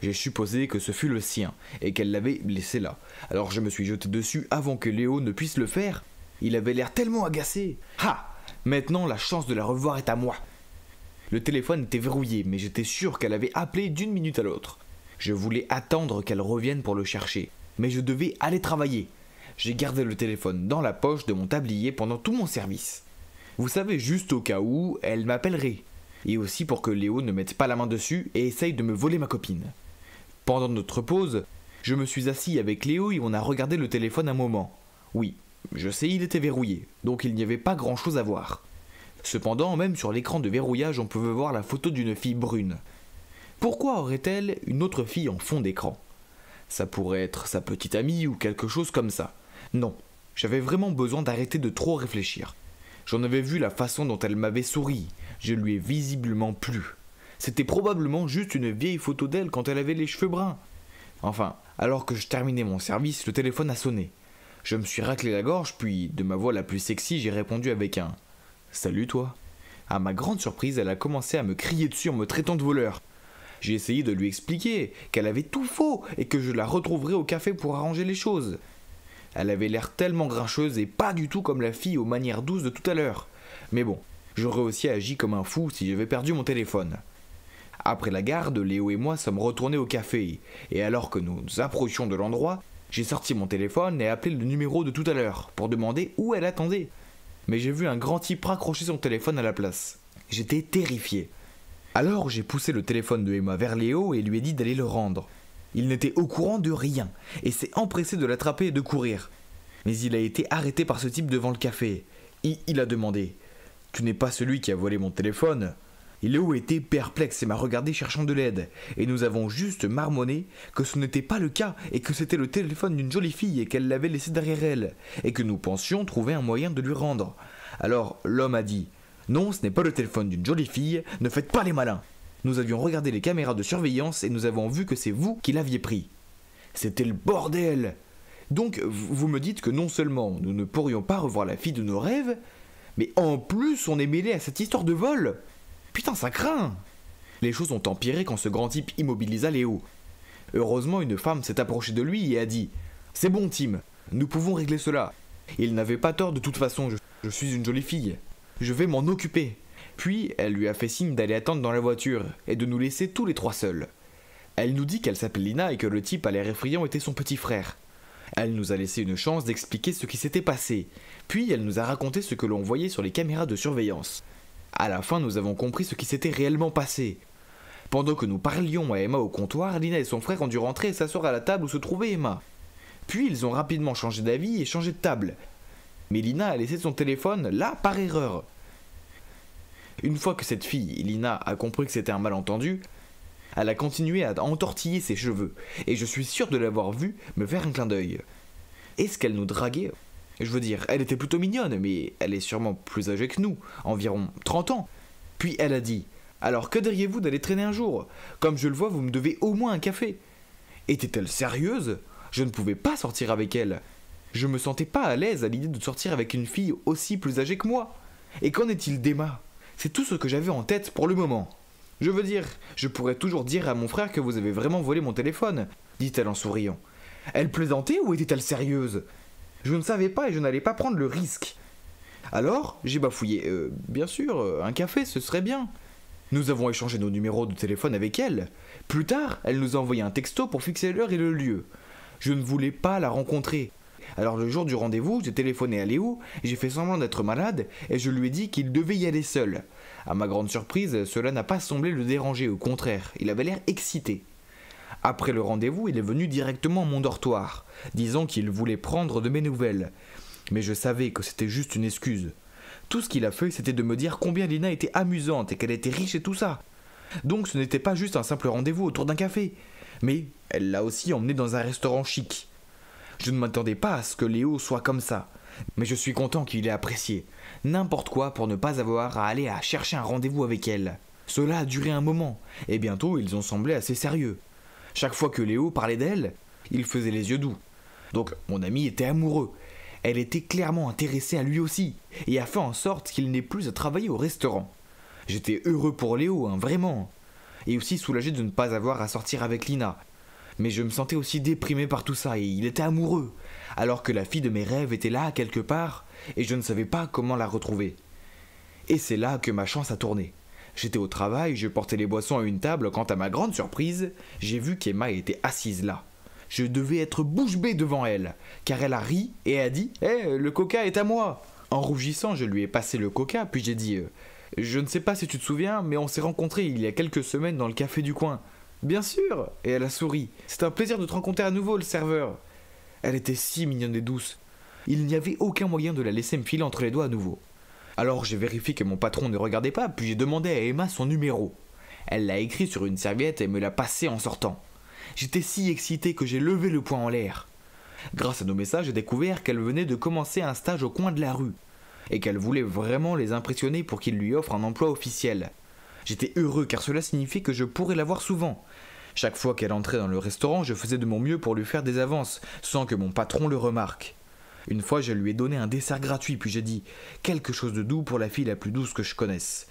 Speaker 9: J'ai supposé que ce fut le sien et qu'elle l'avait laissé là. Alors je me suis jeté dessus avant que Léo ne puisse le faire. Il avait l'air tellement agacé. Ha Maintenant, la chance de la revoir est à moi. Le téléphone était verrouillé, mais j'étais sûr qu'elle avait appelé d'une minute à l'autre. Je voulais attendre qu'elle revienne pour le chercher, mais je devais aller travailler. J'ai gardé le téléphone dans la poche de mon tablier pendant tout mon service. Vous savez, juste au cas où, elle m'appellerait. Et aussi pour que Léo ne mette pas la main dessus et essaye de me voler ma copine. Pendant notre pause, je me suis assis avec Léo et on a regardé le téléphone un moment. Oui, je sais, il était verrouillé, donc il n'y avait pas grand-chose à voir. Cependant, même sur l'écran de verrouillage, on pouvait voir la photo d'une fille brune. Pourquoi aurait-elle une autre fille en fond d'écran Ça pourrait être sa petite amie ou quelque chose comme ça. Non, j'avais vraiment besoin d'arrêter de trop réfléchir. J'en avais vu la façon dont elle m'avait souri, je lui ai visiblement plu. C'était probablement juste une vieille photo d'elle quand elle avait les cheveux bruns. Enfin, alors que je terminais mon service, le téléphone a sonné. Je me suis raclé la gorge, puis, de ma voix la plus sexy, j'ai répondu avec un Salut toi. À ma grande surprise, elle a commencé à me crier dessus en me traitant de voleur. J'ai essayé de lui expliquer qu'elle avait tout faux et que je la retrouverais au café pour arranger les choses. Elle avait l'air tellement grincheuse et pas du tout comme la fille aux manières douces de tout à l'heure. Mais bon, j'aurais aussi agi comme un fou si j'avais perdu mon téléphone. Après la garde, Léo et moi sommes retournés au café, et alors que nous approchions de l'endroit, j'ai sorti mon téléphone et appelé le numéro de tout à l'heure pour demander où elle attendait mais j'ai vu un grand type raccrocher son téléphone à la place. J'étais terrifié. Alors j'ai poussé le téléphone de Emma vers Léo et lui ai dit d'aller le rendre. Il n'était au courant de rien et s'est empressé de l'attraper et de courir. Mais il a été arrêté par ce type devant le café. Et il a demandé Tu n'es pas celui qui a volé mon téléphone Léo était perplexe et m'a regardé cherchant de l'aide, et nous avons juste marmonné que ce n'était pas le cas, et que c'était le téléphone d'une jolie fille et qu'elle l'avait laissé derrière elle, et que nous pensions trouver un moyen de lui rendre. Alors l'homme a dit Non, ce n'est pas le téléphone d'une jolie fille, ne faites pas les malins Nous avions regardé les caméras de surveillance et nous avons vu que c'est vous qui l'aviez pris. C'était le bordel Donc vous me dites que non seulement nous ne pourrions pas revoir la fille de nos rêves, mais en plus on est mêlé à cette histoire de vol Putain, ça craint Les choses ont empiré quand ce grand type immobilisa Léo. Heureusement, une femme s'est approchée de lui et a dit C'est bon, Tim, nous pouvons régler cela. Il n'avait pas tort de toute façon, je, suis une jolie fille. Je vais m'en occuper. Puis, elle lui a fait signe d'aller attendre dans la voiture et de nous laisser tous les trois seuls. Elle nous dit qu'elle s'appelle Lina et que le type à l'air effrayant était son petit frère. Elle nous a laissé une chance d'expliquer ce qui s'était passé, puis elle nous a raconté ce que l'on voyait sur les caméras de surveillance. À la fin, nous avons compris ce qui s'était réellement passé. Pendant que nous parlions à Emma au comptoir, Lina et son frère ont dû rentrer et s'asseoir à la table où se trouvait Emma. Puis ils ont rapidement changé d'avis et changé de table. Mais Lina a laissé son téléphone là par erreur. Une fois que cette fille, Lina, a compris que c'était un malentendu, elle a continué à entortiller ses cheveux, et je suis sûr de l'avoir vue me faire un clin d'œil. Est-ce qu'elle nous draguait je veux dire, elle était plutôt mignonne, mais elle est sûrement plus âgée que nous, environ 30 ans. Puis elle a dit Alors que diriez-vous d'aller traîner un jour Comme je le vois, vous me devez au moins un café. Était-elle sérieuse Je ne pouvais pas sortir avec elle. Je me sentais pas à l'aise à l'idée de sortir avec une fille aussi plus âgée que moi. Et qu'en est-il d'Emma C'est tout ce que j'avais en tête pour le moment. Je veux dire, je pourrais toujours dire à mon frère que vous avez vraiment volé mon téléphone, dit-elle en souriant. Elle plaisantait ou était-elle sérieuse je ne savais pas et je n'allais pas prendre le risque. Alors, j'ai bafouillé. Euh, bien sûr, euh, un café, ce serait bien. Nous avons échangé nos numéros de téléphone avec elle. Plus tard, elle nous a envoyé un texto pour fixer l'heure et le lieu. Je ne voulais pas la rencontrer. Alors le jour du rendez-vous, j'ai téléphoné à Léo, j'ai fait semblant d'être malade et je lui ai dit qu'il devait y aller seul. À ma grande surprise, cela n'a pas semblé le déranger, au contraire, il avait l'air excité. Après le rendez-vous, il est venu directement à mon dortoir, disant qu'il voulait prendre de mes nouvelles. Mais je savais que c'était juste une excuse. Tout ce qu'il a fait, c'était de me dire combien Lina était amusante et qu'elle était riche et tout ça. Donc ce n'était pas juste un simple rendez-vous autour d'un café, mais elle l'a aussi emmené dans un restaurant chic. Je ne m'attendais pas à ce que Léo soit comme ça, mais je suis content qu'il ait apprécié. N'importe quoi pour ne pas avoir à aller à chercher un rendez-vous avec elle. Cela a duré un moment, et bientôt ils ont semblé assez sérieux. Chaque fois que Léo parlait d'elle, il faisait les yeux doux. Donc mon ami était amoureux. Elle était clairement intéressée à lui aussi, et a fait en sorte qu'il n'ait plus à travailler au restaurant. J'étais heureux pour Léo, hein, vraiment. Et aussi soulagé de ne pas avoir à sortir avec Lina. Mais je me sentais aussi déprimé par tout ça, et il était amoureux, alors que la fille de mes rêves était là quelque part, et je ne savais pas comment la retrouver. Et c'est là que ma chance a tourné. J'étais au travail, je portais les boissons à une table quand à ma grande surprise, j'ai vu qu'Emma était assise là. Je devais être bouche bée devant elle, car elle a ri et a dit Eh, le coca est à moi En rougissant, je lui ai passé le coca, puis j'ai dit euh, Je ne sais pas si tu te souviens, mais on s'est rencontrés il y a quelques semaines dans le café du coin. Bien sûr Et elle a souri. C'est un plaisir de te rencontrer à nouveau, le serveur. Elle était si mignonne et douce. Il n'y avait aucun moyen de la laisser me filer entre les doigts à nouveau. Alors j'ai vérifié que mon patron ne regardait pas, puis j'ai demandé à Emma son numéro. Elle l'a écrit sur une serviette et me l'a passé en sortant. J'étais si excité que j'ai levé le poing en l'air. Grâce à nos messages, j'ai découvert qu'elle venait de commencer un stage au coin de la rue, et qu'elle voulait vraiment les impressionner pour qu'ils lui offrent un emploi officiel. J'étais heureux car cela signifiait que je pourrais la voir souvent. Chaque fois qu'elle entrait dans le restaurant, je faisais de mon mieux pour lui faire des avances, sans que mon patron le remarque. Une fois, je lui ai donné un dessert gratuit, puis j'ai dit quelque chose de doux pour la fille la plus douce que je connaisse.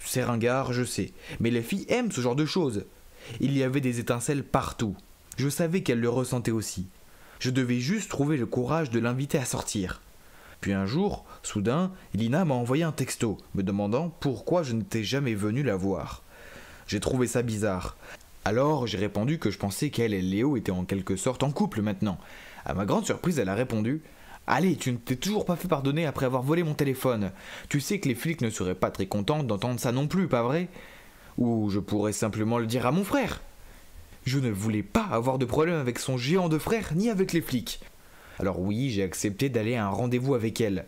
Speaker 9: C'est ringard, je sais, mais les filles aiment ce genre de choses. Il y avait des étincelles partout. Je savais qu'elle le ressentait aussi. Je devais juste trouver le courage de l'inviter à sortir. Puis un jour, soudain, Lina m'a envoyé un texto, me demandant pourquoi je n'étais jamais venu la voir. J'ai trouvé ça bizarre. Alors j'ai répondu que je pensais qu'elle et Léo étaient en quelque sorte en couple maintenant, à ma grande surprise, elle a répondu Allez, tu ne t'es toujours pas fait pardonner après avoir volé mon téléphone. Tu sais que les flics ne seraient pas très contents d'entendre ça non plus, pas vrai Ou je pourrais simplement le dire à mon frère. Je ne voulais pas avoir de problème avec son géant de frère ni avec les flics. Alors oui, j'ai accepté d'aller à un rendez-vous avec elle.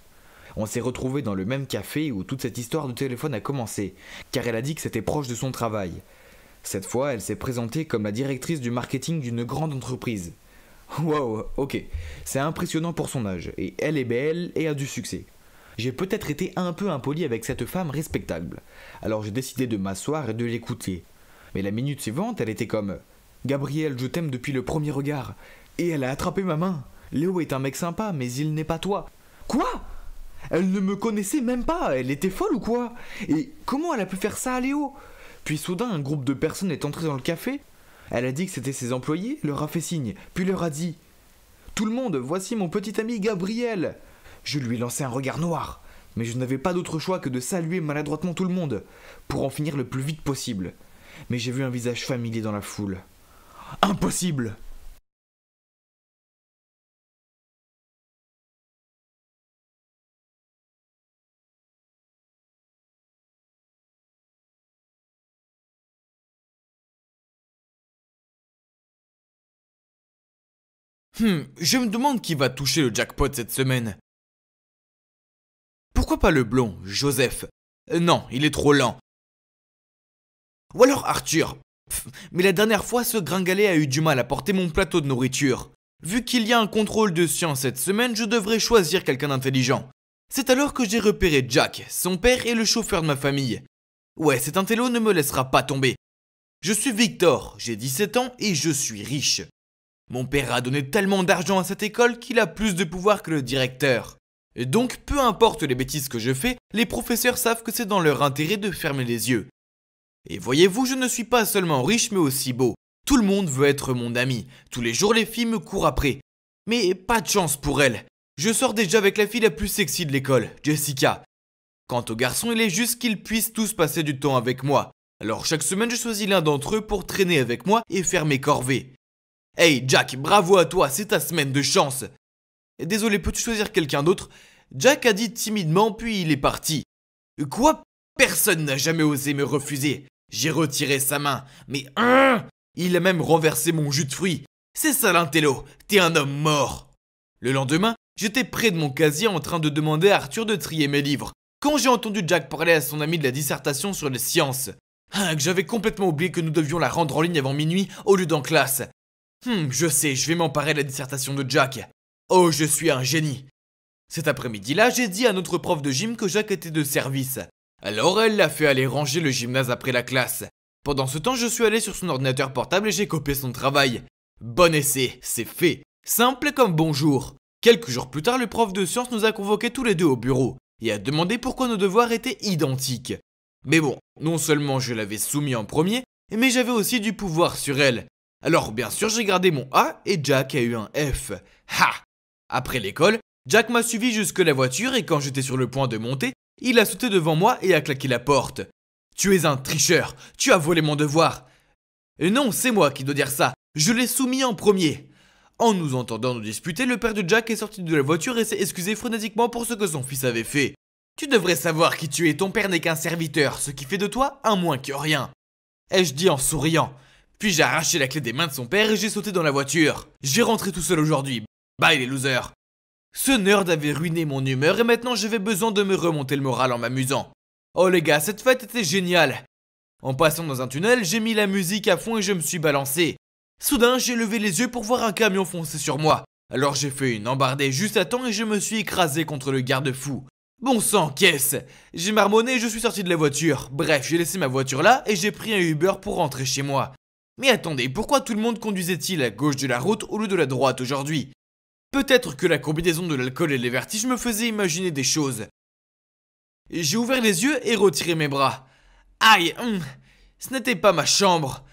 Speaker 9: On s'est retrouvés dans le même café où toute cette histoire de téléphone a commencé, car elle a dit que c'était proche de son travail. Cette fois, elle s'est présentée comme la directrice du marketing d'une grande entreprise. Wow, ok. C'est impressionnant pour son âge, et elle est belle et a du succès. J'ai peut-être été un peu impoli avec cette femme respectable. Alors j'ai décidé de m'asseoir et de l'écouter. Mais la minute suivante, elle était comme Gabriel, je t'aime depuis le premier regard. Et elle a attrapé ma main. Léo est un mec sympa, mais il n'est pas toi. Quoi Elle ne me connaissait même pas, elle était folle ou quoi Et comment elle a pu faire ça à Léo Puis soudain, un groupe de personnes est entré dans le café elle a dit que c'était ses employés, leur a fait signe, puis leur a dit Tout le monde, voici mon petit ami Gabriel Je lui ai lancé un regard noir, mais je n'avais pas d'autre choix que de saluer maladroitement tout le monde, pour en finir le plus vite possible. Mais j'ai vu un visage familier dans la foule. Impossible
Speaker 5: Hmm, je me demande qui va toucher le jackpot cette semaine. Pourquoi pas le blond,
Speaker 9: Joseph euh, Non, il est trop lent. Ou alors Arthur. mais la dernière fois, ce gringalet a eu du mal à porter mon plateau de nourriture. Vu qu'il y a un contrôle de science cette semaine, je devrais choisir quelqu'un d'intelligent. C'est alors que j'ai repéré Jack, son père et le chauffeur de ma famille. Ouais, cet intello ne me laissera pas tomber. Je suis Victor, j'ai 17 ans et je suis riche. Mon père a donné tellement d'argent à cette école qu'il a plus de pouvoir que le directeur. Et donc, peu importe les bêtises que je fais, les professeurs savent que c'est dans leur intérêt de fermer les yeux. Et voyez-vous, je ne suis pas seulement riche mais aussi beau. Tout le monde veut être mon ami. Tous les jours, les filles me courent après. Mais pas de chance pour elles. Je sors déjà avec la fille la plus sexy de l'école, Jessica. Quant aux garçons, il est juste qu'ils puissent tous passer du temps avec moi. Alors chaque semaine, je choisis l'un d'entre eux pour traîner avec moi et faire mes corvées. Hey Jack, bravo à toi, c'est ta semaine de chance. Désolé, peux-tu choisir quelqu'un d'autre Jack a dit timidement, puis il est parti. Quoi Personne n'a jamais osé me refuser. J'ai retiré sa main, mais hein Il a même renversé mon jus de fruits. C'est ça l'intello, t'es un homme mort. Le lendemain, j'étais près de mon casier en train de demander à Arthur de trier mes livres, quand j'ai entendu Jack parler à son ami de la dissertation sur les sciences. Hein, j'avais complètement oublié que nous devions la rendre en ligne avant minuit au lieu d'en classe. Hum, je sais, je vais m'emparer de la dissertation de Jack. Oh, je suis un génie. Cet après-midi-là, j'ai dit à notre prof de gym que Jack était de service. Alors elle l'a fait aller ranger le gymnase après la classe. Pendant ce temps, je suis allé sur son ordinateur portable et j'ai copié son travail. Bon essai, c'est fait. Simple comme bonjour. Quelques jours plus tard, le prof de science nous a convoqués tous les deux au bureau et a demandé pourquoi nos devoirs étaient identiques. Mais bon, non seulement je l'avais soumis en premier, mais j'avais aussi du pouvoir sur elle. Alors bien sûr, j'ai gardé mon A et Jack a eu un F. Ha Après l'école, Jack m'a suivi jusque la voiture et quand j'étais sur le point de monter, il a sauté devant moi et a claqué la porte. Tu es un tricheur, tu as volé mon devoir. Et non, c'est moi qui dois dire ça, je l'ai soumis en premier. En nous entendant nous disputer, le père de Jack est sorti de la voiture et s'est excusé frénétiquement pour ce que son fils avait fait. Tu devrais savoir qui tu es, ton père n'est qu'un serviteur, ce qui fait de toi un moins que rien. Ai-je dit en souriant. Puis j'ai arraché la clé des mains de son père et j'ai sauté dans la voiture. J'ai rentré tout seul aujourd'hui. Bye les losers. Ce nerd avait ruiné mon humeur et maintenant j'avais besoin de me remonter le moral en m'amusant. Oh les gars, cette fête était géniale. En passant dans un tunnel, j'ai mis la musique à fond et je me suis balancé. Soudain, j'ai levé les yeux pour voir un camion foncer sur moi. Alors j'ai fait une embardée juste à temps et je me suis écrasé contre le garde-fou. Bon sang, qu'est-ce J'ai marmonné et je suis sorti de la voiture. Bref, j'ai laissé ma voiture là et j'ai pris un Uber pour rentrer chez moi. Mais attendez, pourquoi tout le monde conduisait-il à gauche de la route au lieu de la droite aujourd'hui Peut-être que la combinaison de l'alcool et les vertiges me faisait imaginer des choses. J'ai ouvert les yeux et retiré mes bras. Aïe, hum, ce n'était pas ma chambre.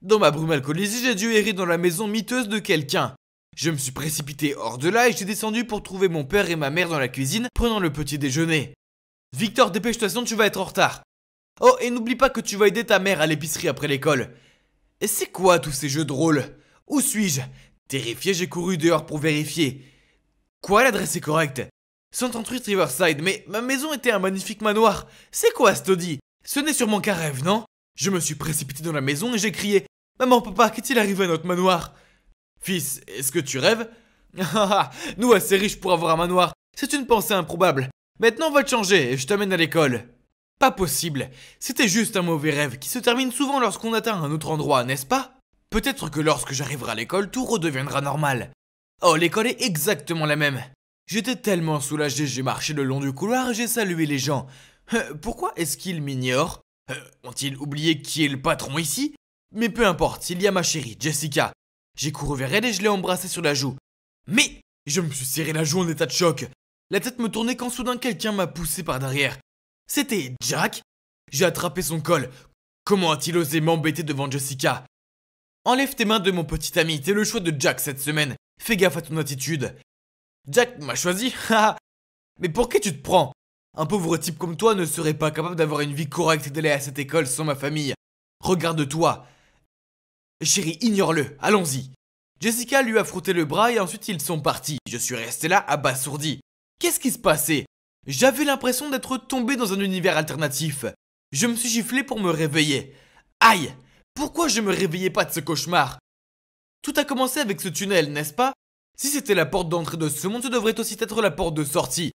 Speaker 9: Dans ma brume alcoolisée, j'ai dû errer dans la maison miteuse de quelqu'un. Je me suis précipité hors de là et j'ai descendu pour trouver mon père et ma mère dans la cuisine prenant le petit déjeuner. Victor, dépêche-toi sinon tu vas être en retard. Oh, et n'oublie pas que tu vas aider ta mère à l'épicerie après l'école. Et c'est quoi tous ces jeux drôles Où suis-je Terrifié, j'ai couru dehors pour vérifier. Quoi, l'adresse est correcte 138 Riverside, mais ma maison était un magnifique manoir. C'est quoi, Stody Ce n'est sûrement qu'un rêve, non Je me suis précipité dans la maison et j'ai crié Maman, papa, qu'est-il arrivé à notre manoir Fils, est-ce que tu rêves ah, ah, ah, Nous, assez riches pour avoir un manoir, c'est une pensée improbable. Maintenant, on va te changer et je t'amène à l'école. Pas possible, c'était juste un mauvais rêve qui se termine souvent lorsqu'on atteint un autre endroit, n'est-ce pas Peut-être que lorsque j'arriverai à l'école, tout redeviendra normal. Oh, l'école est exactement la même. J'étais tellement soulagé, j'ai marché le long du couloir et j'ai salué les gens. Euh, pourquoi est-ce qu'ils m'ignorent euh, Ont-ils oublié qui est le patron ici Mais peu importe, il y a ma chérie, Jessica. J'ai couru vers elle et je l'ai embrassée sur la joue. Mais je me suis serré la joue en état de choc. La tête me tournait quand soudain quelqu'un m'a poussé par derrière. C'était Jack J'ai attrapé son col. Comment a-t-il osé m'embêter devant Jessica Enlève tes mains de mon petit ami, t'es le choix de Jack cette semaine. Fais gaffe à ton attitude. Jack m'a choisi, Mais pour qui tu te prends Un pauvre type comme toi ne serait pas capable d'avoir une vie correcte et d'aller à cette école sans ma famille. Regarde-toi. Chérie, ignore-le, allons-y. Jessica lui a frotté le bras et ensuite ils sont partis. Je suis resté là abasourdi. Qu'est-ce qui se passait j'avais l'impression d'être tombé dans un univers alternatif. Je me suis giflé pour me réveiller. Aïe Pourquoi je me réveillais pas de ce cauchemar Tout a commencé avec ce tunnel, n'est-ce pas Si c'était la porte d'entrée de ce monde, ce devrait aussi être la porte de sortie.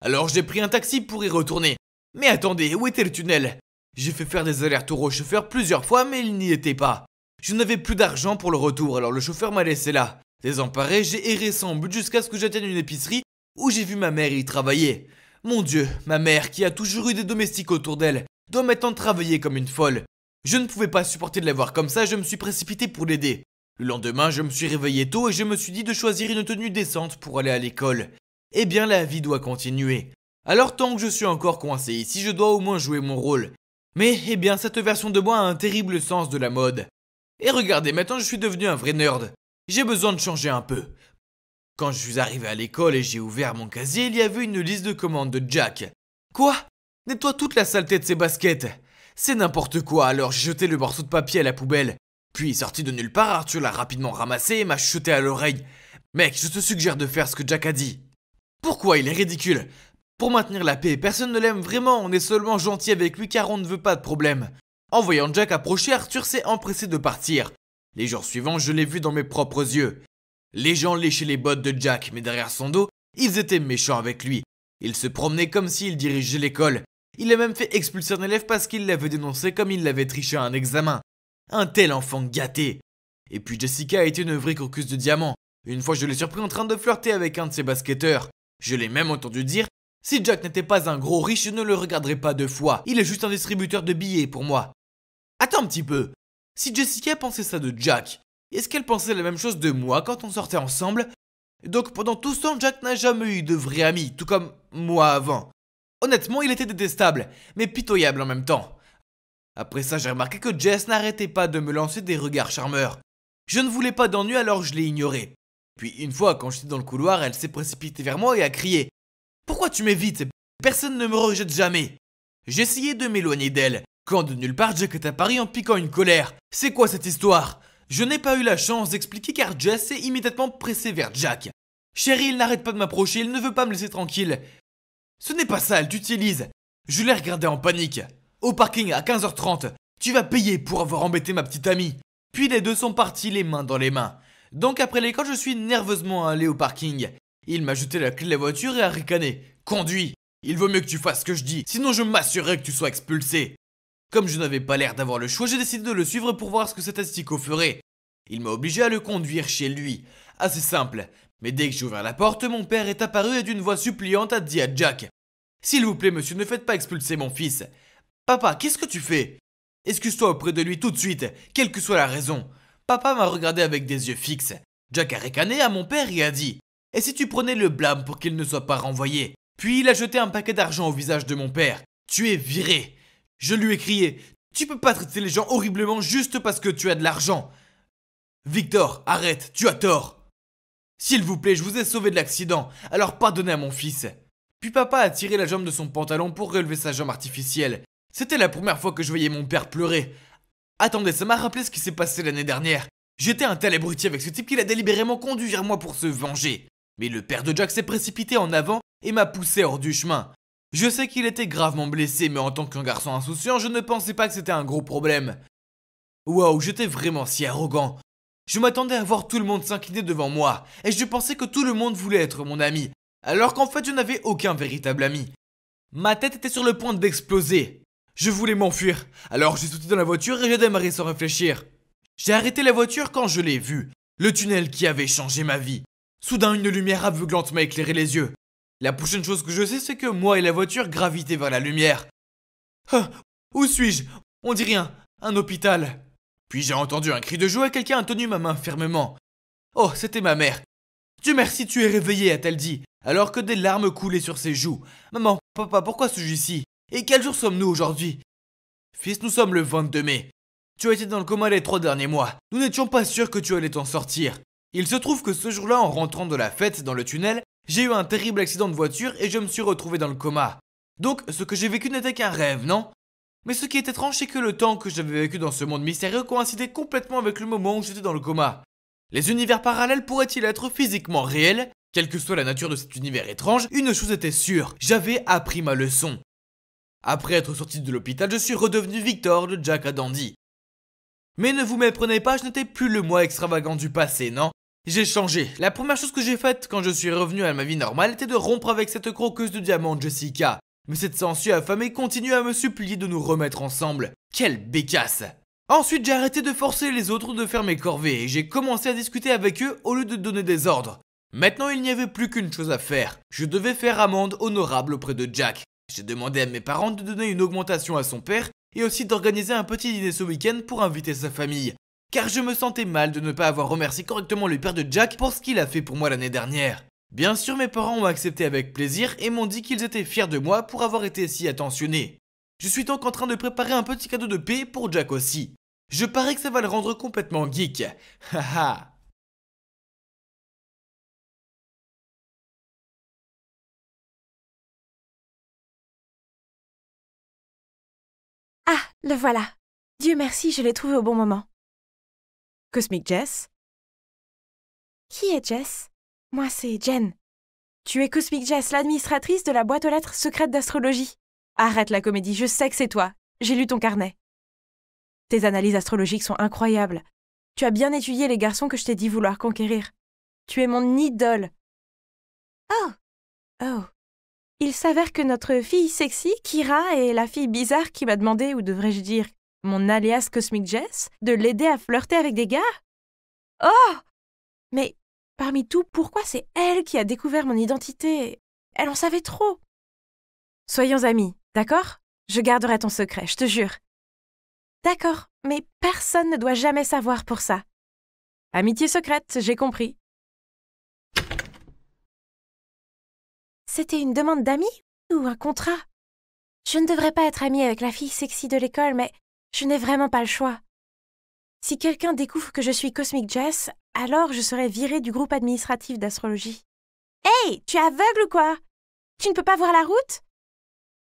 Speaker 9: Alors j'ai pris un taxi pour y retourner. Mais attendez, où était le tunnel J'ai fait faire des allers-retours au chauffeur plusieurs fois, mais il n'y était pas. Je n'avais plus d'argent pour le retour, alors le chauffeur m'a laissé là. Désemparé, j'ai erré sans but jusqu'à ce que j'atteigne une épicerie où j'ai vu ma mère y travailler. Mon Dieu, ma mère, qui a toujours eu des domestiques autour d'elle, doit maintenant travailler comme une folle. Je ne pouvais pas supporter de la voir comme ça, je me suis précipité pour l'aider. Le lendemain, je me suis réveillé tôt et je me suis dit de choisir une tenue décente pour aller à l'école. Eh bien, la vie doit continuer. Alors tant que je suis encore coincé ici, je dois au moins jouer mon rôle. Mais, eh bien, cette version de moi a un terrible sens de la mode. Et regardez, maintenant je suis devenu un vrai nerd. J'ai besoin de changer un peu. Quand je suis arrivé à l'école et j'ai ouvert mon casier, il y avait une liste de commandes de Jack. Quoi Nettoie toute la saleté de ses baskets C'est n'importe quoi, alors j'ai jeté le morceau de papier à la poubelle. Puis, sorti de nulle part, Arthur l'a rapidement ramassé et m'a chuté à l'oreille. Mec, je te suggère de faire ce que Jack a dit. Pourquoi il est ridicule Pour maintenir la paix, personne ne l'aime vraiment, on est seulement gentil avec lui car on ne veut pas de problème. En voyant Jack approcher, Arthur s'est empressé de partir. Les jours suivants, je l'ai vu dans mes propres yeux. Les gens léchaient les bottes de Jack, mais derrière son dos, ils étaient méchants avec lui. Il se promenait comme s'il dirigeait l'école. Il a même fait expulser un élève parce qu'il l'avait dénoncé comme il l'avait triché à un examen. Un tel enfant gâté. Et puis Jessica a été une vraie crocus de diamant. Une fois je l'ai surpris en train de flirter avec un de ses basketteurs. Je l'ai même entendu dire Si Jack n'était pas un gros riche, je ne le regarderais pas deux fois. Il est juste un distributeur de billets pour moi. Attends un petit peu. Si Jessica pensait ça de Jack, est-ce qu'elle pensait la même chose de moi quand on sortait ensemble Donc pendant tout ce temps, Jack n'a jamais eu de vrai ami, tout comme moi avant. Honnêtement, il était détestable, mais pitoyable en même temps. Après ça, j'ai remarqué que Jess n'arrêtait pas de me lancer des regards charmeurs. Je ne voulais pas d'ennui alors je l'ai ignoré. Puis une fois, quand j'étais dans le couloir, elle s'est précipitée vers moi et a crié Pourquoi tu m'évites Personne ne me rejette jamais. J'essayais de m'éloigner d'elle, quand de nulle part Jack est apparu en piquant une colère. C'est quoi cette histoire je n'ai pas eu la chance d'expliquer car Jess s'est immédiatement pressé vers Jack. il n'arrête pas de m'approcher, il ne veut pas me laisser tranquille. Ce n'est pas ça, elle t'utilise. Je l'ai regardé en panique. Au parking à 15h30, tu vas payer pour avoir embêté ma petite amie. Puis les deux sont partis les mains dans les mains. Donc après l'école, je suis nerveusement allé au parking. Il m'a jeté la clé de la voiture et a ricané. Conduis Il vaut mieux que tu fasses ce que je dis, sinon je m'assurerai que tu sois expulsé. Comme je n'avais pas l'air d'avoir le choix, j'ai décidé de le suivre pour voir ce que cet asticot ferait. Il m'a obligé à le conduire chez lui. Assez simple. Mais dès que j'ai ouvert la porte, mon père est apparu et d'une voix suppliante a dit à Jack S'il vous plaît, monsieur, ne faites pas expulser mon fils. Papa, qu'est-ce que tu fais Excuse-toi auprès de lui tout de suite, quelle que soit la raison. Papa m'a regardé avec des yeux fixes. Jack a ricané à mon père et a dit Et si tu prenais le blâme pour qu'il ne soit pas renvoyé Puis il a jeté un paquet d'argent au visage de mon père. Tu es viré je lui ai crié Tu peux pas traiter les gens horriblement juste parce que tu as de l'argent. Victor, arrête, tu as tort. S'il vous plaît, je vous ai sauvé de l'accident, alors pardonnez à mon fils. Puis papa a tiré la jambe de son pantalon pour relever sa jambe artificielle. C'était la première fois que je voyais mon père pleurer. Attendez, ça m'a rappelé ce qui s'est passé l'année dernière. J'étais un tel abruti avec ce type qu'il a délibérément conduit vers moi pour se venger. Mais le père de Jack s'est précipité en avant et m'a poussé hors du chemin. Je sais qu'il était gravement blessé, mais en tant qu'un garçon insouciant, je ne pensais pas que c'était un gros problème. Waouh, j'étais vraiment si arrogant. Je m'attendais à voir tout le monde s'incliner devant moi, et je pensais que tout le monde voulait être mon ami, alors qu'en fait je n'avais aucun véritable ami. Ma tête était sur le point d'exploser. Je voulais m'enfuir, alors j'ai sauté dans la voiture et j'ai démarré sans réfléchir. J'ai arrêté la voiture quand je l'ai vue. le tunnel qui avait changé ma vie. Soudain une lumière aveuglante m'a éclairé les yeux. La prochaine chose que je sais, c'est que moi et la voiture gravitaient vers la lumière. Ah, où suis-je On dit rien. Un hôpital. Puis j'ai entendu un cri de joie et quelqu'un a tenu ma main fermement. Oh, c'était ma mère. Dieu merci, tu es réveillée, a-t-elle dit, alors que des larmes coulaient sur ses joues. Maman, papa, pourquoi suis-je ici Et quel jour sommes-nous aujourd'hui Fils, nous sommes le 22 mai. Tu as été dans le coma les trois derniers mois. Nous n'étions pas sûrs que tu allais t'en sortir. Il se trouve que ce jour-là, en rentrant de la fête dans le tunnel, j'ai eu un terrible accident de voiture et je me suis retrouvé dans le coma. Donc ce que j'ai vécu n'était qu'un rêve, non Mais ce qui est étrange, c'est que le temps que j'avais vécu dans ce monde mystérieux coïncidait complètement avec le moment où j'étais dans le coma. Les univers parallèles pourraient-ils être physiquement réels Quelle que soit la nature de cet univers étrange, une chose était sûre, j'avais appris ma leçon. Après être sorti de l'hôpital, je suis redevenu Victor de Jack à Dandy. Mais ne vous méprenez pas, je n'étais plus le moi extravagant du passé, non j'ai changé. La première chose que j'ai faite quand je suis revenu à ma vie normale était de rompre avec cette croqueuse de diamant Jessica. Mais cette sensu affamée continue à me supplier de nous remettre ensemble. Quelle bécasse Ensuite, j'ai arrêté de forcer les autres de faire mes corvées et j'ai commencé à discuter avec eux au lieu de donner des ordres. Maintenant, il n'y avait plus qu'une chose à faire. Je devais faire amende honorable auprès de Jack. J'ai demandé à mes parents de donner une augmentation à son père et aussi d'organiser un petit dîner ce week-end pour inviter sa famille car je me sentais mal de ne pas avoir remercié correctement le père de Jack pour ce qu'il a fait pour moi l'année dernière. Bien sûr, mes parents ont accepté avec plaisir et m'ont dit qu'ils étaient fiers de moi pour avoir été si attentionné. Je suis donc en train de préparer un petit cadeau de paix pour Jack aussi. Je parais que ça va le rendre
Speaker 5: complètement geek. ah, le voilà. Dieu merci, je l'ai trouvé au bon moment.
Speaker 10: Cosmic Jess. Qui est Jess Moi, c'est Jen. Tu es Cosmic Jess, l'administratrice de la boîte aux lettres secrète d'astrologie. Arrête la comédie, je sais que c'est toi. J'ai lu ton carnet. Tes analyses astrologiques sont incroyables. Tu as bien étudié les garçons que je t'ai dit vouloir conquérir. Tu es mon idole. Oh Oh Il s'avère que notre fille sexy, Kira, est la fille bizarre qui m'a demandé, ou devrais-je dire mon alias Cosmic Jess, de l'aider à flirter avec des gars Oh Mais parmi tout, pourquoi c'est elle qui a découvert mon identité Elle en savait trop. Soyons amis, d'accord Je garderai ton secret, je te jure. D'accord, mais personne ne doit jamais savoir pour ça. Amitié secrète, j'ai compris. C'était une demande d'amis ou un contrat Je ne devrais pas être amie avec la fille sexy de l'école, mais je n'ai vraiment pas le choix. Si quelqu'un découvre que je suis Cosmic Jess, alors je serai virée du groupe administratif d'astrologie. Hey, tu es aveugle ou quoi Tu ne peux pas voir la route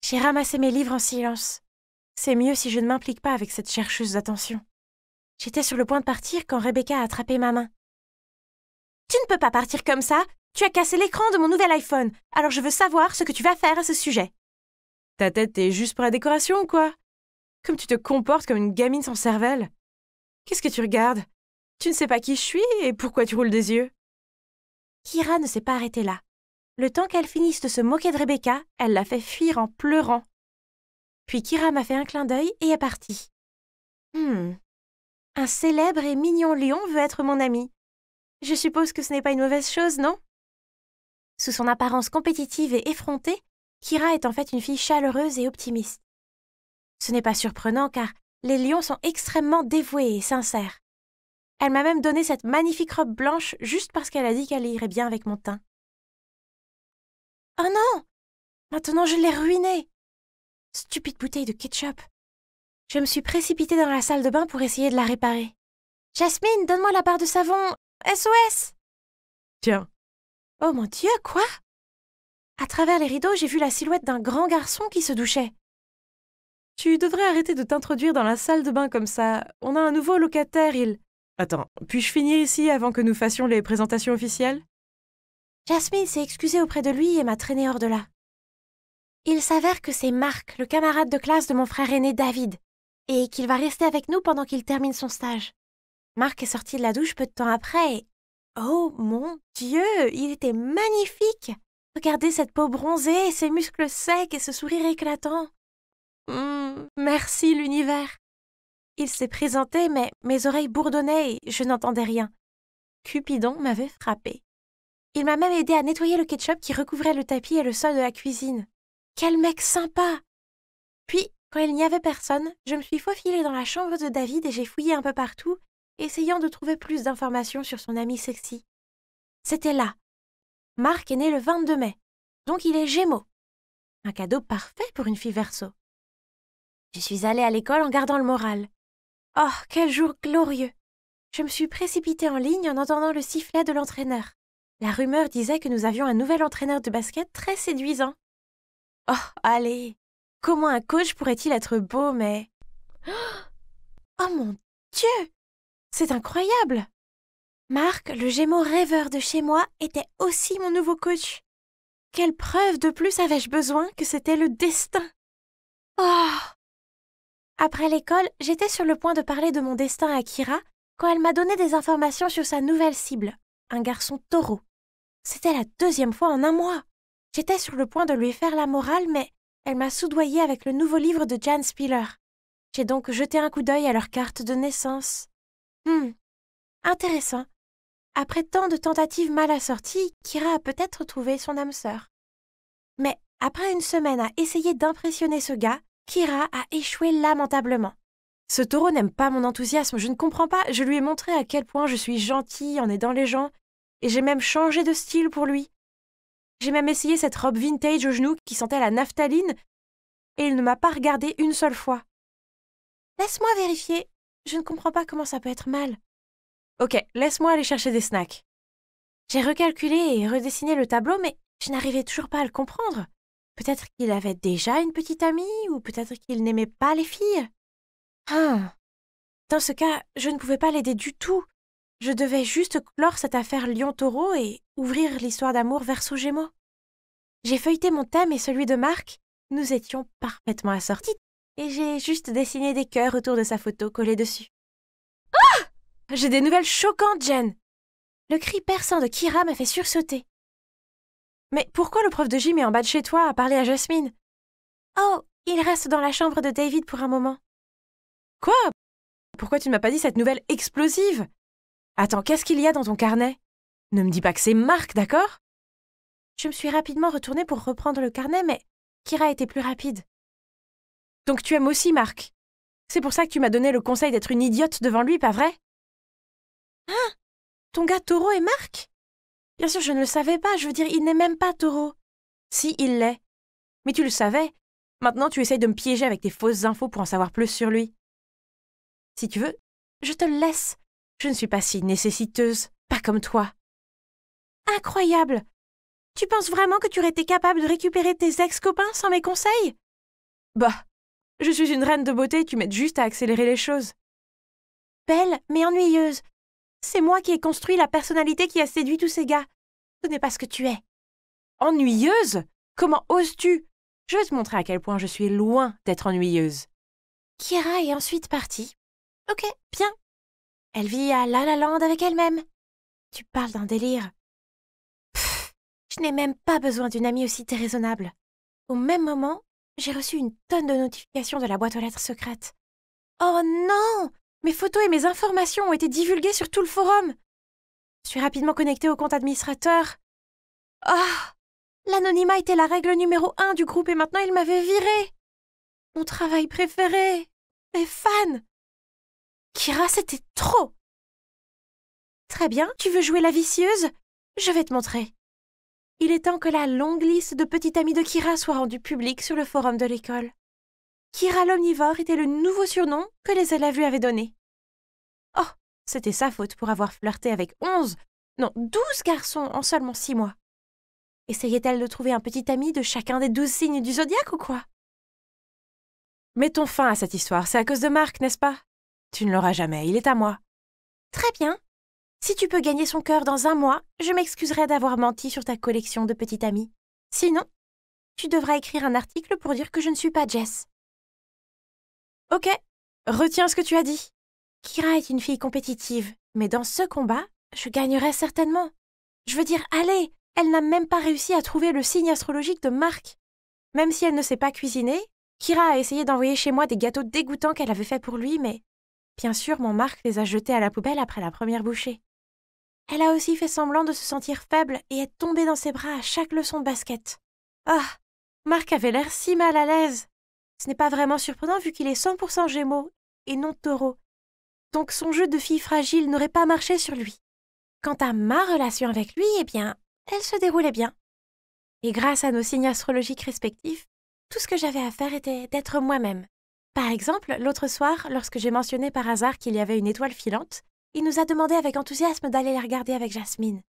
Speaker 10: J'ai ramassé mes livres en silence. C'est mieux si je ne m'implique pas avec cette chercheuse d'attention. J'étais sur le point de partir quand Rebecca a attrapé ma main. Tu ne peux pas partir comme ça Tu as cassé l'écran de mon nouvel iPhone, alors je veux savoir ce que tu vas faire à ce sujet. Ta tête est juste pour la décoration ou quoi comme tu te comportes comme une gamine sans cervelle. Qu'est-ce que tu regardes Tu ne sais pas qui je suis et pourquoi tu roules des yeux. Kira ne s'est pas arrêtée là. Le temps qu'elle finisse de se moquer de Rebecca, elle l'a fait fuir en pleurant. Puis Kira m'a fait un clin d'œil et est partie. Hum, Un célèbre et mignon lion veut être mon ami. Je suppose que ce n'est pas une mauvaise chose, non Sous son apparence compétitive et effrontée, Kira est en fait une fille chaleureuse et optimiste. Ce n'est pas surprenant car les lions sont extrêmement dévoués et sincères. Elle m'a même donné cette magnifique robe blanche juste parce qu'elle a dit qu'elle irait bien avec mon teint. Oh non Maintenant je l'ai ruinée Stupide bouteille de ketchup Je me suis précipitée dans la salle de bain pour essayer de la réparer. Jasmine, donne-moi la barre de savon SOS Tiens. Oh mon Dieu, quoi À travers les rideaux, j'ai vu la silhouette d'un grand garçon qui se douchait. Tu devrais arrêter de t'introduire dans la salle de bain comme ça. On a un nouveau locataire, il. Attends, puis-je finir ici avant que nous fassions les présentations officielles Jasmine s'est excusée auprès de lui et m'a traînée hors de là. Il s'avère que c'est Marc, le camarade de classe de mon frère aîné David, et qu'il va rester avec nous pendant qu'il termine son stage. Marc est sorti de la douche peu de temps après et... Oh mon Dieu, il était magnifique Regardez cette peau bronzée, ses muscles secs et ce sourire éclatant. Hmm, merci l'univers. Il s'est présenté, mais mes oreilles bourdonnaient et je n'entendais rien. Cupidon m'avait frappé. Il m'a même aidé à nettoyer le ketchup qui recouvrait le tapis et le sol de la cuisine. Quel mec sympa Puis, quand il n'y avait personne, je me suis faufilée dans la chambre de David et j'ai fouillé un peu partout, essayant de trouver plus d'informations sur son ami sexy. C'était là. Marc est né le 22 mai, donc il est gémeaux. Un cadeau parfait pour une fille verso. Je suis allée à l'école en gardant le moral. Oh, quel jour glorieux Je me suis précipitée en ligne en entendant le sifflet de l'entraîneur. La rumeur disait que nous avions un nouvel entraîneur de basket très séduisant. Oh, allez Comment un coach pourrait-il être beau, mais... Oh mon Dieu C'est incroyable Marc, le gémeau rêveur de chez moi, était aussi mon nouveau coach. Quelle preuve de plus avais-je besoin que c'était le destin Oh après l'école, j'étais sur le point de parler de mon destin à Kira quand elle m'a donné des informations sur sa nouvelle cible, un garçon taureau. C'était la deuxième fois en un mois. J'étais sur le point de lui faire la morale, mais elle m'a soudoyé avec le nouveau livre de Jan Spiller. J'ai donc jeté un coup d'œil à leur carte de naissance. Hum, intéressant. Après tant de tentatives mal assorties, Kira a peut-être trouvé son âme sœur. Mais après une semaine à essayer d'impressionner ce gars, Kira a échoué lamentablement. Ce taureau n'aime pas mon enthousiasme, je ne comprends pas, je lui ai montré à quel point je suis gentille en aidant les gens, et j'ai même changé de style pour lui. J'ai même essayé cette robe vintage aux genoux qui sentait la naphtaline, et il ne m'a pas regardée une seule fois. Laisse-moi vérifier, je ne comprends pas comment ça peut être mal. Ok, laisse-moi aller chercher des snacks. J'ai recalculé et redessiné le tableau, mais je n'arrivais toujours pas à le comprendre. Peut-être qu'il avait déjà une petite amie, ou peut-être qu'il n'aimait pas les filles. Ah. Dans ce cas, je ne pouvais pas l'aider du tout. Je devais juste clore cette affaire Lion-Taureau et ouvrir l'histoire d'amour Verseau-Gémeaux. J'ai feuilleté mon thème et celui de Marc. Nous étions parfaitement assortis et j'ai juste dessiné des cœurs autour de sa photo collée dessus. Ah J'ai des nouvelles choquantes, Jen Le cri perçant de Kira m'a fait sursauter. Mais pourquoi le prof de gym est en bas de chez toi à parler à Jasmine Oh, il reste dans la chambre de David pour un moment. Quoi Pourquoi tu ne m'as pas dit cette nouvelle explosive Attends, qu'est-ce qu'il y a dans ton carnet Ne me dis pas que c'est Marc, d'accord Je me suis rapidement retournée pour reprendre le carnet, mais Kira été plus rapide. Donc tu aimes aussi Marc C'est pour ça que tu m'as donné le conseil d'être une idiote devant lui, pas vrai Hein Ton gars Taureau est Marc Bien sûr, je ne le savais pas, je veux dire, il n'est même pas taureau. Si, il l'est. Mais tu le savais. Maintenant, tu essayes de me piéger avec tes fausses infos pour en savoir plus sur lui. Si tu veux, je te le laisse. Je ne suis pas si nécessiteuse, pas comme toi. Incroyable Tu penses vraiment que tu aurais été capable de récupérer tes ex-copains sans mes conseils Bah, je suis une reine de beauté, tu m'aides juste à accélérer les choses. Belle, mais ennuyeuse, c'est moi qui ai construit la personnalité qui a séduit tous ces gars. Ce n'est pas ce que tu es. Ennuyeuse Comment oses-tu Je vais te montrer à quel point je suis loin d'être ennuyeuse. Kira est ensuite partie. Ok, bien. Elle vit à La La Land avec elle-même. Tu parles d'un délire. Pff, je n'ai même pas besoin d'une amie aussi déraisonnable. Au même moment, j'ai reçu une tonne de notifications de la boîte aux lettres secrètes. Oh non mes photos et mes informations ont été divulguées sur tout le forum. Je suis rapidement connectée au compte administrateur. Ah oh, L'anonymat était la règle numéro un du groupe et maintenant il m'avait viré. Mon travail préféré Mes fans Kira, c'était trop Très bien, tu veux jouer la vicieuse Je vais te montrer. Il est temps que la longue liste de petits amis de Kira soit rendue publique sur le forum de l'école. Kira l'omnivore était le nouveau surnom que les élèves lui avaient donné. Oh, c'était sa faute pour avoir flirté avec onze, non, douze garçons en seulement six mois. Essayait-elle de trouver un petit ami de chacun des douze signes du zodiaque ou quoi Mettons fin à cette histoire, c'est à cause de Marc, n'est-ce pas Tu ne l'auras jamais, il est à moi. Très bien. Si tu peux gagner son cœur dans un mois, je m'excuserai d'avoir menti sur ta collection de petits amis. Sinon, tu devras écrire un article pour dire que je ne suis pas Jess. Ok, retiens ce que tu as dit. Kira est une fille compétitive, mais dans ce combat, je gagnerai certainement. Je veux dire, allez, elle n'a même pas réussi à trouver le signe astrologique de Marc. Même si elle ne sait pas cuisiner, Kira a essayé d'envoyer chez moi des gâteaux dégoûtants qu'elle avait faits pour lui, mais bien sûr, mon Marc les a jetés à la poubelle après la première bouchée. Elle a aussi fait semblant de se sentir faible et est tombée dans ses bras à chaque leçon de basket. Ah, Marc avait l'air si mal à l'aise. Ce n'est pas vraiment surprenant vu qu'il est 100% gémeaux et non taureau. Donc son jeu de fille fragile n'aurait pas marché sur lui. Quant à ma relation avec lui, eh bien, elle se déroulait bien. Et grâce à nos signes astrologiques respectifs, tout ce que j'avais à faire était d'être moi-même. Par exemple, l'autre soir, lorsque j'ai mentionné par hasard qu'il y avait une étoile filante, il nous a demandé avec enthousiasme d'aller la regarder avec Jasmine.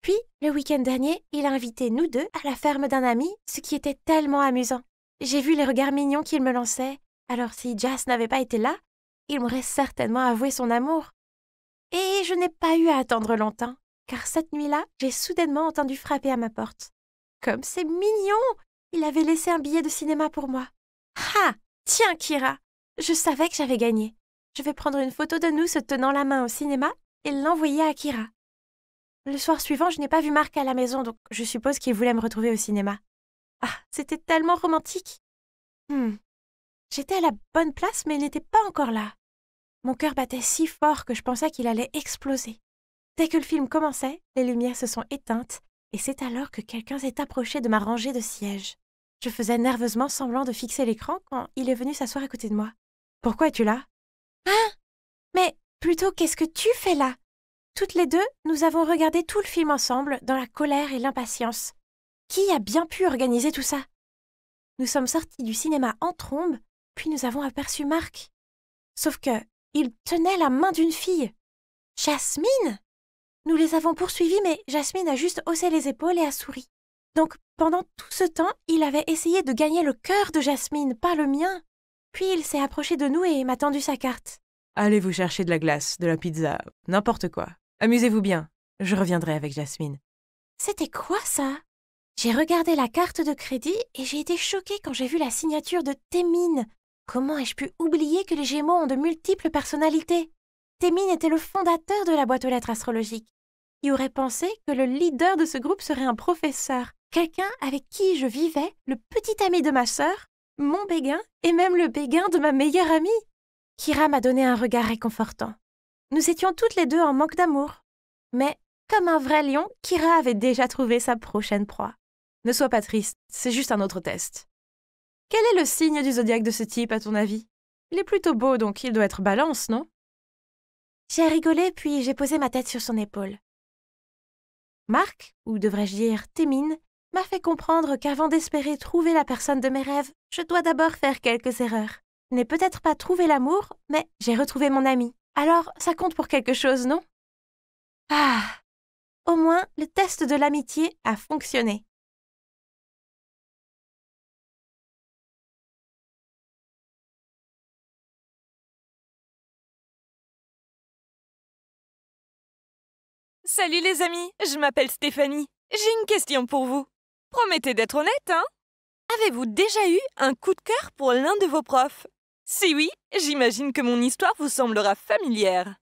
Speaker 10: Puis, le week-end dernier, il a invité nous deux à la ferme d'un ami, ce qui était tellement amusant. J'ai vu les regards mignons qu'il me lançait, alors si Jas n'avait pas été là, il m'aurait certainement avoué son amour. Et je n'ai pas eu à attendre longtemps, car cette nuit-là, j'ai soudainement entendu frapper à ma porte. Comme c'est mignon Il avait laissé un billet de cinéma pour moi. Ah Tiens, Kira Je savais que j'avais gagné. Je vais prendre une photo de nous se tenant la main au cinéma et l'envoyer à Kira. Le soir suivant, je n'ai pas vu Marc à la maison, donc je suppose qu'il voulait me retrouver au cinéma. Ah, c'était tellement romantique. Hmm. J'étais à la bonne place, mais il n'était pas encore là. Mon cœur battait si fort que je pensais qu'il allait exploser. Dès que le film commençait, les lumières se sont éteintes, et c'est alors que quelqu'un s'est approché de ma rangée de sièges. Je faisais nerveusement semblant de fixer l'écran quand il est venu s'asseoir à côté de moi. Pourquoi es-tu là Hein Mais plutôt, qu'est-ce que tu fais là Toutes les deux, nous avons regardé tout le film ensemble, dans la colère et l'impatience. Qui a bien pu organiser tout ça Nous sommes sortis du cinéma en trombe, puis nous avons aperçu Marc. Sauf que, il tenait la main d'une fille. Jasmine Nous les avons poursuivis, mais Jasmine a juste haussé les épaules et a souri. Donc, pendant tout ce temps, il avait essayé de gagner le cœur de Jasmine, pas le mien. Puis il s'est approché de nous et m'a tendu sa carte. Allez vous chercher de la glace, de la pizza, n'importe quoi. Amusez-vous bien. Je reviendrai avec Jasmine. C'était quoi ça j'ai regardé la carte de crédit et j'ai été choquée quand j'ai vu la signature de Témine. Comment ai-je pu oublier que les Gémeaux ont de multiples personnalités Témine était le fondateur de la boîte aux lettres astrologiques. Il aurait pensé que le leader de ce groupe serait un professeur, quelqu'un avec qui je vivais, le petit ami de ma sœur, mon béguin et même le béguin de ma meilleure amie Kira m'a donné un regard réconfortant. Nous étions toutes les deux en manque d'amour. Mais, comme un vrai lion, Kira avait déjà trouvé sa prochaine proie. Ne sois pas triste, c'est juste un autre test. Quel est le signe du zodiaque de ce type, à ton avis Il est plutôt beau, donc il doit être balance, non J'ai rigolé, puis j'ai posé ma tête sur son épaule. Marc, ou devrais-je dire Témine, m'a fait comprendre qu'avant d'espérer trouver la personne de mes rêves, je dois d'abord faire quelques erreurs. n'ai peut-être pas trouvé l'amour, mais j'ai retrouvé mon ami. Alors, ça compte pour quelque chose, non Ah Au moins, le test de l'amitié a fonctionné.
Speaker 4: Salut les amis, je m'appelle Stéphanie. J'ai une question pour vous. Promettez d'être honnête, hein Avez-vous déjà eu un coup de cœur pour l'un de vos profs Si oui, j'imagine que mon histoire vous semblera familière.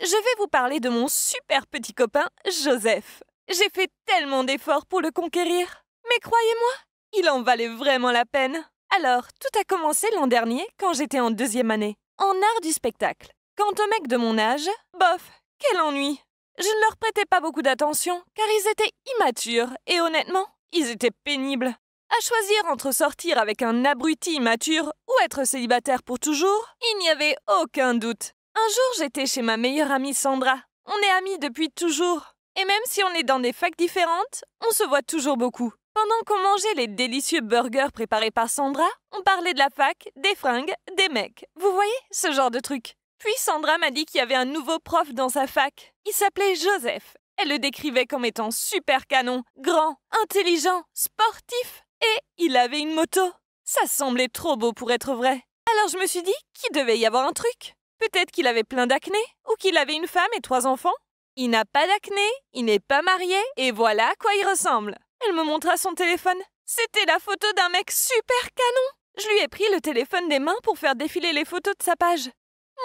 Speaker 4: Je vais vous parler de mon super petit copain, Joseph. J'ai fait tellement d'efforts pour le conquérir. Mais croyez-moi, il en valait vraiment la peine. Alors, tout a commencé l'an dernier, quand j'étais en deuxième année, en art du spectacle. Quant au mec de mon âge, bof, quel ennui je ne leur prêtais pas beaucoup d'attention, car ils étaient immatures, et honnêtement, ils étaient pénibles. À choisir entre sortir avec un abruti immature ou être célibataire pour toujours, il n'y avait aucun doute. Un jour, j'étais chez ma meilleure amie Sandra. On est amis depuis toujours. Et même si on est dans des facs différentes, on se voit toujours beaucoup. Pendant qu'on mangeait les délicieux burgers préparés par Sandra, on parlait de la fac, des fringues, des mecs. Vous voyez, ce genre de trucs. Puis Sandra m'a dit qu'il y avait un nouveau prof dans sa fac. Il s'appelait Joseph. Elle le décrivait comme étant super canon, grand, intelligent, sportif et il avait une moto. Ça semblait trop beau pour être vrai. Alors je me suis dit qu'il devait y avoir un truc. Peut-être qu'il avait plein d'acné ou qu'il avait une femme et trois enfants. Il n'a pas d'acné, il n'est pas marié et voilà à quoi il ressemble. Elle me montra son téléphone. C'était la photo d'un mec super canon. Je lui ai pris le téléphone des mains pour faire défiler les photos de sa page.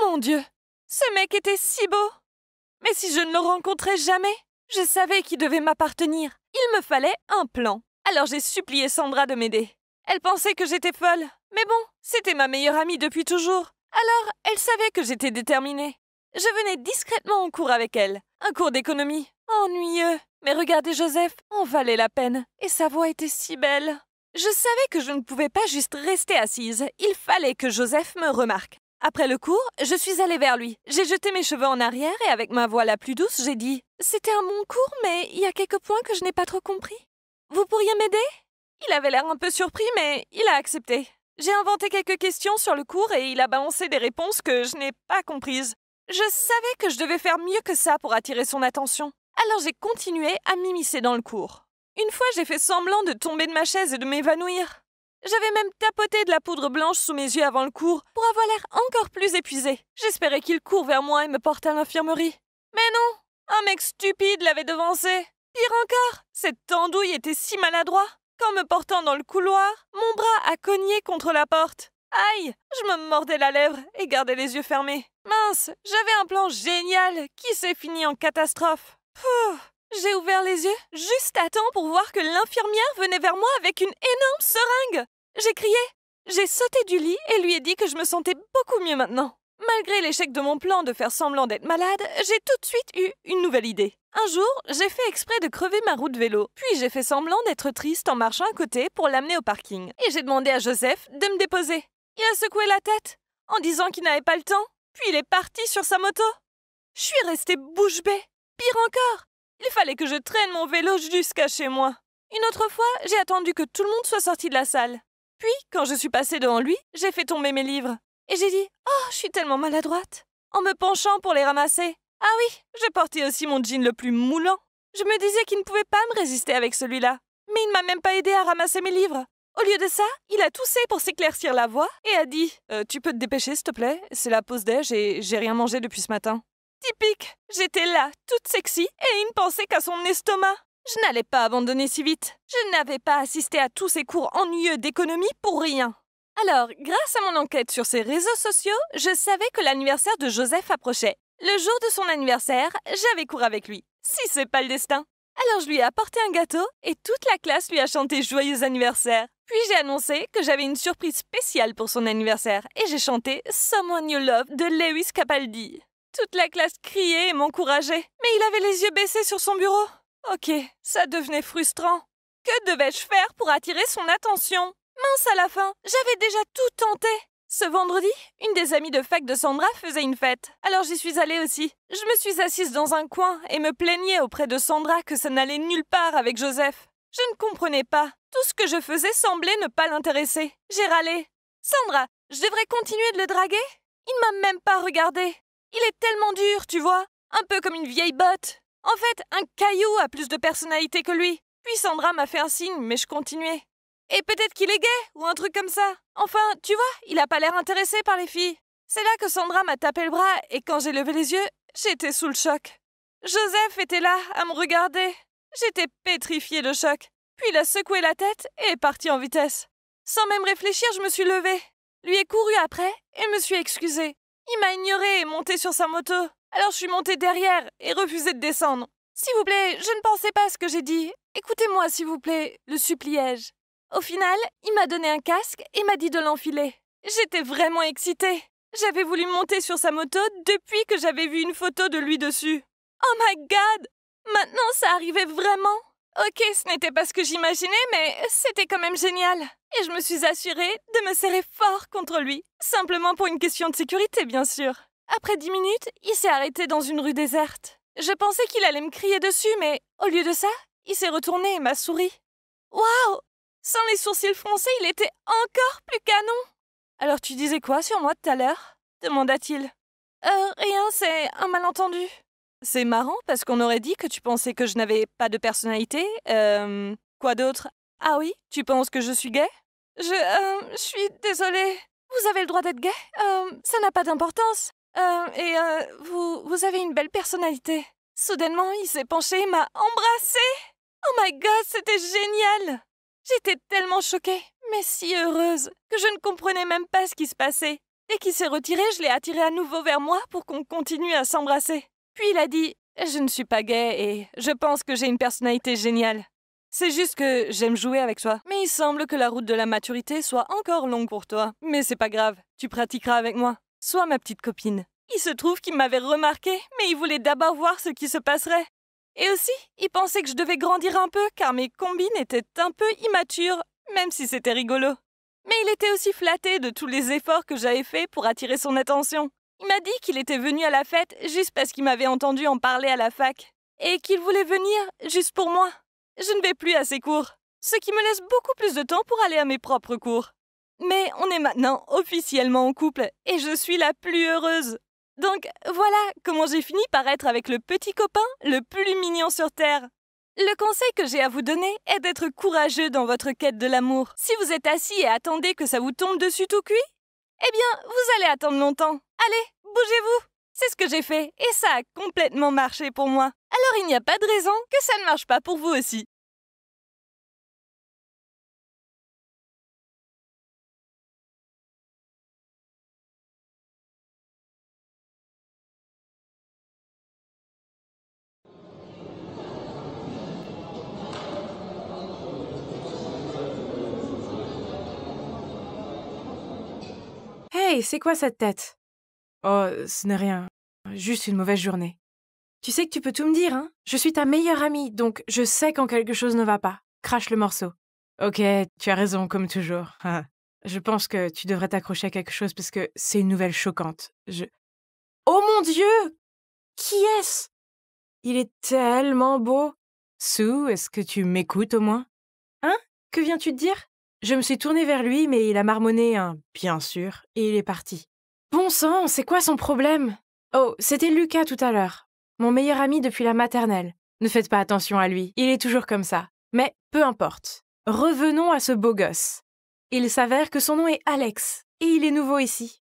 Speaker 4: Mon Dieu, ce mec était si beau. Mais si je ne le rencontrais jamais, je savais qu'il devait m'appartenir. Il me fallait un plan. Alors j'ai supplié Sandra de m'aider. Elle pensait que j'étais folle. Mais bon, c'était ma meilleure amie depuis toujours. Alors, elle savait que j'étais déterminée. Je venais discrètement en cours avec elle. Un cours d'économie. Ennuyeux. Mais regardez Joseph, on valait la peine. Et sa voix était si belle. Je savais que je ne pouvais pas juste rester assise. Il fallait que Joseph me remarque. Après le cours, je suis allée vers lui. J'ai jeté mes cheveux en arrière et avec ma voix la plus douce, j'ai dit C'était un bon cours, mais il y a quelques points que je n'ai pas trop compris. Vous pourriez m'aider Il avait l'air un peu surpris, mais il a accepté. J'ai inventé quelques questions sur le cours et il a balancé des réponses que je n'ai pas comprises. Je savais que je devais faire mieux que ça pour attirer son attention. Alors j'ai continué à m'immiscer dans le cours. Une fois, j'ai fait semblant de tomber de ma chaise et de m'évanouir. J'avais même tapoté de la poudre blanche sous mes yeux avant le cours pour avoir l'air encore plus épuisé. J'espérais qu'il court vers moi et me porte à l'infirmerie. Mais non Un mec stupide l'avait devancé. Pire encore, cette andouille était si maladroit qu'en me portant dans le couloir, mon bras a cogné contre la porte. Aïe Je me mordais la lèvre et gardais les yeux fermés. Mince, j'avais un plan génial qui s'est fini en catastrophe. J'ai ouvert les yeux juste à temps pour voir que l'infirmière venait vers moi avec une énorme seringue. J'ai crié. J'ai sauté du lit et lui ai dit que je me sentais beaucoup mieux maintenant. Malgré l'échec de mon plan de faire semblant d'être malade, j'ai tout de suite eu une nouvelle idée. Un jour, j'ai fait exprès de crever ma roue de vélo, puis j'ai fait semblant d'être triste en marchant à côté pour l'amener au parking. Et j'ai demandé à Joseph de me déposer. Il a secoué la tête en disant qu'il n'avait pas le temps, puis il est parti sur sa moto. Je suis restée bouche bée. Pire encore, il fallait que je traîne mon vélo jusqu'à chez moi. Une autre fois, j'ai attendu que tout le monde soit sorti de la salle. Puis, quand je suis passée devant lui, j'ai fait tomber mes livres. Et j'ai dit Oh, je suis tellement maladroite en me penchant pour les ramasser. Ah oui, je portais aussi mon jean le plus moulant. Je me disais qu'il ne pouvait pas me résister avec celui-là. Mais il ne m'a même pas aidé à ramasser mes livres. Au lieu de ça, il a toussé pour s'éclaircir la voix et a dit euh, Tu peux te dépêcher, s'il te plaît C'est la pause déj et j'ai rien mangé depuis ce matin. Typique J'étais là, toute sexy, et il ne pensait qu'à son estomac. Je n'allais pas abandonner si vite. Je n'avais pas assisté à tous ces cours ennuyeux d'économie pour rien. Alors, grâce à mon enquête sur ses réseaux sociaux, je savais que l'anniversaire de Joseph approchait. Le jour de son anniversaire, j'avais cours avec lui. Si c'est pas le destin. Alors je lui ai apporté un gâteau et toute la classe lui a chanté joyeux anniversaire. Puis j'ai annoncé que j'avais une surprise spéciale pour son anniversaire et j'ai chanté Someone You Love de Lewis Capaldi. Toute la classe criait et m'encourageait, mais il avait les yeux baissés sur son bureau. Ok, ça devenait frustrant. Que devais-je faire pour attirer son attention Mince à la fin, j'avais déjà tout tenté. Ce vendredi, une des amies de fac de Sandra faisait une fête, alors j'y suis allée aussi. Je me suis assise dans un coin et me plaignais auprès de Sandra que ça n'allait nulle part avec Joseph. Je ne comprenais pas. Tout ce que je faisais semblait ne pas l'intéresser. J'ai râlé. Sandra, je devrais continuer de le draguer Il ne m'a même pas regardé. Il est tellement dur, tu vois, un peu comme une vieille botte. En fait, un caillou a plus de personnalité que lui. Puis Sandra m'a fait un signe, mais je continuais. Et peut-être qu'il est gay, ou un truc comme ça. Enfin, tu vois, il n'a pas l'air intéressé par les filles. C'est là que Sandra m'a tapé le bras, et quand j'ai levé les yeux, j'étais sous le choc. Joseph était là, à me regarder. J'étais pétrifiée de choc. Puis il a secoué la tête et est parti en vitesse. Sans même réfléchir, je me suis levée. Lui ai couru après et me suis excusée. Il m'a ignoré et monté sur sa moto. Alors je suis montée derrière et refusé de descendre. S'il vous plaît, je ne pensais pas à ce que j'ai dit. Écoutez-moi, s'il vous plaît, le suppliai-je. Au final, il m'a donné un casque et m'a dit de l'enfiler. J'étais vraiment excitée. J'avais voulu monter sur sa moto depuis que j'avais vu une photo de lui dessus. Oh my god Maintenant, ça arrivait vraiment Ok, ce n'était pas ce que j'imaginais, mais c'était quand même génial. Et je me suis assurée de me serrer fort contre lui, simplement pour une question de sécurité, bien sûr. Après dix minutes, il s'est arrêté dans une rue déserte. Je pensais qu'il allait me crier dessus, mais au lieu de ça, il s'est retourné et m'a souri. Waouh Sans les sourcils froncés, il était encore plus canon Alors tu disais quoi sur moi tout à l'heure demanda-t-il. Euh, rien, c'est un malentendu. C'est marrant parce qu'on aurait dit que tu pensais que je n'avais pas de personnalité. Euh, quoi d'autre Ah oui, tu penses que je suis gay Je, euh, je suis désolée. Vous avez le droit d'être gay. Euh, ça n'a pas d'importance. Euh... et euh, vous, vous avez une belle personnalité. Soudainement, il s'est penché et m'a embrassé, Oh my god, c'était génial. J'étais tellement choquée, mais si heureuse, que je ne comprenais même pas ce qui se passait. Et qu'il s'est retiré, je l'ai attiré à nouveau vers moi pour qu'on continue à s'embrasser. Puis il a dit Je ne suis pas gay et je pense que j'ai une personnalité géniale. C'est juste que j'aime jouer avec toi. Mais il semble que la route de la maturité soit encore longue pour toi. Mais c'est pas grave, tu pratiqueras avec moi. Sois ma petite copine. Il se trouve qu'il m'avait remarqué, mais il voulait d'abord voir ce qui se passerait. Et aussi, il pensait que je devais grandir un peu car mes combines étaient un peu immatures, même si c'était rigolo. Mais il était aussi flatté de tous les efforts que j'avais faits pour attirer son attention. Il m'a dit qu'il était venu à la fête juste parce qu'il m'avait entendu en parler à la fac. Et qu'il voulait venir juste pour moi. Je ne vais plus à ses cours. Ce qui me laisse beaucoup plus de temps pour aller à mes propres cours. Mais on est maintenant officiellement en couple et je suis la plus heureuse. Donc voilà comment j'ai fini par être avec le petit copain le plus mignon sur Terre. Le conseil que j'ai à vous donner est d'être courageux dans votre quête de l'amour. Si vous êtes assis et attendez que ça vous tombe dessus tout cuit, eh bien, vous allez attendre longtemps. Allez, bougez-vous C'est ce que j'ai fait, et ça a complètement marché pour moi. Alors il n'y a pas de raison que ça ne marche pas pour vous aussi.
Speaker 10: Hey, c'est quoi cette tête Oh, ce n'est rien. Juste une mauvaise journée. Tu sais que tu peux tout me dire, hein Je suis ta meilleure amie, donc je sais quand quelque chose ne va pas. Crache le morceau. Ok, tu as raison, comme toujours. je pense que tu devrais t'accrocher à quelque chose parce que c'est une nouvelle choquante. Je. Oh mon Dieu Qui est-ce Il est tellement beau Sue, est-ce que tu m'écoutes au moins Hein Que viens-tu de dire Je me suis tournée vers lui, mais il a marmonné un hein, bien sûr et il est parti. Bon sang, c'est quoi son problème Oh, c'était Lucas tout à l'heure. Mon meilleur ami depuis la maternelle. Ne faites pas attention à lui, il est toujours comme ça. Mais peu importe. Revenons à ce beau gosse. Il s'avère que son nom est Alex, et il est nouveau ici.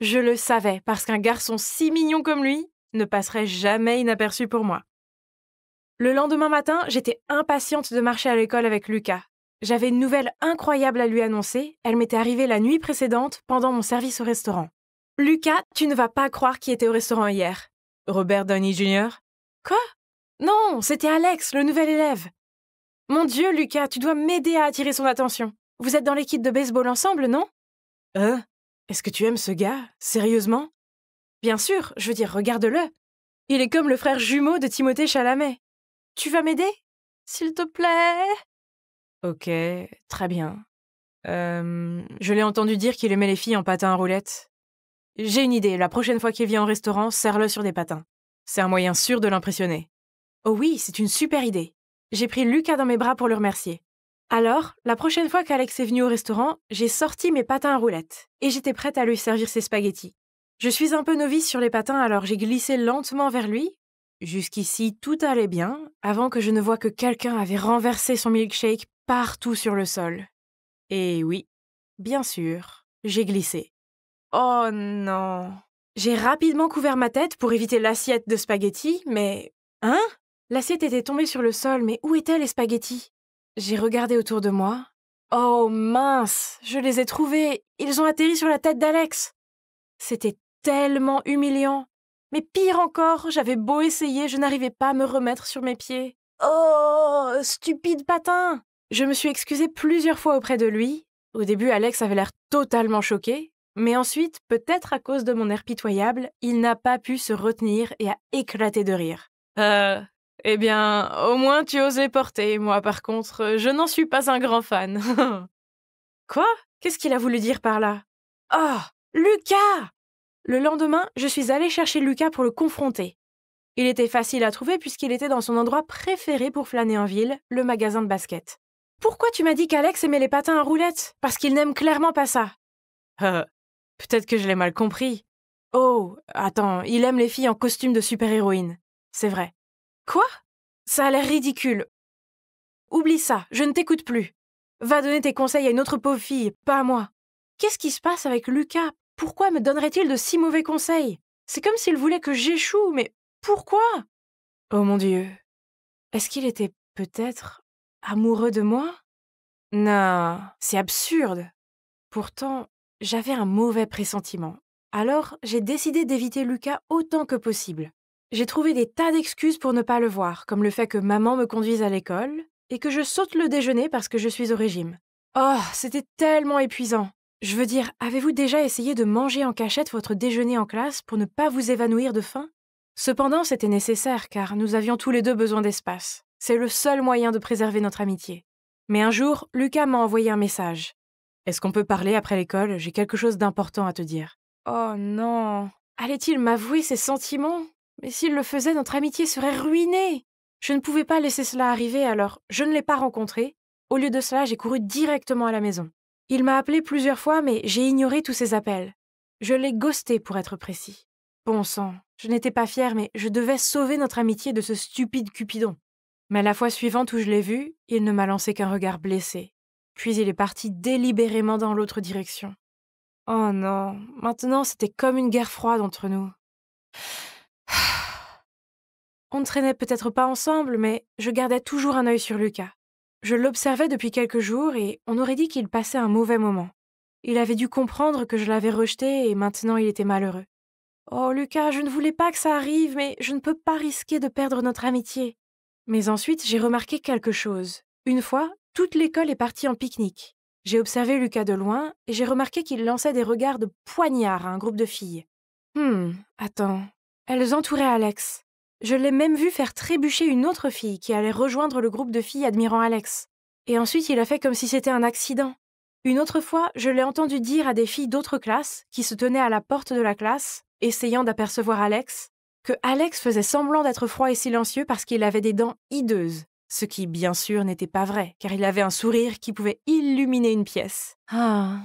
Speaker 10: Je le savais, parce qu'un garçon si mignon comme lui ne passerait jamais inaperçu pour moi. Le lendemain matin, j'étais impatiente de marcher à l'école avec Lucas. J'avais une nouvelle incroyable à lui annoncer, elle m'était arrivée la nuit précédente pendant mon service au restaurant. Lucas, tu ne vas pas croire qui était au restaurant hier. Robert Downey Jr. Quoi Non, c'était Alex, le nouvel élève. Mon Dieu, Lucas, tu dois m'aider à attirer son attention. Vous êtes dans l'équipe de baseball ensemble, non Hein Est-ce que tu aimes ce gars Sérieusement Bien sûr, je veux dire, regarde-le. Il est comme le frère jumeau de Timothée Chalamet. Tu vas m'aider S'il te plaît Ok, très bien. Euh, je l'ai entendu dire qu'il aimait les filles en patin à roulettes. J'ai une idée, la prochaine fois qu'il vient au restaurant, serre-le sur des patins. C'est un moyen sûr de l'impressionner. Oh oui, c'est une super idée. J'ai pris Lucas dans mes bras pour le remercier. Alors, la prochaine fois qu'Alex est venu au restaurant, j'ai sorti mes patins à roulettes et j'étais prête à lui servir ses spaghettis. Je suis un peu novice sur les patins, alors j'ai glissé lentement vers lui. Jusqu'ici, tout allait bien, avant que je ne vois que quelqu'un avait renversé son milkshake partout sur le sol. Et oui, bien sûr, j'ai glissé. Oh non. J'ai rapidement couvert ma tête pour éviter l'assiette de spaghettis, mais. Hein L'assiette était tombée sur le sol, mais où étaient les spaghettis J'ai regardé autour de moi. Oh mince Je les ai trouvés Ils ont atterri sur la tête d'Alex C'était tellement humiliant Mais pire encore, j'avais beau essayer, je n'arrivais pas à me remettre sur mes pieds. Oh Stupide patin Je me suis excusée plusieurs fois auprès de lui. Au début, Alex avait l'air totalement choqué, mais ensuite, peut-être à cause de mon air pitoyable, il n'a pas pu se retenir et a éclaté de rire. Euh, eh bien, au moins tu osais porter, moi par contre, je n'en suis pas un grand fan. Quoi Qu'est-ce qu'il a voulu dire par là Oh Lucas Le lendemain, je suis allée chercher Lucas pour le confronter. Il était facile à trouver puisqu'il était dans son endroit préféré pour flâner en ville, le magasin de basket. Pourquoi tu m'as dit qu'Alex aimait les patins à roulettes Parce qu'il n'aime clairement pas ça. Euh, Peut-être que je l'ai mal compris. Oh, attends, il aime les filles en costume de super-héroïne. C'est vrai. Quoi Ça a l'air ridicule. Oublie ça, je ne t'écoute plus. Va donner tes conseils à une autre pauvre fille, pas à moi. Qu'est-ce qui se passe avec Lucas Pourquoi me donnerait-il de si mauvais conseils C'est comme s'il voulait que j'échoue, mais pourquoi Oh mon Dieu. Est-ce qu'il était peut-être amoureux de moi Non, c'est absurde. Pourtant, j'avais un mauvais pressentiment. Alors, j'ai décidé d'éviter Lucas autant que possible. J'ai trouvé des tas d'excuses pour ne pas le voir, comme le fait que maman me conduise à l'école et que je saute le déjeuner parce que je suis au régime. Oh, c'était tellement épuisant. Je veux dire, avez-vous déjà essayé de manger en cachette votre déjeuner en classe pour ne pas vous évanouir de faim Cependant, c'était nécessaire car nous avions tous les deux besoin d'espace. C'est le seul moyen de préserver notre amitié. Mais un jour, Lucas m'a envoyé un message. Est-ce qu'on peut parler après l'école J'ai quelque chose d'important à te dire. Oh non Allait-il m'avouer ses sentiments Mais s'il le faisait, notre amitié serait ruinée Je ne pouvais pas laisser cela arriver, alors je ne l'ai pas rencontré. Au lieu de cela, j'ai couru directement à la maison. Il m'a appelé plusieurs fois, mais j'ai ignoré tous ses appels. Je l'ai ghosté, pour être précis. Bon sang, je n'étais pas fière, mais je devais sauver notre amitié de ce stupide Cupidon. Mais la fois suivante où je l'ai vu, il ne m'a lancé qu'un regard blessé. Puis il est parti délibérément dans l'autre direction. Oh non, maintenant c'était comme une guerre froide entre nous. On ne traînait peut-être pas ensemble, mais je gardais toujours un œil sur Lucas. Je l'observais depuis quelques jours et on aurait dit qu'il passait un mauvais moment. Il avait dû comprendre que je l'avais rejeté et maintenant il était malheureux. Oh Lucas, je ne voulais pas que ça arrive, mais je ne peux pas risquer de perdre notre amitié. Mais ensuite, j'ai remarqué quelque chose. Une fois, toute l'école est partie en pique-nique. J'ai observé Lucas de loin et j'ai remarqué qu'il lançait des regards de poignard à un groupe de filles. Hum, attends. Elles entouraient Alex. Je l'ai même vu faire trébucher une autre fille qui allait rejoindre le groupe de filles admirant Alex. Et ensuite, il a fait comme si c'était un accident. Une autre fois, je l'ai entendu dire à des filles d'autres classes, qui se tenaient à la porte de la classe, essayant d'apercevoir Alex, que Alex faisait semblant d'être froid et silencieux parce qu'il avait des dents hideuses ce qui, bien sûr, n'était pas vrai, car il avait un sourire qui pouvait illuminer une pièce. Ah.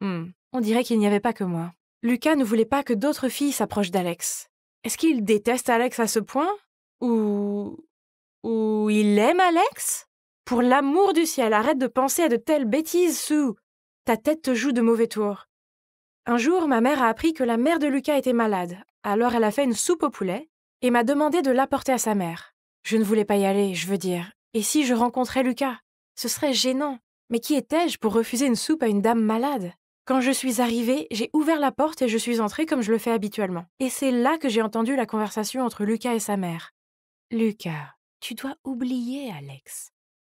Speaker 10: Hmm. On dirait qu'il n'y avait pas que moi. Lucas ne voulait pas que d'autres filles s'approchent d'Alex. Est-ce qu'il déteste Alex à ce point Ou. Ou il aime Alex Pour l'amour du ciel, arrête de penser à de telles bêtises, sous. Ta tête te joue de mauvais tours. Un jour, ma mère a appris que la mère de Lucas était malade, alors elle a fait une soupe au poulet et m'a demandé de l'apporter à sa mère. Je ne voulais pas y aller, je veux dire. Et si je rencontrais Lucas Ce serait gênant. Mais qui étais-je pour refuser une soupe à une dame malade Quand je suis arrivée, j'ai ouvert la porte et je suis entrée comme je le fais habituellement. Et c'est là que j'ai entendu la conversation entre Lucas et sa mère. Lucas, tu dois oublier Alex.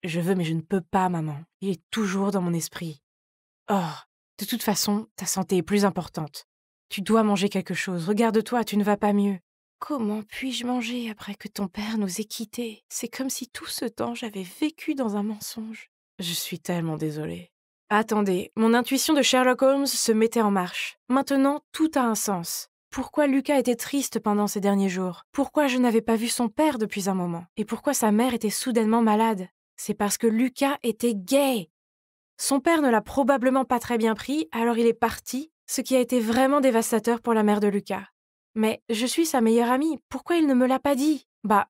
Speaker 10: Je veux, mais je ne peux pas, maman. Il est toujours dans mon esprit. Or, de toute façon, ta santé est plus importante. Tu dois manger quelque chose. Regarde-toi, tu ne vas pas mieux. Comment puis-je manger après que ton père nous ait quittés C'est comme si tout ce temps j'avais vécu dans un mensonge. Je suis tellement désolée. Attendez, mon intuition de Sherlock Holmes se mettait en marche. Maintenant, tout a un sens. Pourquoi Lucas était triste pendant ces derniers jours Pourquoi je n'avais pas vu son père depuis un moment Et pourquoi sa mère était soudainement malade C'est parce que Lucas était gay. Son père ne l'a probablement pas très bien pris, alors il est parti, ce qui a été vraiment dévastateur pour la mère de Lucas. Mais je suis sa meilleure amie, pourquoi il ne me l'a pas dit Bah,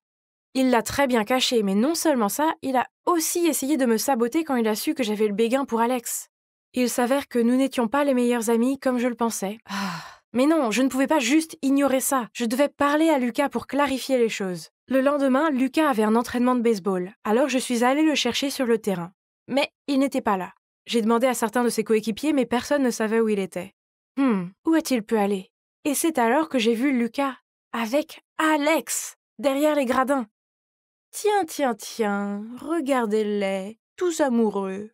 Speaker 10: il l'a très bien caché, mais non seulement ça, il a aussi essayé de me saboter quand il a su que j'avais le béguin pour Alex. Il s'avère que nous n'étions pas les meilleurs amis comme je le pensais. Ah. Mais non, je ne pouvais pas juste ignorer ça. Je devais parler à Lucas pour clarifier les choses. Le lendemain, Lucas avait un entraînement de baseball, alors je suis allée le chercher sur le terrain. Mais il n'était pas là. J'ai demandé à certains de ses coéquipiers, mais personne ne savait où il était. Hmm, où a-t-il pu aller et c'est alors que j'ai vu Lucas avec Alex derrière les gradins. Tiens, tiens, tiens, regardez-les, tous amoureux.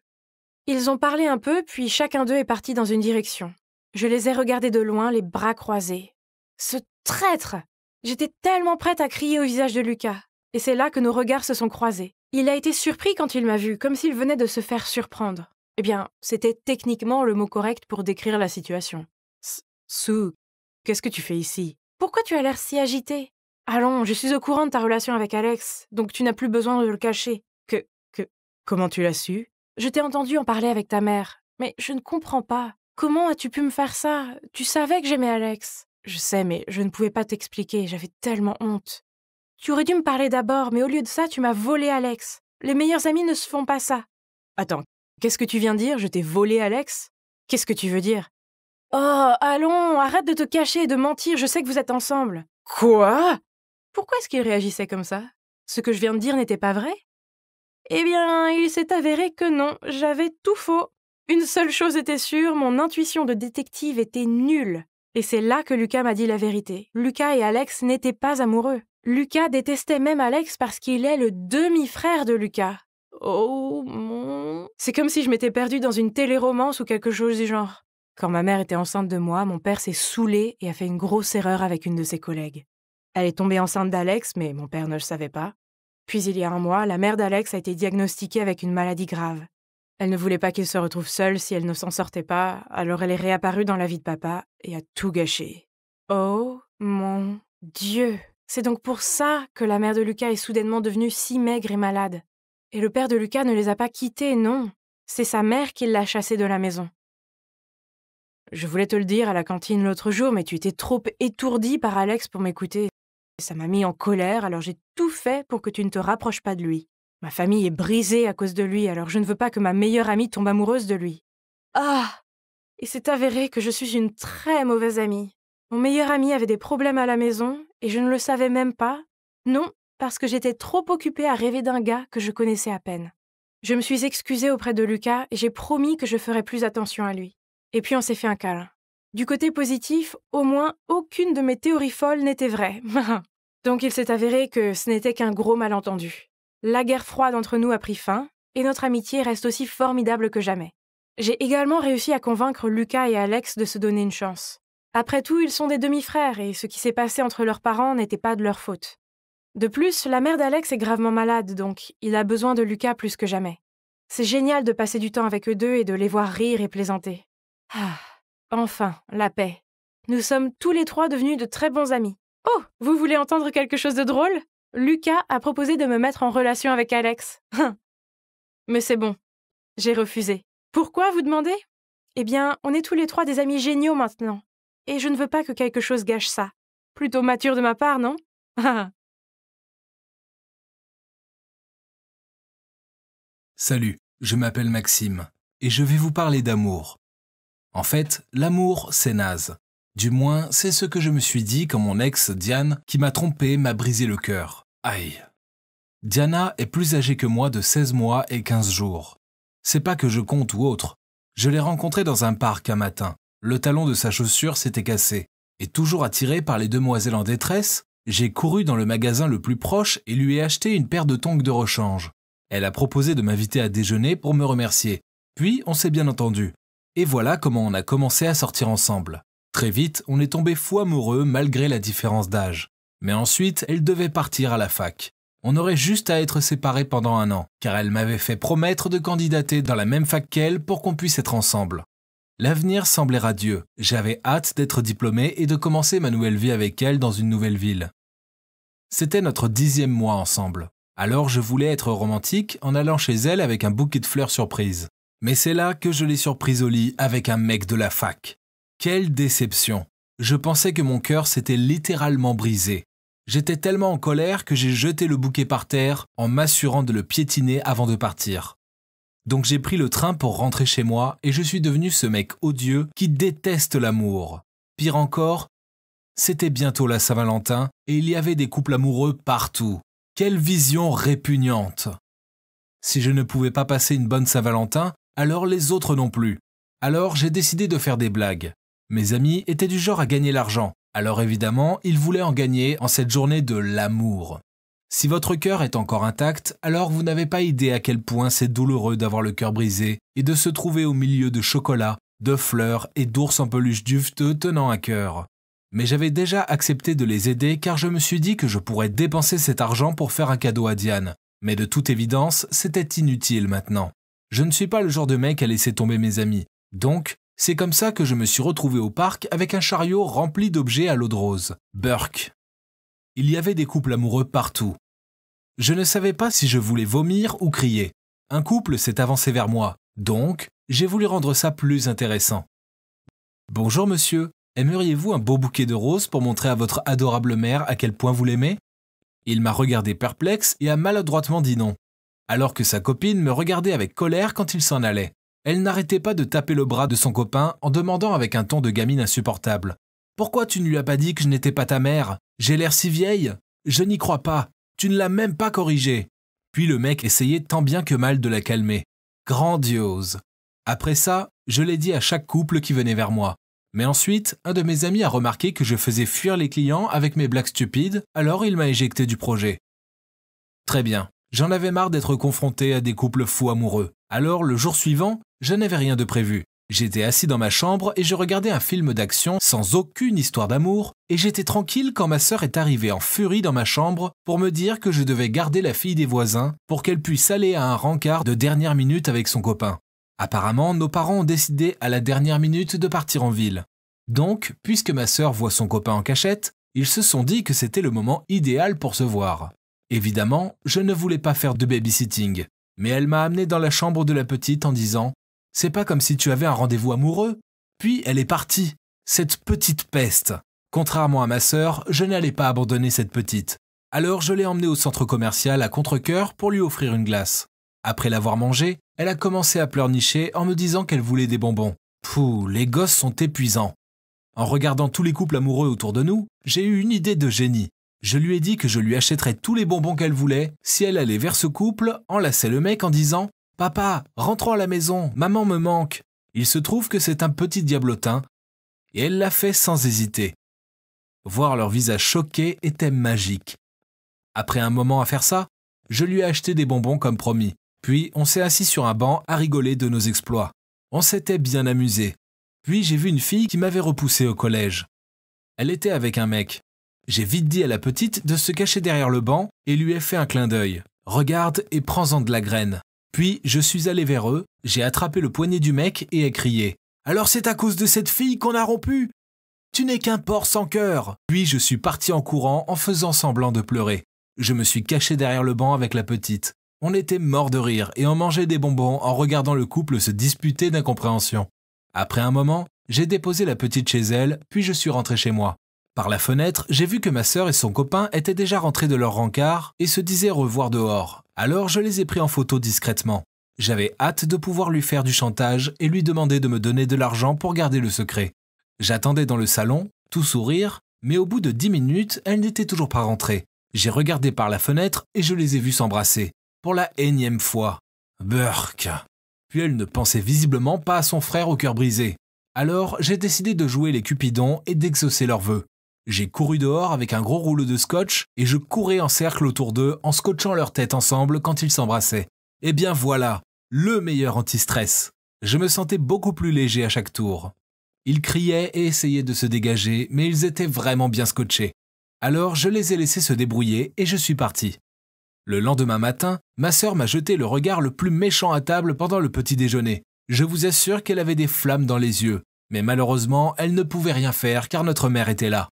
Speaker 10: Ils ont parlé un peu, puis chacun d'eux est parti dans une direction. Je les ai regardés de loin, les bras croisés. Ce traître J'étais tellement prête à crier au visage de Lucas. Et c'est là que nos regards se sont croisés. Il a été surpris quand il m'a vu, comme s'il venait de se faire surprendre. Eh bien, c'était techniquement le mot correct pour décrire la situation. Qu'est-ce que tu fais ici Pourquoi tu as l'air si agité Allons, je suis au courant de ta relation avec Alex, donc tu n'as plus besoin de le cacher. Que. que. Comment tu l'as su Je t'ai entendu en parler avec ta mère, mais je ne comprends pas. Comment as-tu pu me faire ça Tu savais que j'aimais Alex. Je sais, mais je ne pouvais pas t'expliquer, j'avais tellement honte. Tu aurais dû me parler d'abord, mais au lieu de ça, tu m'as volé Alex. Les meilleurs amis ne se font pas ça. Attends, qu'est-ce que tu viens dire Je t'ai volé Alex Qu'est-ce que tu veux dire Oh, allons, arrête de te cacher et de mentir, je sais que vous êtes ensemble. Quoi Pourquoi est-ce qu'il réagissait comme ça Ce que je viens de dire n'était pas vrai Eh bien, il s'est avéré que non, j'avais tout faux. Une seule chose était sûre, mon intuition de détective était nulle. Et c'est là que Lucas m'a dit la vérité. Lucas et Alex n'étaient pas amoureux. Lucas détestait même Alex parce qu'il est le demi-frère de Lucas. Oh mon. C'est comme si je m'étais perdue dans une téléromance ou quelque chose du genre. Quand ma mère était enceinte de moi, mon père s'est saoulé et a fait une grosse erreur avec une de ses collègues. Elle est tombée enceinte d'Alex, mais mon père ne le savait pas. Puis il y a un mois, la mère d'Alex a été diagnostiquée avec une maladie grave. Elle ne voulait pas qu'il se retrouve seul si elle ne s'en sortait pas, alors elle est réapparue dans la vie de papa et a tout gâché. Oh mon Dieu C'est donc pour ça que la mère de Lucas est soudainement devenue si maigre et malade. Et le père de Lucas ne les a pas quittés, non. C'est sa mère qui l'a chassé de la maison. Je voulais te le dire à la cantine l'autre jour, mais tu étais trop étourdi par Alex pour m'écouter. Ça m'a mis en colère, alors j'ai tout fait pour que tu ne te rapproches pas de lui. Ma famille est brisée à cause de lui, alors je ne veux pas que ma meilleure amie tombe amoureuse de lui. Ah Et c'est avéré que je suis une très mauvaise amie. Mon meilleur ami avait des problèmes à la maison, et je ne le savais même pas. Non, parce que j'étais trop occupée à rêver d'un gars que je connaissais à peine. Je me suis excusée auprès de Lucas et j'ai promis que je ferais plus attention à lui. Et puis on s'est fait un câlin. Du côté positif, au moins aucune de mes théories folles n'était vraie. Donc il s'est avéré que ce n'était qu'un gros malentendu. La guerre froide entre nous a pris fin, et notre amitié reste aussi formidable que jamais. J'ai également réussi à convaincre Lucas et Alex de se donner une chance. Après tout, ils sont des demi-frères, et ce qui s'est passé entre leurs parents n'était pas de leur faute. De plus, la mère d'Alex est gravement malade, donc il a besoin de Lucas plus que jamais. C'est génial de passer du temps avec eux deux et de les voir rire et plaisanter. Ah, enfin, la paix. Nous sommes tous les trois devenus de très bons amis. Oh, vous voulez entendre quelque chose de drôle Lucas a proposé de me mettre en relation avec Alex. Mais c'est bon. J'ai refusé. Pourquoi, vous demandez Eh bien, on est tous les trois des amis géniaux maintenant. Et je ne veux pas que quelque chose gâche ça. Plutôt mature de ma part, non
Speaker 5: Salut, je m'appelle
Speaker 11: Maxime, et je vais vous parler d'amour. En fait, l'amour, c'est naze. Du moins, c'est ce que je me suis dit quand mon ex, Diane, qui m'a trompé, m'a brisé le cœur. Aïe. Diana est plus âgée que moi de 16 mois et 15 jours. C'est pas que je compte ou autre. Je l'ai rencontrée dans un parc un matin. Le talon de sa chaussure s'était cassé. Et toujours attiré par les demoiselles en détresse, j'ai couru dans le magasin le plus proche et lui ai acheté une paire de tongs de rechange. Elle a proposé de m'inviter à déjeuner pour me remercier. Puis on s'est bien entendu. Et voilà comment on a commencé à sortir ensemble. Très vite, on est tombé fou amoureux malgré la différence d'âge. Mais ensuite, elle devait partir à la fac. On aurait juste à être séparés pendant un an, car elle m'avait fait promettre de candidater dans la même fac qu'elle pour qu'on puisse être ensemble. L'avenir semblait radieux. J'avais hâte d'être diplômé et de commencer ma nouvelle vie avec elle dans une nouvelle ville. C'était notre dixième mois ensemble. Alors je voulais être romantique en allant chez elle avec un bouquet de fleurs surprise. Mais c'est là que je l'ai surprise au lit avec un mec de la fac. Quelle déception Je pensais que mon cœur s'était littéralement brisé. J'étais tellement en colère que j'ai jeté le bouquet par terre en m'assurant de le piétiner avant de partir. Donc j'ai pris le train pour rentrer chez moi et je suis devenu ce mec odieux qui déteste l'amour. Pire encore, c'était bientôt la Saint-Valentin et il y avait des couples amoureux partout. Quelle vision répugnante. Si je ne pouvais pas passer une bonne Saint-Valentin, alors les autres non plus. Alors j'ai décidé de faire des blagues. Mes amis étaient du genre à gagner l'argent, alors évidemment, ils voulaient en gagner en cette journée de l'amour. Si votre cœur est encore intact, alors vous n'avez pas idée à quel point c'est douloureux d'avoir le cœur brisé et de se trouver au milieu de chocolat, de fleurs et d'ours en peluche duveteux tenant un cœur. Mais j'avais déjà accepté de les aider car je me suis dit que je pourrais dépenser cet argent pour faire un cadeau à Diane. Mais de toute évidence, c'était inutile maintenant je ne suis pas le genre de mec à laisser tomber mes amis. Donc, c'est comme ça que je me suis retrouvé au parc avec un chariot rempli d'objets à l'eau de rose. Burke. Il y avait des couples amoureux partout. Je ne savais pas si je voulais vomir ou crier. Un couple s'est avancé vers moi, donc j'ai voulu rendre ça plus intéressant. Bonjour monsieur, aimeriez-vous un beau bouquet de roses pour montrer à votre adorable mère à quel point vous l'aimez Il m'a regardé perplexe et a maladroitement dit non alors que sa copine me regardait avec colère quand il s'en allait. Elle n'arrêtait pas de taper le bras de son copain en demandant avec un ton de gamine insupportable. Pourquoi tu ne lui as pas dit que je n'étais pas ta mère J'ai l'air si vieille Je n'y crois pas. Tu ne l'as même pas corrigé. Puis le mec essayait tant bien que mal de la calmer. Grandiose. Après ça, je l'ai dit à chaque couple qui venait vers moi. Mais ensuite, un de mes amis a remarqué que je faisais fuir les clients avec mes blagues stupides, alors il m'a éjecté du projet. Très bien. J'en avais marre d'être confronté à des couples fous amoureux. Alors, le jour suivant, je n'avais rien de prévu. J'étais assis dans ma chambre et je regardais un film d'action sans aucune histoire d'amour, et j'étais tranquille quand ma sœur est arrivée en furie dans ma chambre pour me dire que je devais garder la fille des voisins pour qu'elle puisse aller à un rencard de dernière minute avec son copain. Apparemment, nos parents ont décidé à la dernière minute de partir en ville. Donc, puisque ma sœur voit son copain en cachette, ils se sont dit que c'était le moment idéal pour se voir. Évidemment, je ne voulais pas faire de babysitting, mais elle m'a amené dans la chambre de la petite en disant C'est pas comme si tu avais un rendez-vous amoureux. Puis elle est partie, cette petite peste. Contrairement à ma sœur, je n'allais pas abandonner cette petite. Alors je l'ai emmenée au centre commercial à contre-coeur pour lui offrir une glace. Après l'avoir mangée, elle a commencé à pleurnicher en me disant qu'elle voulait des bonbons. Pouh, les gosses sont épuisants. En regardant tous les couples amoureux autour de nous, j'ai eu une idée de génie. Je lui ai dit que je lui achèterais tous les bonbons qu'elle voulait si elle allait vers ce couple, enlaçait le mec en disant Papa, rentrons à la maison, maman me manque. Il se trouve que c'est un petit diablotin. Et elle l'a fait sans hésiter. Voir leur visage choqué était magique. Après un moment à faire ça, je lui ai acheté des bonbons comme promis. Puis on s'est assis sur un banc à rigoler de nos exploits. On s'était bien amusé. Puis j'ai vu une fille qui m'avait repoussé au collège. Elle était avec un mec. J'ai vite dit à la petite de se cacher derrière le banc et lui ai fait un clin d'œil. Regarde et prends-en de la graine. Puis je suis allé vers eux, j'ai attrapé le poignet du mec et ai crié. Alors c'est à cause de cette fille qu'on a rompu Tu n'es qu'un porc sans cœur Puis je suis parti en courant en faisant semblant de pleurer. Je me suis caché derrière le banc avec la petite. On était mort de rire et on mangeait des bonbons en regardant le couple se disputer d'incompréhension. Après un moment, j'ai déposé la petite chez elle, puis je suis rentré chez moi. Par la fenêtre, j'ai vu que ma sœur et son copain étaient déjà rentrés de leur rencard et se disaient revoir dehors. Alors je les ai pris en photo discrètement. J'avais hâte de pouvoir lui faire du chantage et lui demander de me donner de l'argent pour garder le secret. J'attendais dans le salon, tout sourire, mais au bout de dix minutes, elle n'était toujours pas rentrée. J'ai regardé par la fenêtre et je les ai vus s'embrasser. Pour la énième fois. Burk Puis elle ne pensait visiblement pas à son frère au cœur brisé. Alors j'ai décidé de jouer les Cupidons et d'exaucer leurs vœux. J'ai couru dehors avec un gros rouleau de scotch et je courais en cercle autour d'eux en scotchant leurs têtes ensemble quand ils s'embrassaient. Eh bien voilà, le meilleur anti-stress. Je me sentais beaucoup plus léger à chaque tour. Ils criaient et essayaient de se dégager, mais ils étaient vraiment bien scotchés. Alors je les ai laissés se débrouiller et je suis parti. Le lendemain matin, ma sœur m'a jeté le regard le plus méchant à table pendant le petit déjeuner. Je vous assure qu'elle avait des flammes dans les yeux, mais malheureusement, elle ne pouvait rien faire car notre mère était là.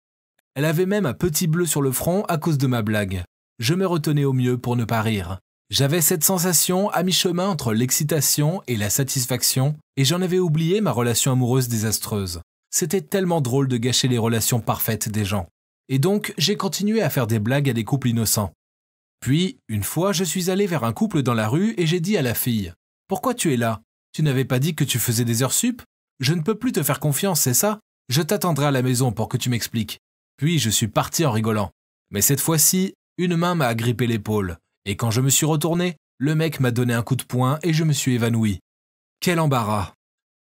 Speaker 11: Elle avait même un petit bleu sur le front à cause de ma blague. Je me retenais au mieux pour ne pas rire. J'avais cette sensation à mi-chemin entre l'excitation et la satisfaction, et j'en avais oublié ma relation amoureuse désastreuse. C'était tellement drôle de gâcher les relations parfaites des gens. Et donc, j'ai continué à faire des blagues à des couples innocents. Puis, une fois, je suis allé vers un couple dans la rue et j'ai dit à la fille Pourquoi tu es là Tu n'avais pas dit que tu faisais des heures sup Je ne peux plus te faire confiance, c'est ça Je t'attendrai à la maison pour que tu m'expliques. Puis je suis parti en rigolant. Mais cette fois-ci, une main m'a agrippé l'épaule, et quand je me suis retourné, le mec m'a donné un coup de poing et je me suis évanoui. Quel embarras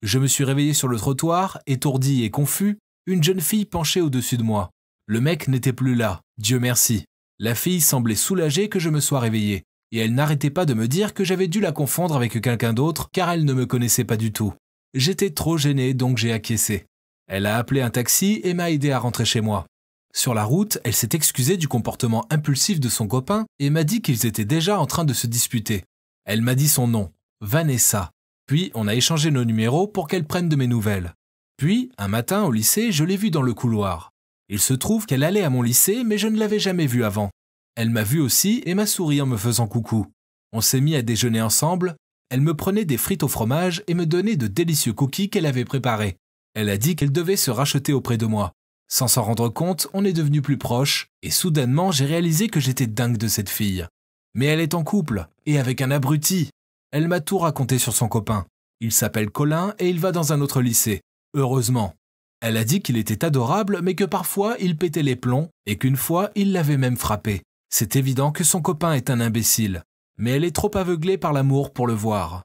Speaker 11: Je me suis réveillé sur le trottoir, étourdi et confus, une jeune fille penchée au-dessus de moi. Le mec n'était plus là, Dieu merci. La fille semblait soulagée que je me sois réveillé, et elle n'arrêtait pas de me dire que j'avais dû la confondre avec quelqu'un d'autre car elle ne me connaissait pas du tout. J'étais trop gêné donc j'ai acquiescé. Elle a appelé un taxi et m'a aidé à rentrer chez moi. Sur la route, elle s'est excusée du comportement impulsif de son copain et m'a dit qu'ils étaient déjà en train de se disputer. Elle m'a dit son nom, Vanessa. Puis on a échangé nos numéros pour qu'elle prenne de mes nouvelles. Puis, un matin au lycée, je l'ai vue dans le couloir. Il se trouve qu'elle allait à mon lycée, mais je ne l'avais jamais vue avant. Elle m'a vue aussi et m'a souri en me faisant coucou. On s'est mis à déjeuner ensemble, elle me prenait des frites au fromage et me donnait de délicieux cookies qu'elle avait préparés. Elle a dit qu'elle devait se racheter auprès de moi. Sans s'en rendre compte, on est devenu plus proche, et soudainement j'ai réalisé que j'étais dingue de cette fille. Mais elle est en couple, et avec un abruti. Elle m'a tout raconté sur son copain. Il s'appelle Colin et il va dans un autre lycée. Heureusement. Elle a dit qu'il était adorable, mais que parfois il pétait les plombs, et qu'une fois il l'avait même frappé. C'est évident que son copain est un imbécile, mais elle est trop aveuglée par l'amour pour le voir.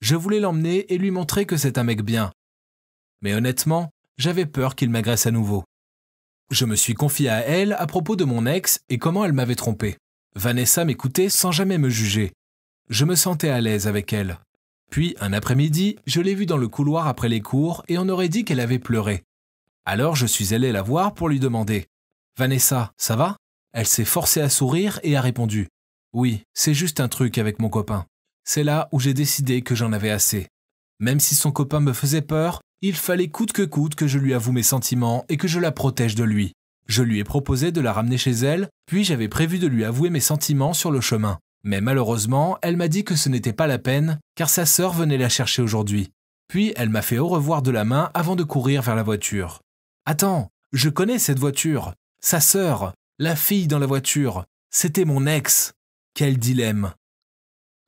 Speaker 11: Je voulais l'emmener et lui montrer que c'est un mec bien. Mais honnêtement, j'avais peur qu'il m'agresse à nouveau. Je me suis confié à elle à propos de mon ex et comment elle m'avait trompé. Vanessa m'écoutait sans jamais me juger. Je me sentais à l'aise avec elle. Puis, un après-midi, je l'ai vue dans le couloir après les cours et on aurait dit qu'elle avait pleuré. Alors je suis allé la voir pour lui demander Vanessa, ça va Elle s'est forcée à sourire et a répondu Oui, c'est juste un truc avec mon copain. C'est là où j'ai décidé que j'en avais assez. Même si son copain me faisait peur, il fallait coûte que coûte que je lui avoue mes sentiments et que je la protège de lui. Je lui ai proposé de la ramener chez elle, puis j'avais prévu de lui avouer mes sentiments sur le chemin. Mais malheureusement, elle m'a dit que ce n'était pas la peine, car sa sœur venait la chercher aujourd'hui. Puis elle m'a fait au revoir de la main avant de courir vers la voiture. Attends, je connais cette voiture. Sa sœur, la fille dans la voiture, c'était mon ex. Quel dilemme.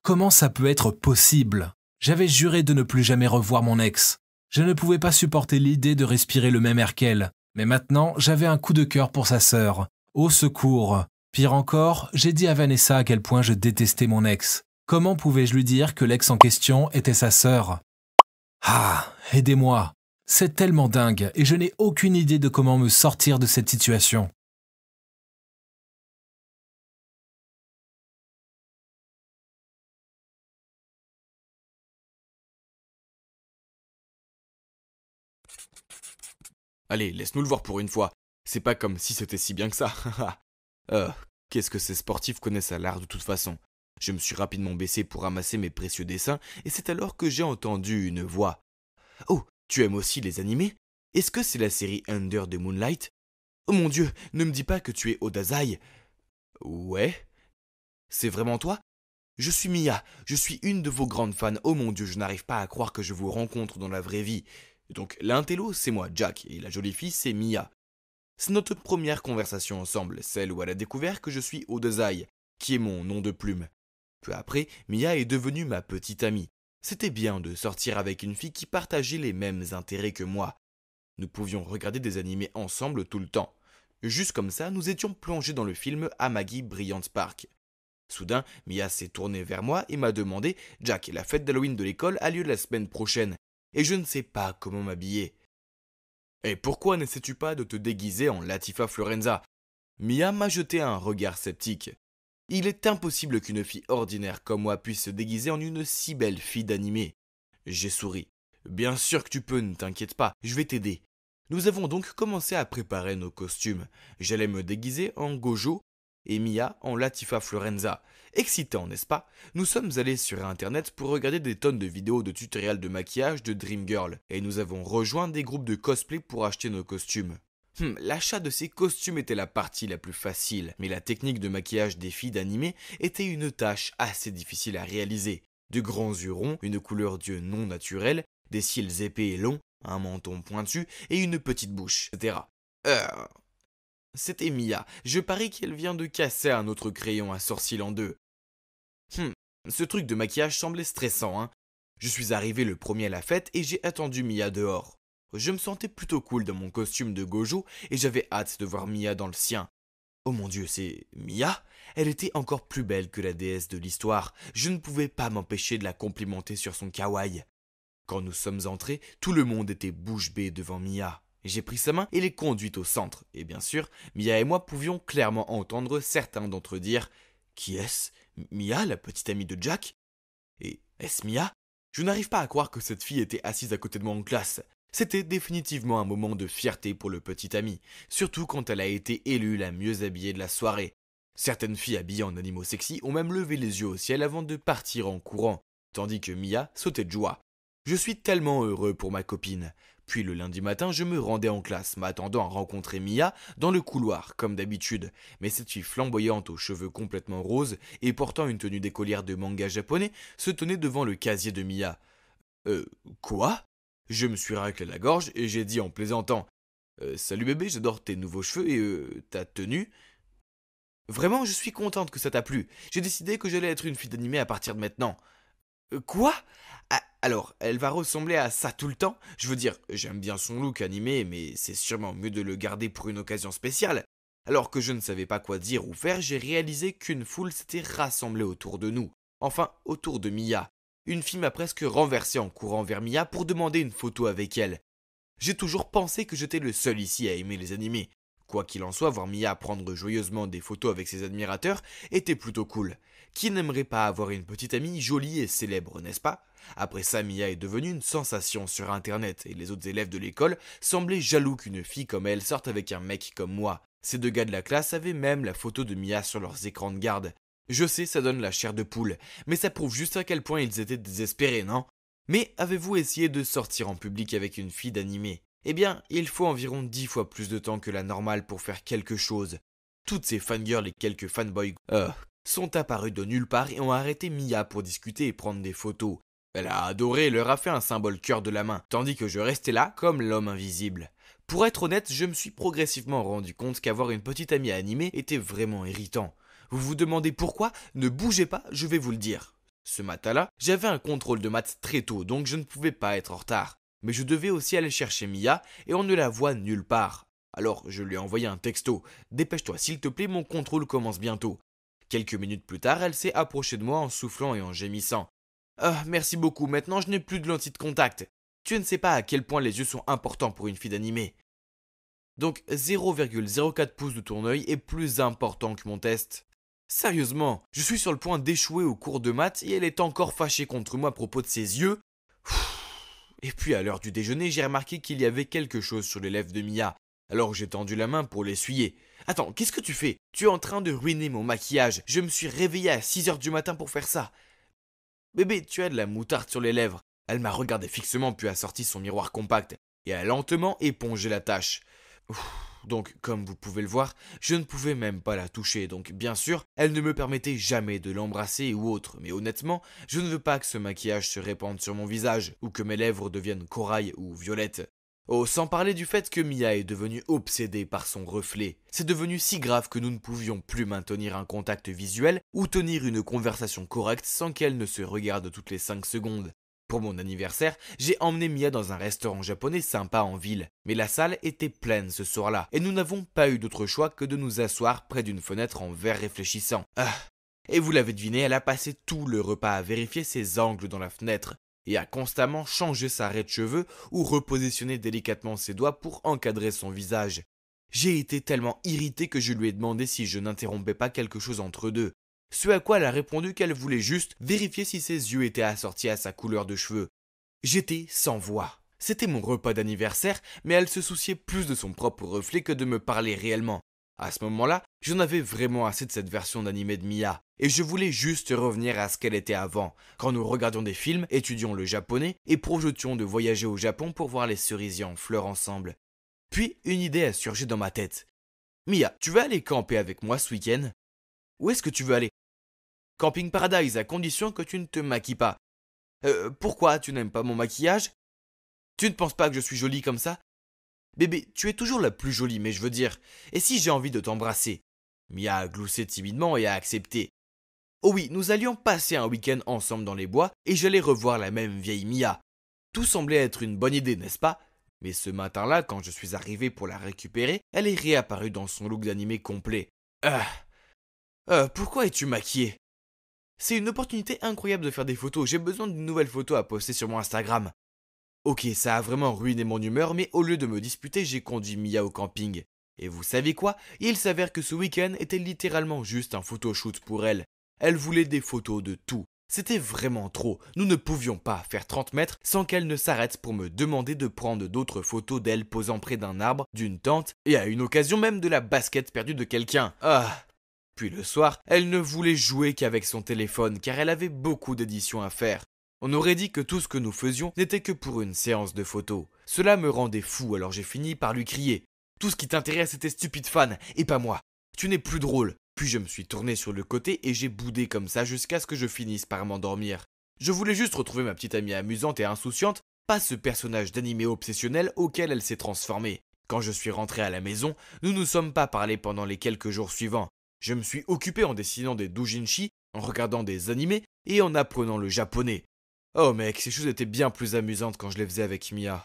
Speaker 11: Comment ça peut être possible J'avais juré de ne plus jamais revoir mon ex. Je ne pouvais pas supporter l'idée de respirer le même air qu'elle, mais maintenant j'avais un coup de cœur pour sa sœur. Au secours. Pire encore, j'ai dit à Vanessa à quel point je détestais mon ex. Comment pouvais-je lui dire que l'ex en question était sa sœur Ah, aidez-moi. C'est tellement dingue et je n'ai aucune idée de comment
Speaker 5: me sortir de cette situation.
Speaker 9: Allez, laisse-nous le voir pour une fois. C'est pas comme si c'était si bien que ça. euh, qu'est-ce que ces sportifs connaissent à l'art de toute façon Je me suis rapidement baissé pour ramasser mes précieux dessins, et c'est alors que j'ai entendu une voix. Oh, tu aimes aussi les animés Est-ce que c'est la série Under the Moonlight Oh mon dieu, ne me dis pas que tu es Odazai Ouais C'est vraiment toi je suis Mia, je suis une de vos grandes fans. Oh mon dieu, je n'arrive pas à croire que je vous rencontre dans la vraie vie donc l'intello, c'est moi, Jack, et la jolie fille, c'est Mia. C'est notre première conversation ensemble, celle où elle a découvert que je suis Odezai, qui est mon nom de plume. Peu après, Mia est devenue ma petite amie. C'était bien de sortir avec une fille qui partageait les mêmes intérêts que moi. Nous pouvions regarder des animés ensemble tout le temps. Juste comme ça, nous étions plongés dans le film Amagi Brilliant Park. Soudain, Mia s'est tournée vers moi et m'a demandé Jack, la fête d'Halloween de l'école a lieu la semaine prochaine et je ne sais pas comment m'habiller. Et pourquoi n'essaies-tu pas de te déguiser en Latifa Florenza Mia m'a jeté un regard sceptique. Il est impossible qu'une fille ordinaire comme moi puisse se déguiser en une si belle fille d'animé. J'ai souri. Bien sûr que tu peux, ne t'inquiète pas, je vais t'aider. Nous avons donc commencé à préparer nos costumes. J'allais me déguiser en Gojo et Mia en Latifa Florenza. Excitant, n'est-ce pas Nous sommes allés sur internet pour regarder des tonnes de vidéos de tutoriels de maquillage de Dreamgirl, et nous avons rejoint des groupes de cosplay pour acheter nos costumes. Hum, l'achat de ces costumes était la partie la plus facile, mais la technique de maquillage des filles d'animé était une tâche assez difficile à réaliser. De grands yeux ronds, une couleur d'yeux non naturelle, des cils épais et longs, un menton pointu et une petite bouche, etc. Euh... C'était Mia. Je parie qu'elle vient de casser un autre crayon à sourcils en deux. Ce truc de maquillage semblait stressant, hein. Je suis arrivé le premier à la fête et j'ai attendu Mia dehors. Je me sentais plutôt cool dans mon costume de Gojo et j'avais hâte de voir Mia dans le sien. Oh mon dieu, c'est Mia Elle était encore plus belle que la déesse de l'histoire. Je ne pouvais pas m'empêcher de la complimenter sur son kawaii. Quand nous sommes entrés, tout le monde était bouche bée devant Mia. J'ai pris sa main et l'ai conduite au centre. Et bien sûr, Mia et moi pouvions clairement entendre certains d'entre dire Qui est-ce Mia, la petite amie de Jack. Et est-ce Mia Je n'arrive pas à croire que cette fille était assise à côté de moi en classe. C'était définitivement un moment de fierté pour le petit ami, surtout quand elle a été élue la mieux habillée de la soirée. Certaines filles habillées en animaux sexy ont même levé les yeux au ciel avant de partir en courant, tandis que Mia sautait de joie. Je suis tellement heureux pour ma copine. Puis le lundi matin, je me rendais en classe, m'attendant à rencontrer Mia dans le couloir, comme d'habitude. Mais cette fille flamboyante aux cheveux complètement roses et portant une tenue d'écolière de manga japonais se tenait devant le casier de Mia. Euh, quoi Je me suis raclé la gorge et j'ai dit en plaisantant euh, Salut bébé, j'adore tes nouveaux cheveux et euh, ta tenue. Vraiment, je suis contente que ça t'a plu. J'ai décidé que j'allais être une fille d'animé à partir de maintenant. Euh, quoi ah, alors, elle va ressembler à ça tout le temps. Je veux dire, j'aime bien son look animé, mais c'est sûrement mieux de le garder pour une occasion spéciale. Alors que je ne savais pas quoi dire ou faire, j'ai réalisé qu'une foule s'était rassemblée autour de nous. Enfin, autour de Mia. Une fille m'a presque renversé en courant vers Mia pour demander une photo avec elle. J'ai toujours pensé que j'étais le seul ici à aimer les animés. Quoi qu'il en soit, voir Mia prendre joyeusement des photos avec ses admirateurs était plutôt cool. Qui n'aimerait pas avoir une petite amie jolie et célèbre, n'est-ce pas Après ça, Mia est devenue une sensation sur Internet et les autres élèves de l'école semblaient jaloux qu'une fille comme elle sorte avec un mec comme moi. Ces deux gars de la classe avaient même la photo de Mia sur leurs écrans de garde. Je sais, ça donne la chair de poule, mais ça prouve juste à quel point ils étaient désespérés, non Mais avez-vous essayé de sortir en public avec une fille d'animé Eh bien, il faut environ dix fois plus de temps que la normale pour faire quelque chose toutes ces fangirls et quelques fanboys, euh, sont apparus de nulle part et ont arrêté Mia pour discuter et prendre des photos. Elle a adoré et leur a fait un symbole cœur de la main, tandis que je restais là comme l'homme invisible. Pour être honnête, je me suis progressivement rendu compte qu'avoir une petite amie animée était vraiment irritant. Vous vous demandez pourquoi Ne bougez pas, je vais vous le dire. Ce matin-là, j'avais un contrôle de maths très tôt, donc je ne pouvais pas être en retard. Mais je devais aussi aller chercher Mia, et on ne la voit nulle part. Alors je lui ai envoyé un texto. Dépêche-toi s'il te plaît, mon contrôle commence bientôt. Quelques minutes plus tard, elle s'est approchée de moi en soufflant et en gémissant. Ah, merci beaucoup, maintenant je n'ai plus de lentilles de contact. Tu ne sais pas à quel point les yeux sont importants pour une fille d'animé. Donc 0,04 pouces de ton œil est plus important que mon test. Sérieusement, je suis sur le point d'échouer au cours de maths et elle est encore fâchée contre moi à propos de ses yeux. Et puis à l'heure du déjeuner, j'ai remarqué qu'il y avait quelque chose sur les lèvres de Mia alors j'ai tendu la main pour l'essuyer. Attends, qu'est-ce que tu fais Tu es en train de ruiner mon maquillage. Je me suis réveillé à 6 heures du matin pour faire ça. Bébé, tu as de la moutarde sur les lèvres. Elle m'a regardé fixement puis a sorti son miroir compact et a lentement épongé la tâche. Donc, comme vous pouvez le voir, je ne pouvais même pas la toucher, donc bien sûr, elle ne me permettait jamais de l'embrasser ou autre, mais honnêtement, je ne veux pas que ce maquillage se répande sur mon visage, ou que mes lèvres deviennent corail ou violette. Oh, sans parler du fait que Mia est devenue obsédée par son reflet. C'est devenu si grave que nous ne pouvions plus maintenir un contact visuel ou tenir une conversation correcte sans qu'elle ne se regarde toutes les 5 secondes. Pour mon anniversaire, j'ai emmené Mia dans un restaurant japonais sympa en ville, mais la salle était pleine ce soir-là, et nous n'avons pas eu d'autre choix que de nous asseoir près d'une fenêtre en verre réfléchissant. Ah et vous l'avez deviné, elle a passé tout le repas à vérifier ses angles dans la fenêtre, et a constamment changé sa raie de cheveux ou repositionné délicatement ses doigts pour encadrer son visage. J'ai été tellement irrité que je lui ai demandé si je n'interrompais pas quelque chose entre deux, ce à quoi elle a répondu qu'elle voulait juste vérifier si ses yeux étaient assortis à sa couleur de cheveux. J'étais sans voix. C'était mon repas d'anniversaire, mais elle se souciait plus de son propre reflet que de me parler réellement. À ce moment-là, j'en avais vraiment assez de cette version d'animé de Mia, et je voulais juste revenir à ce qu'elle était avant, quand nous regardions des films, étudions le japonais et projetions de voyager au Japon pour voir les cerisiers en fleurs ensemble. Puis une idée a surgi dans ma tête. Mia, tu veux aller camper avec moi ce week-end Où est-ce que tu veux aller Camping Paradise, à condition que tu ne te maquilles pas. Euh, pourquoi tu n'aimes pas mon maquillage Tu ne penses pas que je suis jolie comme ça Bébé, tu es toujours la plus jolie, mais je veux dire, et si j'ai envie de t'embrasser Mia a gloussé timidement et a accepté. Oh oui, nous allions passer un week-end ensemble dans les bois et j'allais revoir la même vieille Mia. Tout semblait être une bonne idée, n'est-ce pas Mais ce matin-là, quand je suis arrivé pour la récupérer, elle est réapparue dans son look d'animé complet. Euh, euh, pourquoi es-tu maquillée C'est une opportunité incroyable de faire des photos, j'ai besoin d'une nouvelle photo à poster sur mon Instagram. Ok, ça a vraiment ruiné mon humeur, mais au lieu de me disputer, j'ai conduit Mia au camping. Et vous savez quoi Il s'avère que ce week-end était littéralement juste un photoshoot pour elle. Elle voulait des photos de tout. C'était vraiment trop. Nous ne pouvions pas faire 30 mètres sans qu'elle ne s'arrête pour me demander de prendre d'autres photos d'elle posant près d'un arbre, d'une tente, et à une occasion même de la basket perdue de quelqu'un. Ah Puis le soir, elle ne voulait jouer qu'avec son téléphone car elle avait beaucoup d'éditions à faire. On aurait dit que tout ce que nous faisions n'était que pour une séance de photos. Cela me rendait fou, alors j'ai fini par lui crier. Tout ce qui t'intéresse, c'était stupide fan, et pas moi. Tu n'es plus drôle. Puis je me suis tourné sur le côté et j'ai boudé comme ça jusqu'à ce que je finisse par m'endormir. Je voulais juste retrouver ma petite amie amusante et insouciante, pas ce personnage d'animé obsessionnel auquel elle s'est transformée. Quand je suis rentré à la maison, nous ne nous sommes pas parlé pendant les quelques jours suivants. Je me suis occupé en dessinant des doujinshi, en regardant des animés et en apprenant le japonais. Oh mec, ces choses étaient bien plus amusantes quand je les faisais avec Mia.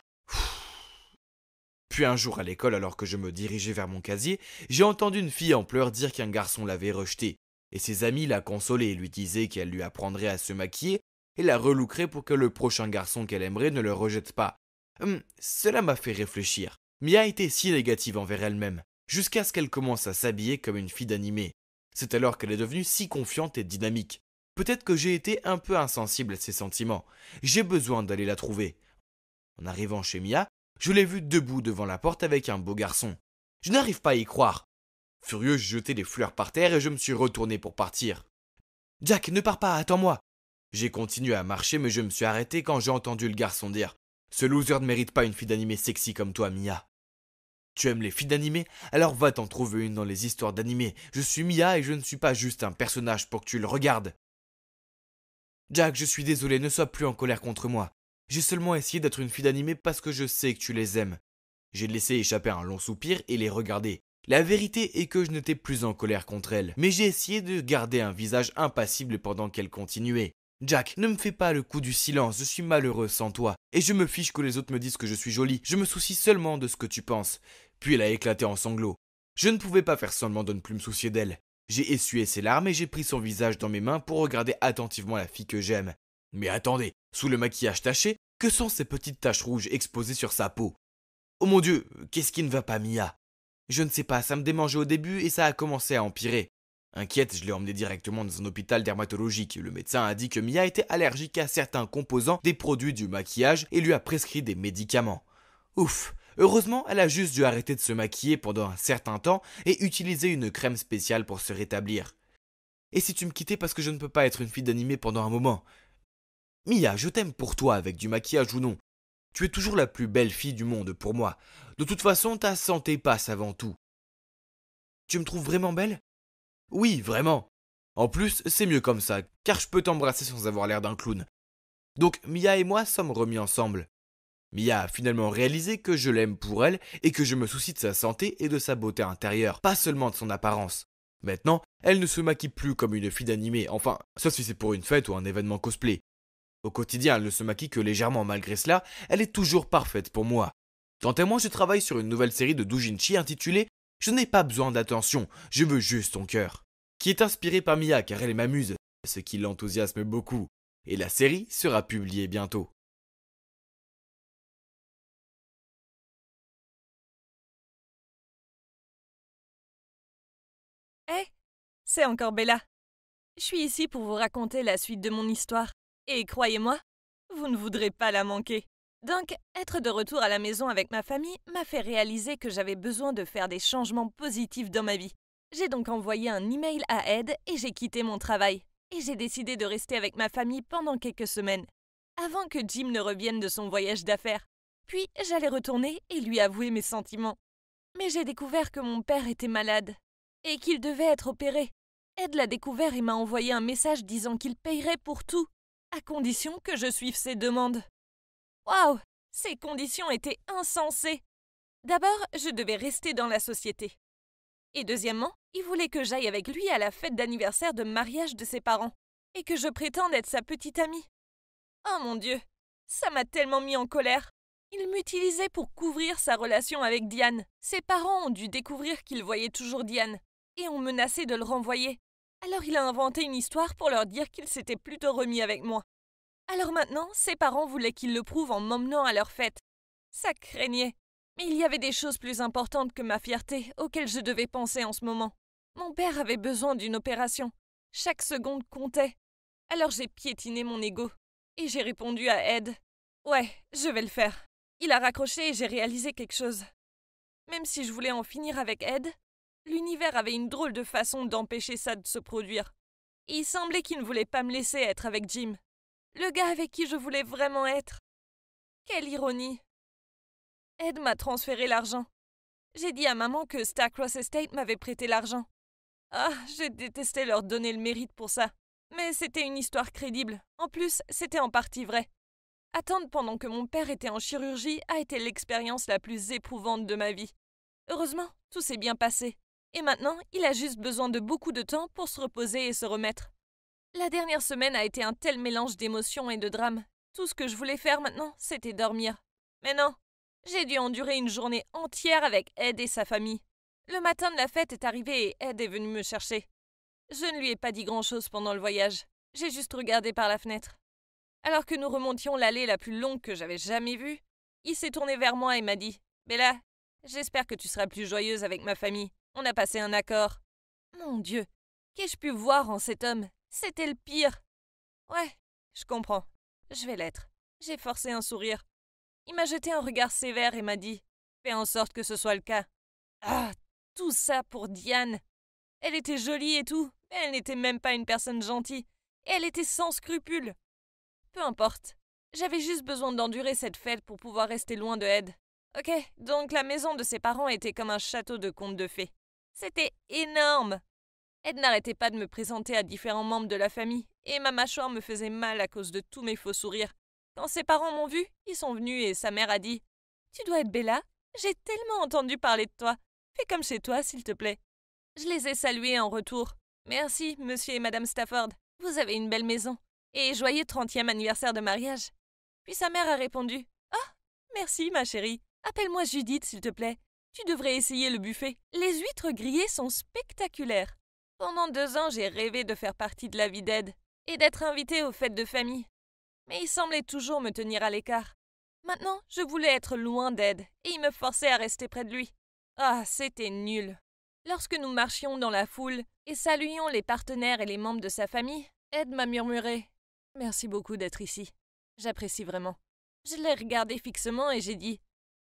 Speaker 9: Puis un jour à l'école, alors que je me dirigeais vers mon casier, j'ai entendu une fille en pleurs dire qu'un garçon l'avait rejetée, et ses amis la consolaient et lui disaient qu'elle lui apprendrait à se maquiller et la relouquerait pour que le prochain garçon qu'elle aimerait ne le rejette pas. Hum, cela m'a fait réfléchir. Mia était si négative envers elle-même, jusqu'à ce qu'elle commence à s'habiller comme une fille d'animé. C'est alors qu'elle est devenue si confiante et dynamique. Peut-être que j'ai été un peu insensible à ses sentiments. J'ai besoin d'aller la trouver. En arrivant chez Mia, je l'ai vue debout devant la porte avec un beau garçon. Je n'arrive pas à y croire. Furieux, j'ai jeté des fleurs par terre et je me suis retourné pour partir. Jack, ne pars pas, attends-moi. J'ai continué à marcher, mais je me suis arrêté quand j'ai entendu le garçon dire Ce loser ne mérite pas une fille d'animé sexy comme toi, Mia. Tu aimes les filles d'animé Alors va t'en trouver une dans les histoires d'animé. Je suis Mia et je ne suis pas juste un personnage pour que tu le regardes. Jack, je suis désolé, ne sois plus en colère contre moi. J'ai seulement essayé d'être une fille d'animé parce que je sais que tu les aimes. J'ai laissé échapper un long soupir et les regarder. La vérité est que je n'étais plus en colère contre elle, mais j'ai essayé de garder un visage impassible pendant qu'elle continuait. Jack, ne me fais pas le coup du silence, je suis malheureux sans toi, et je me fiche que les autres me disent que je suis jolie, je me soucie seulement de ce que tu penses. Puis elle a éclaté en sanglots. Je ne pouvais pas faire semblant de ne plus me soucier d'elle. J'ai essuyé ses larmes et j'ai pris son visage dans mes mains pour regarder attentivement la fille que j'aime. Mais attendez, sous le maquillage taché, que sont ces petites taches rouges exposées sur sa peau Oh mon Dieu, qu'est-ce qui ne va pas, Mia Je ne sais pas, ça me démangeait au début et ça a commencé à empirer. Inquiète, je l'ai emmenée directement dans un hôpital dermatologique. Le médecin a dit que Mia était allergique à certains composants des produits du maquillage et lui a prescrit des médicaments. Ouf, Heureusement, elle a juste dû arrêter de se maquiller pendant un certain temps et utiliser une crème spéciale pour se rétablir. Et si tu me quittais parce que je ne peux pas être une fille d'animé pendant un moment Mia, je t'aime pour toi avec du maquillage ou non. Tu es toujours la plus belle fille du monde pour moi. De toute façon, ta santé passe avant tout. Tu me trouves vraiment belle Oui, vraiment. En plus, c'est mieux comme ça, car je peux t'embrasser sans avoir l'air d'un clown. Donc Mia et moi sommes remis ensemble. Mia a finalement réalisé que je l'aime pour elle et que je me soucie de sa santé et de sa beauté intérieure, pas seulement de son apparence. Maintenant, elle ne se maquille plus comme une fille d'animé, enfin, sauf si c'est pour une fête ou un événement cosplay. Au quotidien, elle ne se maquille que légèrement malgré cela, elle est toujours parfaite pour moi. Tant et moi, je travaille sur une nouvelle série de doujinshi intitulée Je n'ai pas besoin d'attention, je veux juste ton cœur, qui est inspirée par Mia car elle m'amuse, ce qui l'enthousiasme beaucoup, et la série sera publiée bientôt.
Speaker 4: c'est encore Bella. Je suis ici pour vous raconter la suite de mon histoire, et croyez-moi, vous ne voudrez pas la manquer. Donc, être de retour à la maison avec ma famille m'a fait réaliser que j'avais besoin de faire des changements positifs dans ma vie. J'ai donc envoyé un email à Ed et j'ai quitté mon travail. Et j'ai décidé de rester avec ma famille pendant quelques semaines, avant que Jim ne revienne de son voyage d'affaires. Puis j'allais retourner et lui avouer mes sentiments. Mais j'ai découvert que mon père était malade et qu'il devait être opéré. Ed l'a découvert et m'a envoyé un message disant qu'il payerait pour tout, à condition que je suive ses demandes. Waouh Ces conditions étaient insensées D'abord, je devais rester dans la société. Et deuxièmement, il voulait que j'aille avec lui à la fête d'anniversaire de mariage de ses parents, et que je prétende être sa petite amie. Oh mon Dieu Ça m'a tellement mis en colère il m'utilisait pour couvrir sa relation avec Diane. Ses parents ont dû découvrir qu'il voyait toujours Diane, et ont menacé de le renvoyer. Alors il a inventé une histoire pour leur dire qu'il s'était plutôt remis avec moi. Alors maintenant, ses parents voulaient qu'il le prouve en m'emmenant à leur fête. Ça craignait. Mais il y avait des choses plus importantes que ma fierté auxquelles je devais penser en ce moment. Mon père avait besoin d'une opération. Chaque seconde comptait. Alors j'ai piétiné mon ego. Et j'ai répondu à Ed. Ouais, je vais le faire. Il a raccroché et j'ai réalisé quelque chose. Même si je voulais en finir avec Ed, L'univers avait une drôle de façon d'empêcher ça de se produire. Il semblait qu'il ne voulait pas me laisser être avec Jim. Le gars avec qui je voulais vraiment être. Quelle ironie. Ed m'a transféré l'argent. J'ai dit à maman que Starcross Estate m'avait prêté l'argent. Ah, j'ai détesté leur donner le mérite pour ça. Mais c'était une histoire crédible. En plus, c'était en partie vrai. Attendre pendant que mon père était en chirurgie a été l'expérience la plus éprouvante de ma vie. Heureusement, tout s'est bien passé. Et maintenant, il a juste besoin de beaucoup de temps pour se reposer et se remettre. La dernière semaine a été un tel mélange d'émotions et de drames. Tout ce que je voulais faire maintenant, c'était dormir. Mais non, j'ai dû endurer une journée entière avec Ed et sa famille. Le matin de la fête est arrivé et Ed est venu me chercher. Je ne lui ai pas dit grand-chose pendant le voyage. J'ai juste regardé par la fenêtre. Alors que nous remontions l'allée la plus longue que j'avais jamais vue, il s'est tourné vers moi et m'a dit Bella, j'espère que tu seras plus joyeuse avec ma famille. On a passé un accord. Mon Dieu, qu'ai-je pu voir en cet homme C'était le pire. Ouais, je comprends. Je vais l'être. J'ai forcé un sourire. Il m'a jeté un regard sévère et m'a dit Fais en sorte que ce soit le cas. Ah, tout ça pour Diane. Elle était jolie et tout, mais elle n'était même pas une personne gentille. Et elle était sans scrupules. Peu importe. J'avais juste besoin d'endurer cette fête pour pouvoir rester loin de Ed. Ok, donc la maison de ses parents était comme un château de contes de fées. C'était énorme. Ed n'arrêtait pas de me présenter à différents membres de la famille, et ma mâchoire me faisait mal à cause de tous mes faux sourires. Quand ses parents m'ont vu, ils sont venus et sa mère a dit Tu dois être Bella, j'ai tellement entendu parler de toi. Fais comme chez toi, s'il te plaît. Je les ai salués en retour. Merci, monsieur et madame Stafford. Vous avez une belle maison. Et joyeux trentième anniversaire de mariage. Puis sa mère a répondu Oh, merci, ma chérie. Appelle-moi Judith, s'il te plaît. Tu devrais essayer le buffet. Les huîtres grillées sont spectaculaires. Pendant deux ans, j'ai rêvé de faire partie de la vie d'Ed et d'être invitée aux fêtes de famille. Mais il semblait toujours me tenir à l'écart. Maintenant, je voulais être loin d'Ed et il me forçait à rester près de lui. Ah, c'était nul. Lorsque nous marchions dans la foule et saluions les partenaires et les membres de sa famille, Ed m'a murmuré Merci beaucoup d'être ici. J'apprécie vraiment. Je l'ai regardé fixement et j'ai dit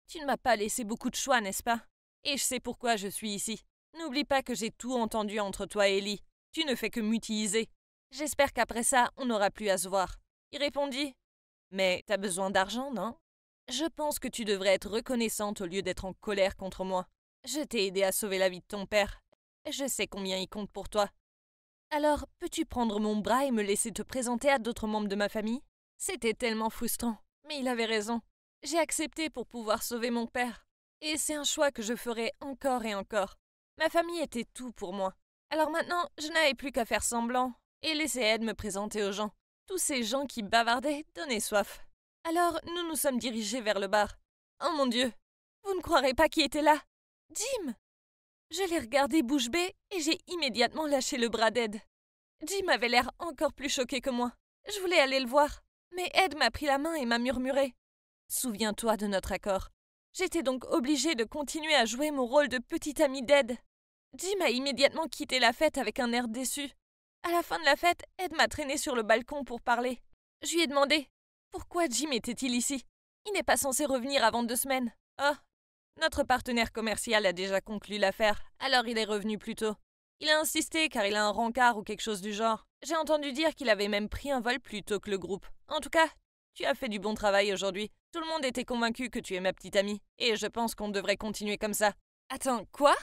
Speaker 4: tu ne m'as pas laissé beaucoup de choix, n'est-ce pas Et je sais pourquoi je suis ici. N'oublie pas que j'ai tout entendu entre toi et Ellie. Tu ne fais que m'utiliser. J'espère qu'après ça, on n'aura plus à se voir. Il répondit Mais t'as besoin d'argent, non Je pense que tu devrais être reconnaissante au lieu d'être en colère contre moi. Je t'ai aidé à sauver la vie de ton père. Je sais combien il compte pour toi. Alors, peux-tu prendre mon bras et me laisser te présenter à d'autres membres de ma famille C'était tellement frustrant. Mais il avait raison. J'ai accepté pour pouvoir sauver mon père. Et c'est un choix que je ferai encore et encore. Ma famille était tout pour moi. Alors maintenant, je n'avais plus qu'à faire semblant et laisser Ed me présenter aux gens. Tous ces gens qui bavardaient donnaient soif. Alors nous nous sommes dirigés vers le bar. Oh mon Dieu Vous ne croirez pas qui était là Jim Je l'ai regardé bouche bée et j'ai immédiatement lâché le bras d'Ed. Jim avait l'air encore plus choqué que moi. Je voulais aller le voir, mais Ed m'a pris la main et m'a murmuré Souviens-toi de notre accord. J'étais donc obligée de continuer à jouer mon rôle de petite amie d'Ed. Jim a immédiatement quitté la fête avec un air déçu. À la fin de la fête, Ed m'a traîné sur le balcon pour parler. Je lui ai demandé pourquoi Jim était-il ici. Il n'est pas censé revenir avant deux semaines. Oh, notre partenaire commercial a déjà conclu l'affaire, alors il est revenu plus tôt. Il a insisté car il a un rencard ou quelque chose du genre. J'ai entendu dire qu'il avait même pris un vol plus tôt que le groupe. En tout cas, tu as fait du bon travail aujourd'hui. Tout le monde était convaincu que tu es ma petite amie, et je pense qu'on devrait continuer comme ça. Attends, quoi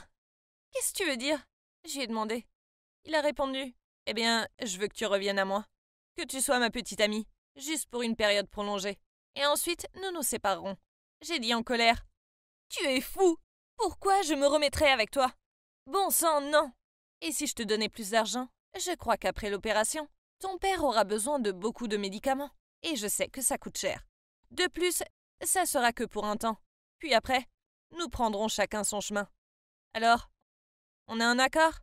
Speaker 4: Qu'est-ce que tu veux dire J'y ai demandé. Il a répondu Eh bien, je veux que tu reviennes à moi. Que tu sois ma petite amie, juste pour une période prolongée. Et ensuite, nous nous séparerons. J'ai dit en colère. Tu es fou Pourquoi je me remettrai avec toi Bon sang, non Et si je te donnais plus d'argent Je crois qu'après l'opération, ton père aura besoin de beaucoup de médicaments. Et je sais que ça coûte cher. De plus, ça sera que pour un temps. Puis après, nous prendrons chacun son chemin. Alors, on a un accord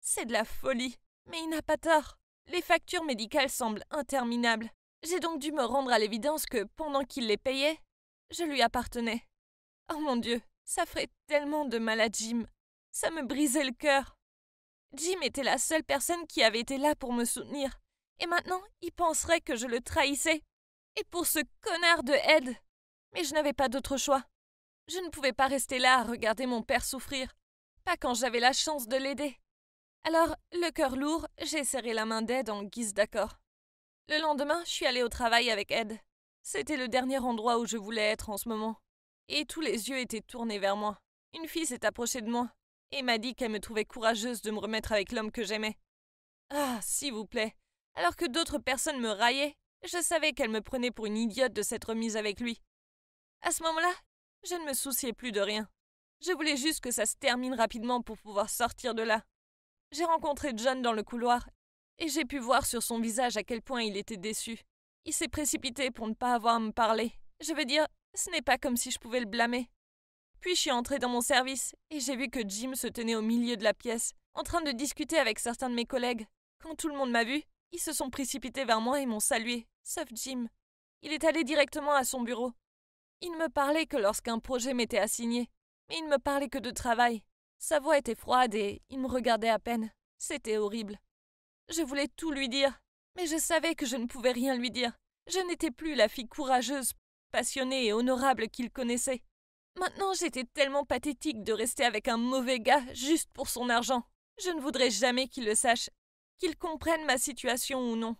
Speaker 4: C'est de la folie, mais il n'a pas tort. Les factures médicales semblent interminables. J'ai donc dû me rendre à l'évidence que, pendant qu'il les payait, je lui appartenais. Oh mon Dieu, ça ferait tellement de mal à Jim. Ça me brisait le cœur. Jim était la seule personne qui avait été là pour me soutenir. Et maintenant, il penserait que je le trahissais et pour ce connard de Ed Mais je n'avais pas d'autre choix. Je ne pouvais pas rester là à regarder mon père souffrir. Pas quand j'avais la chance de l'aider. Alors, le cœur lourd, j'ai serré la main d'Ed en guise d'accord. Le lendemain, je suis allée au travail avec Ed. C'était le dernier endroit où je voulais être en ce moment. Et tous les yeux étaient tournés vers moi. Une fille s'est approchée de moi et m'a dit qu'elle me trouvait courageuse de me remettre avec l'homme que j'aimais. Ah, s'il vous plaît. Alors que d'autres personnes me raillaient, je savais qu'elle me prenait pour une idiote de s'être mise avec lui. À ce moment-là, je ne me souciais plus de rien. Je voulais juste que ça se termine rapidement pour pouvoir sortir de là. J'ai rencontré John dans le couloir et j'ai pu voir sur son visage à quel point il était déçu. Il s'est précipité pour ne pas avoir à me parler. Je veux dire, ce n'est pas comme si je pouvais le blâmer. Puis je suis entrée dans mon service et j'ai vu que Jim se tenait au milieu de la pièce, en train de discuter avec certains de mes collègues. Quand tout le monde m'a vu, ils se sont précipités vers moi et m'ont salué, sauf Jim. Il est allé directement à son bureau. Il ne me parlait que lorsqu'un projet m'était assigné, mais il ne me parlait que de travail. Sa voix était froide et il me regardait à peine. C'était horrible. Je voulais tout lui dire, mais je savais que je ne pouvais rien lui dire. Je n'étais plus la fille courageuse, passionnée et honorable qu'il connaissait. Maintenant, j'étais tellement pathétique de rester avec un mauvais gars juste pour son argent. Je ne voudrais jamais qu'il le sache, qu'ils comprennent ma situation ou non.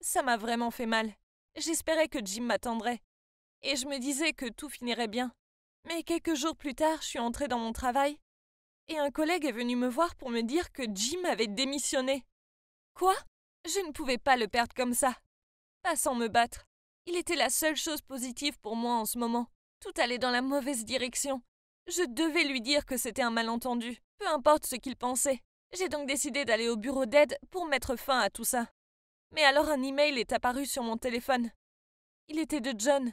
Speaker 4: Ça m'a vraiment fait mal. J'espérais que Jim m'attendrait. Et je me disais que tout finirait bien. Mais quelques jours plus tard, je suis entrée dans mon travail et un collègue est venu me voir pour me dire que Jim avait démissionné. Quoi Je ne pouvais pas le perdre comme ça. Pas sans me battre. Il était la seule chose positive pour moi en ce moment. Tout allait dans la mauvaise direction. Je devais lui dire que c'était un malentendu, peu importe ce qu'il pensait. J'ai donc décidé d'aller au bureau d'aide pour mettre fin à tout ça. Mais alors un email est apparu sur mon téléphone. Il était de John.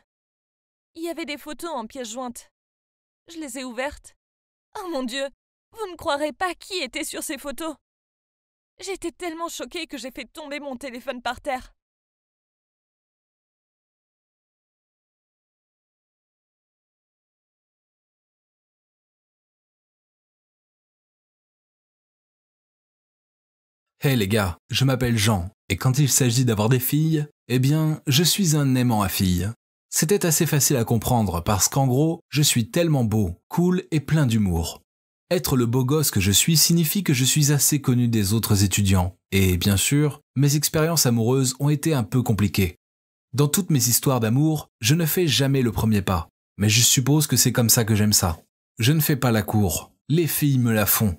Speaker 4: Il y avait des photos en pièces jointes. Je les ai ouvertes. Oh mon Dieu, vous ne croirez pas qui était sur ces photos. J'étais tellement choquée que j'ai fait tomber mon
Speaker 5: téléphone par terre.
Speaker 11: Hé hey les gars, je m'appelle Jean, et quand il s'agit d'avoir des filles, eh bien, je suis un aimant à filles. C'était assez facile à comprendre parce qu'en gros, je suis tellement beau, cool et plein d'humour. Être le beau gosse que je suis signifie que je suis assez connu des autres étudiants, et bien sûr, mes expériences amoureuses ont été un peu compliquées. Dans toutes mes histoires d'amour, je ne fais jamais le premier pas, mais je suppose que c'est comme ça que j'aime ça. Je ne fais pas la cour, les filles me la font,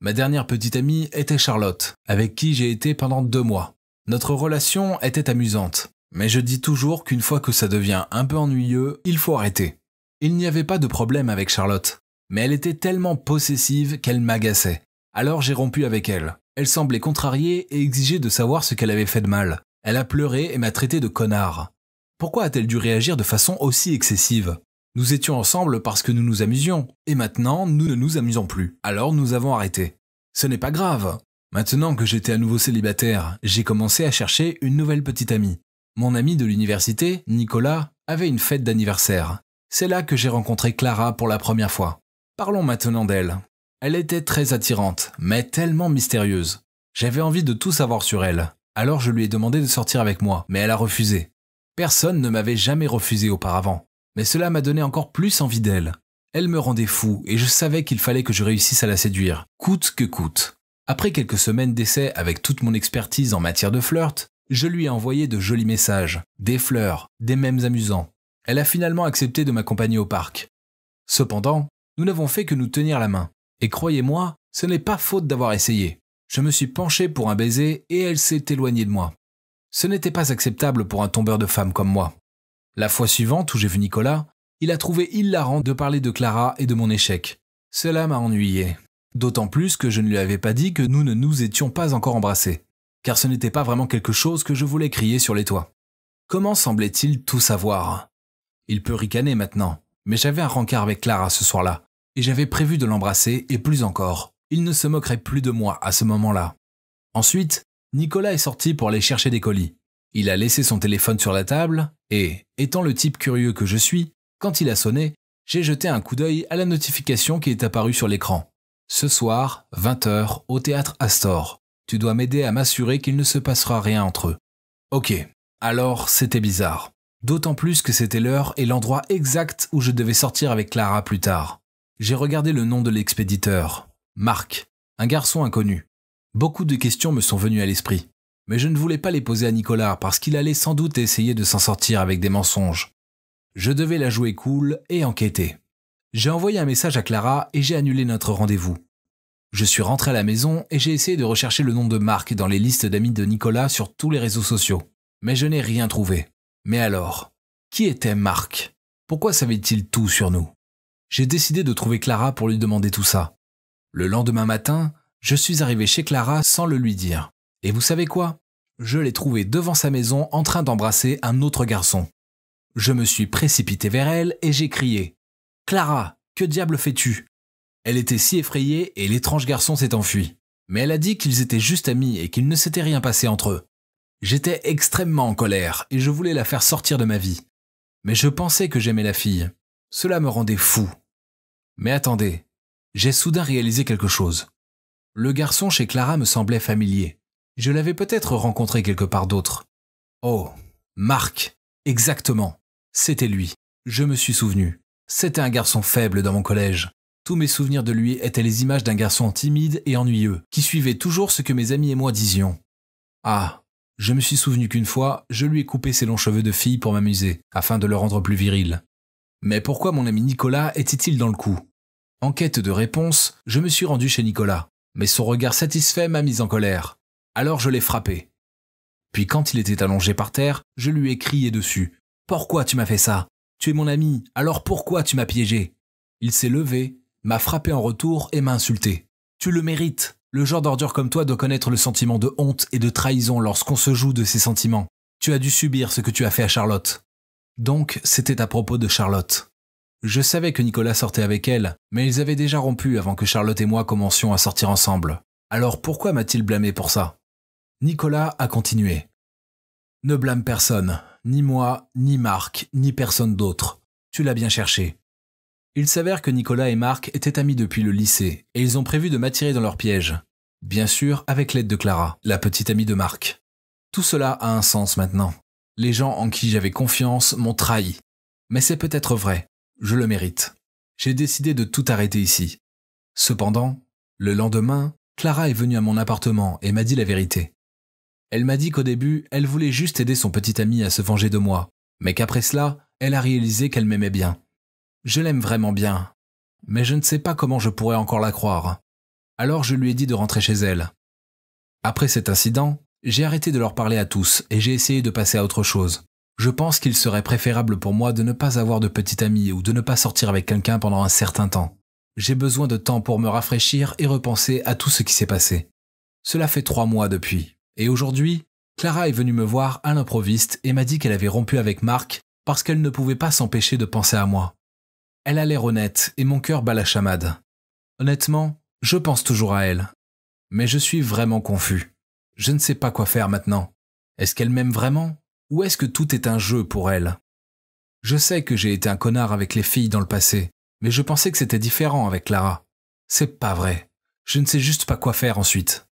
Speaker 11: Ma dernière petite amie était Charlotte, avec qui j'ai été pendant deux mois. Notre relation était amusante, mais je dis toujours qu'une fois que ça devient un peu ennuyeux, il faut arrêter. Il n'y avait pas de problème avec Charlotte, mais elle était tellement possessive qu'elle m'agaçait. Alors j'ai rompu avec elle. Elle semblait contrariée et exigeait de savoir ce qu'elle avait fait de mal. Elle a pleuré et m'a traité de connard. Pourquoi a-t-elle dû réagir de façon aussi excessive nous étions ensemble parce que nous nous amusions, et maintenant nous ne nous amusons plus. Alors nous avons arrêté. Ce n'est pas grave. Maintenant que j'étais à nouveau célibataire, j'ai commencé à chercher une nouvelle petite amie. Mon ami de l'université, Nicolas, avait une fête d'anniversaire. C'est là que j'ai rencontré Clara pour la première fois. Parlons maintenant d'elle. Elle était très attirante, mais tellement mystérieuse. J'avais envie de tout savoir sur elle, alors je lui ai demandé de sortir avec moi, mais elle a refusé. Personne ne m'avait jamais refusé auparavant mais cela m'a donné encore plus envie d'elle. Elle me rendait fou et je savais qu'il fallait que je réussisse à la séduire, coûte que coûte. Après quelques semaines d'essai avec toute mon expertise en matière de flirt, je lui ai envoyé de jolis messages, des fleurs, des mèmes amusants. Elle a finalement accepté de m'accompagner au parc. Cependant, nous n'avons fait que nous tenir la main. Et croyez-moi, ce n'est pas faute d'avoir essayé. Je me suis penché pour un baiser et elle s'est éloignée de moi. Ce n'était pas acceptable pour un tombeur de femme comme moi. La fois suivante où j'ai vu Nicolas, il a trouvé hilarant de parler de Clara et de mon échec. Cela m'a ennuyé. D'autant plus que je ne lui avais pas dit que nous ne nous étions pas encore embrassés. Car ce n'était pas vraiment quelque chose que je voulais crier sur les toits. Comment semblait-il tout savoir Il peut ricaner maintenant, mais j'avais un rencard avec Clara ce soir-là, et j'avais prévu de l'embrasser, et plus encore. Il ne se moquerait plus de moi à ce moment-là. Ensuite, Nicolas est sorti pour aller chercher des colis. Il a laissé son téléphone sur la table et, étant le type curieux que je suis, quand il a sonné, j'ai jeté un coup d'œil à la notification qui est apparue sur l'écran. Ce soir, 20h, au théâtre Astor. Tu dois m'aider à m'assurer qu'il ne se passera rien entre eux. Ok, alors c'était bizarre. D'autant plus que c'était l'heure et l'endroit exact où je devais sortir avec Clara plus tard. J'ai regardé le nom de l'expéditeur. Marc, un garçon inconnu. Beaucoup de questions me sont venues à l'esprit mais je ne voulais pas les poser à Nicolas parce qu'il allait sans doute essayer de s'en sortir avec des mensonges. Je devais la jouer cool et enquêter. J'ai envoyé un message à Clara et j'ai annulé notre rendez-vous. Je suis rentré à la maison et j'ai essayé de rechercher le nom de Marc dans les listes d'amis de Nicolas sur tous les réseaux sociaux. Mais je n'ai rien trouvé. Mais alors, qui était Marc Pourquoi savait-il tout sur nous J'ai décidé de trouver Clara pour lui demander tout ça. Le lendemain matin, je suis arrivé chez Clara sans le lui dire. Et vous savez quoi Je l'ai trouvée devant sa maison en train d'embrasser un autre garçon. Je me suis précipité vers elle et j'ai crié Clara, que diable fais-tu Elle était si effrayée et l'étrange garçon s'est enfui. Mais elle a dit qu'ils étaient juste amis et qu'il ne s'était rien passé entre eux. J'étais extrêmement en colère et je voulais la faire sortir de ma vie. Mais je pensais que j'aimais la fille. Cela me rendait fou. Mais attendez, j'ai soudain réalisé quelque chose. Le garçon chez Clara me semblait familier. Je l'avais peut-être rencontré quelque part d'autre. Oh, Marc, exactement. C'était lui. Je me suis souvenu. C'était un garçon faible dans mon collège. Tous mes souvenirs de lui étaient les images d'un garçon timide et ennuyeux, qui suivait toujours ce que mes amis et moi disions. Ah, je me suis souvenu qu'une fois, je lui ai coupé ses longs cheveux de fille pour m'amuser, afin de le rendre plus viril. Mais pourquoi mon ami Nicolas était-il dans le coup En quête de réponse, je me suis rendu chez Nicolas, mais son regard satisfait m'a mis en colère alors je l'ai frappé. Puis quand il était allongé par terre, je lui ai crié dessus. Pourquoi tu m'as fait ça Tu es mon ami, alors pourquoi tu m'as piégé Il s'est levé, m'a frappé en retour et m'a insulté. Tu le mérites. Le genre d'ordure comme toi doit connaître le sentiment de honte et de trahison lorsqu'on se joue de ses sentiments. Tu as dû subir ce que tu as fait à Charlotte. Donc, c'était à propos de Charlotte. Je savais que Nicolas sortait avec elle, mais ils avaient déjà rompu avant que Charlotte et moi commencions à sortir ensemble. Alors pourquoi m'a-t-il blâmé pour ça Nicolas a continué. Ne blâme personne, ni moi, ni Marc, ni personne d'autre. Tu l'as bien cherché. Il s'avère que Nicolas et Marc étaient amis depuis le lycée, et ils ont prévu de m'attirer dans leur piège. Bien sûr, avec l'aide de Clara, la petite amie de Marc. Tout cela a un sens maintenant. Les gens en qui j'avais confiance m'ont trahi. Mais c'est peut-être vrai. Je le mérite. J'ai décidé de tout arrêter ici. Cependant, le lendemain, Clara est venue à mon appartement et m'a dit la vérité. Elle m'a dit qu'au début, elle voulait juste aider son petit ami à se venger de moi, mais qu'après cela, elle a réalisé qu'elle m'aimait bien. Je l'aime vraiment bien, mais je ne sais pas comment je pourrais encore la croire. Alors je lui ai dit de rentrer chez elle. Après cet incident, j'ai arrêté de leur parler à tous et j'ai essayé de passer à autre chose. Je pense qu'il serait préférable pour moi de ne pas avoir de petit ami ou de ne pas sortir avec quelqu'un pendant un certain temps. J'ai besoin de temps pour me rafraîchir et repenser à tout ce qui s'est passé. Cela fait trois mois depuis. Et aujourd'hui, Clara est venue me voir à l'improviste et m'a dit qu'elle avait rompu avec Marc parce qu'elle ne pouvait pas s'empêcher de penser à moi. Elle a l'air honnête et mon cœur bat la chamade. Honnêtement, je pense toujours à elle. Mais je suis vraiment confus. Je ne sais pas quoi faire maintenant. Est-ce qu'elle m'aime vraiment Ou est-ce que tout est un jeu pour elle Je sais que j'ai été un connard avec les filles dans le passé, mais je pensais que c'était différent avec Clara. C'est pas vrai.
Speaker 5: Je ne sais juste pas quoi faire ensuite.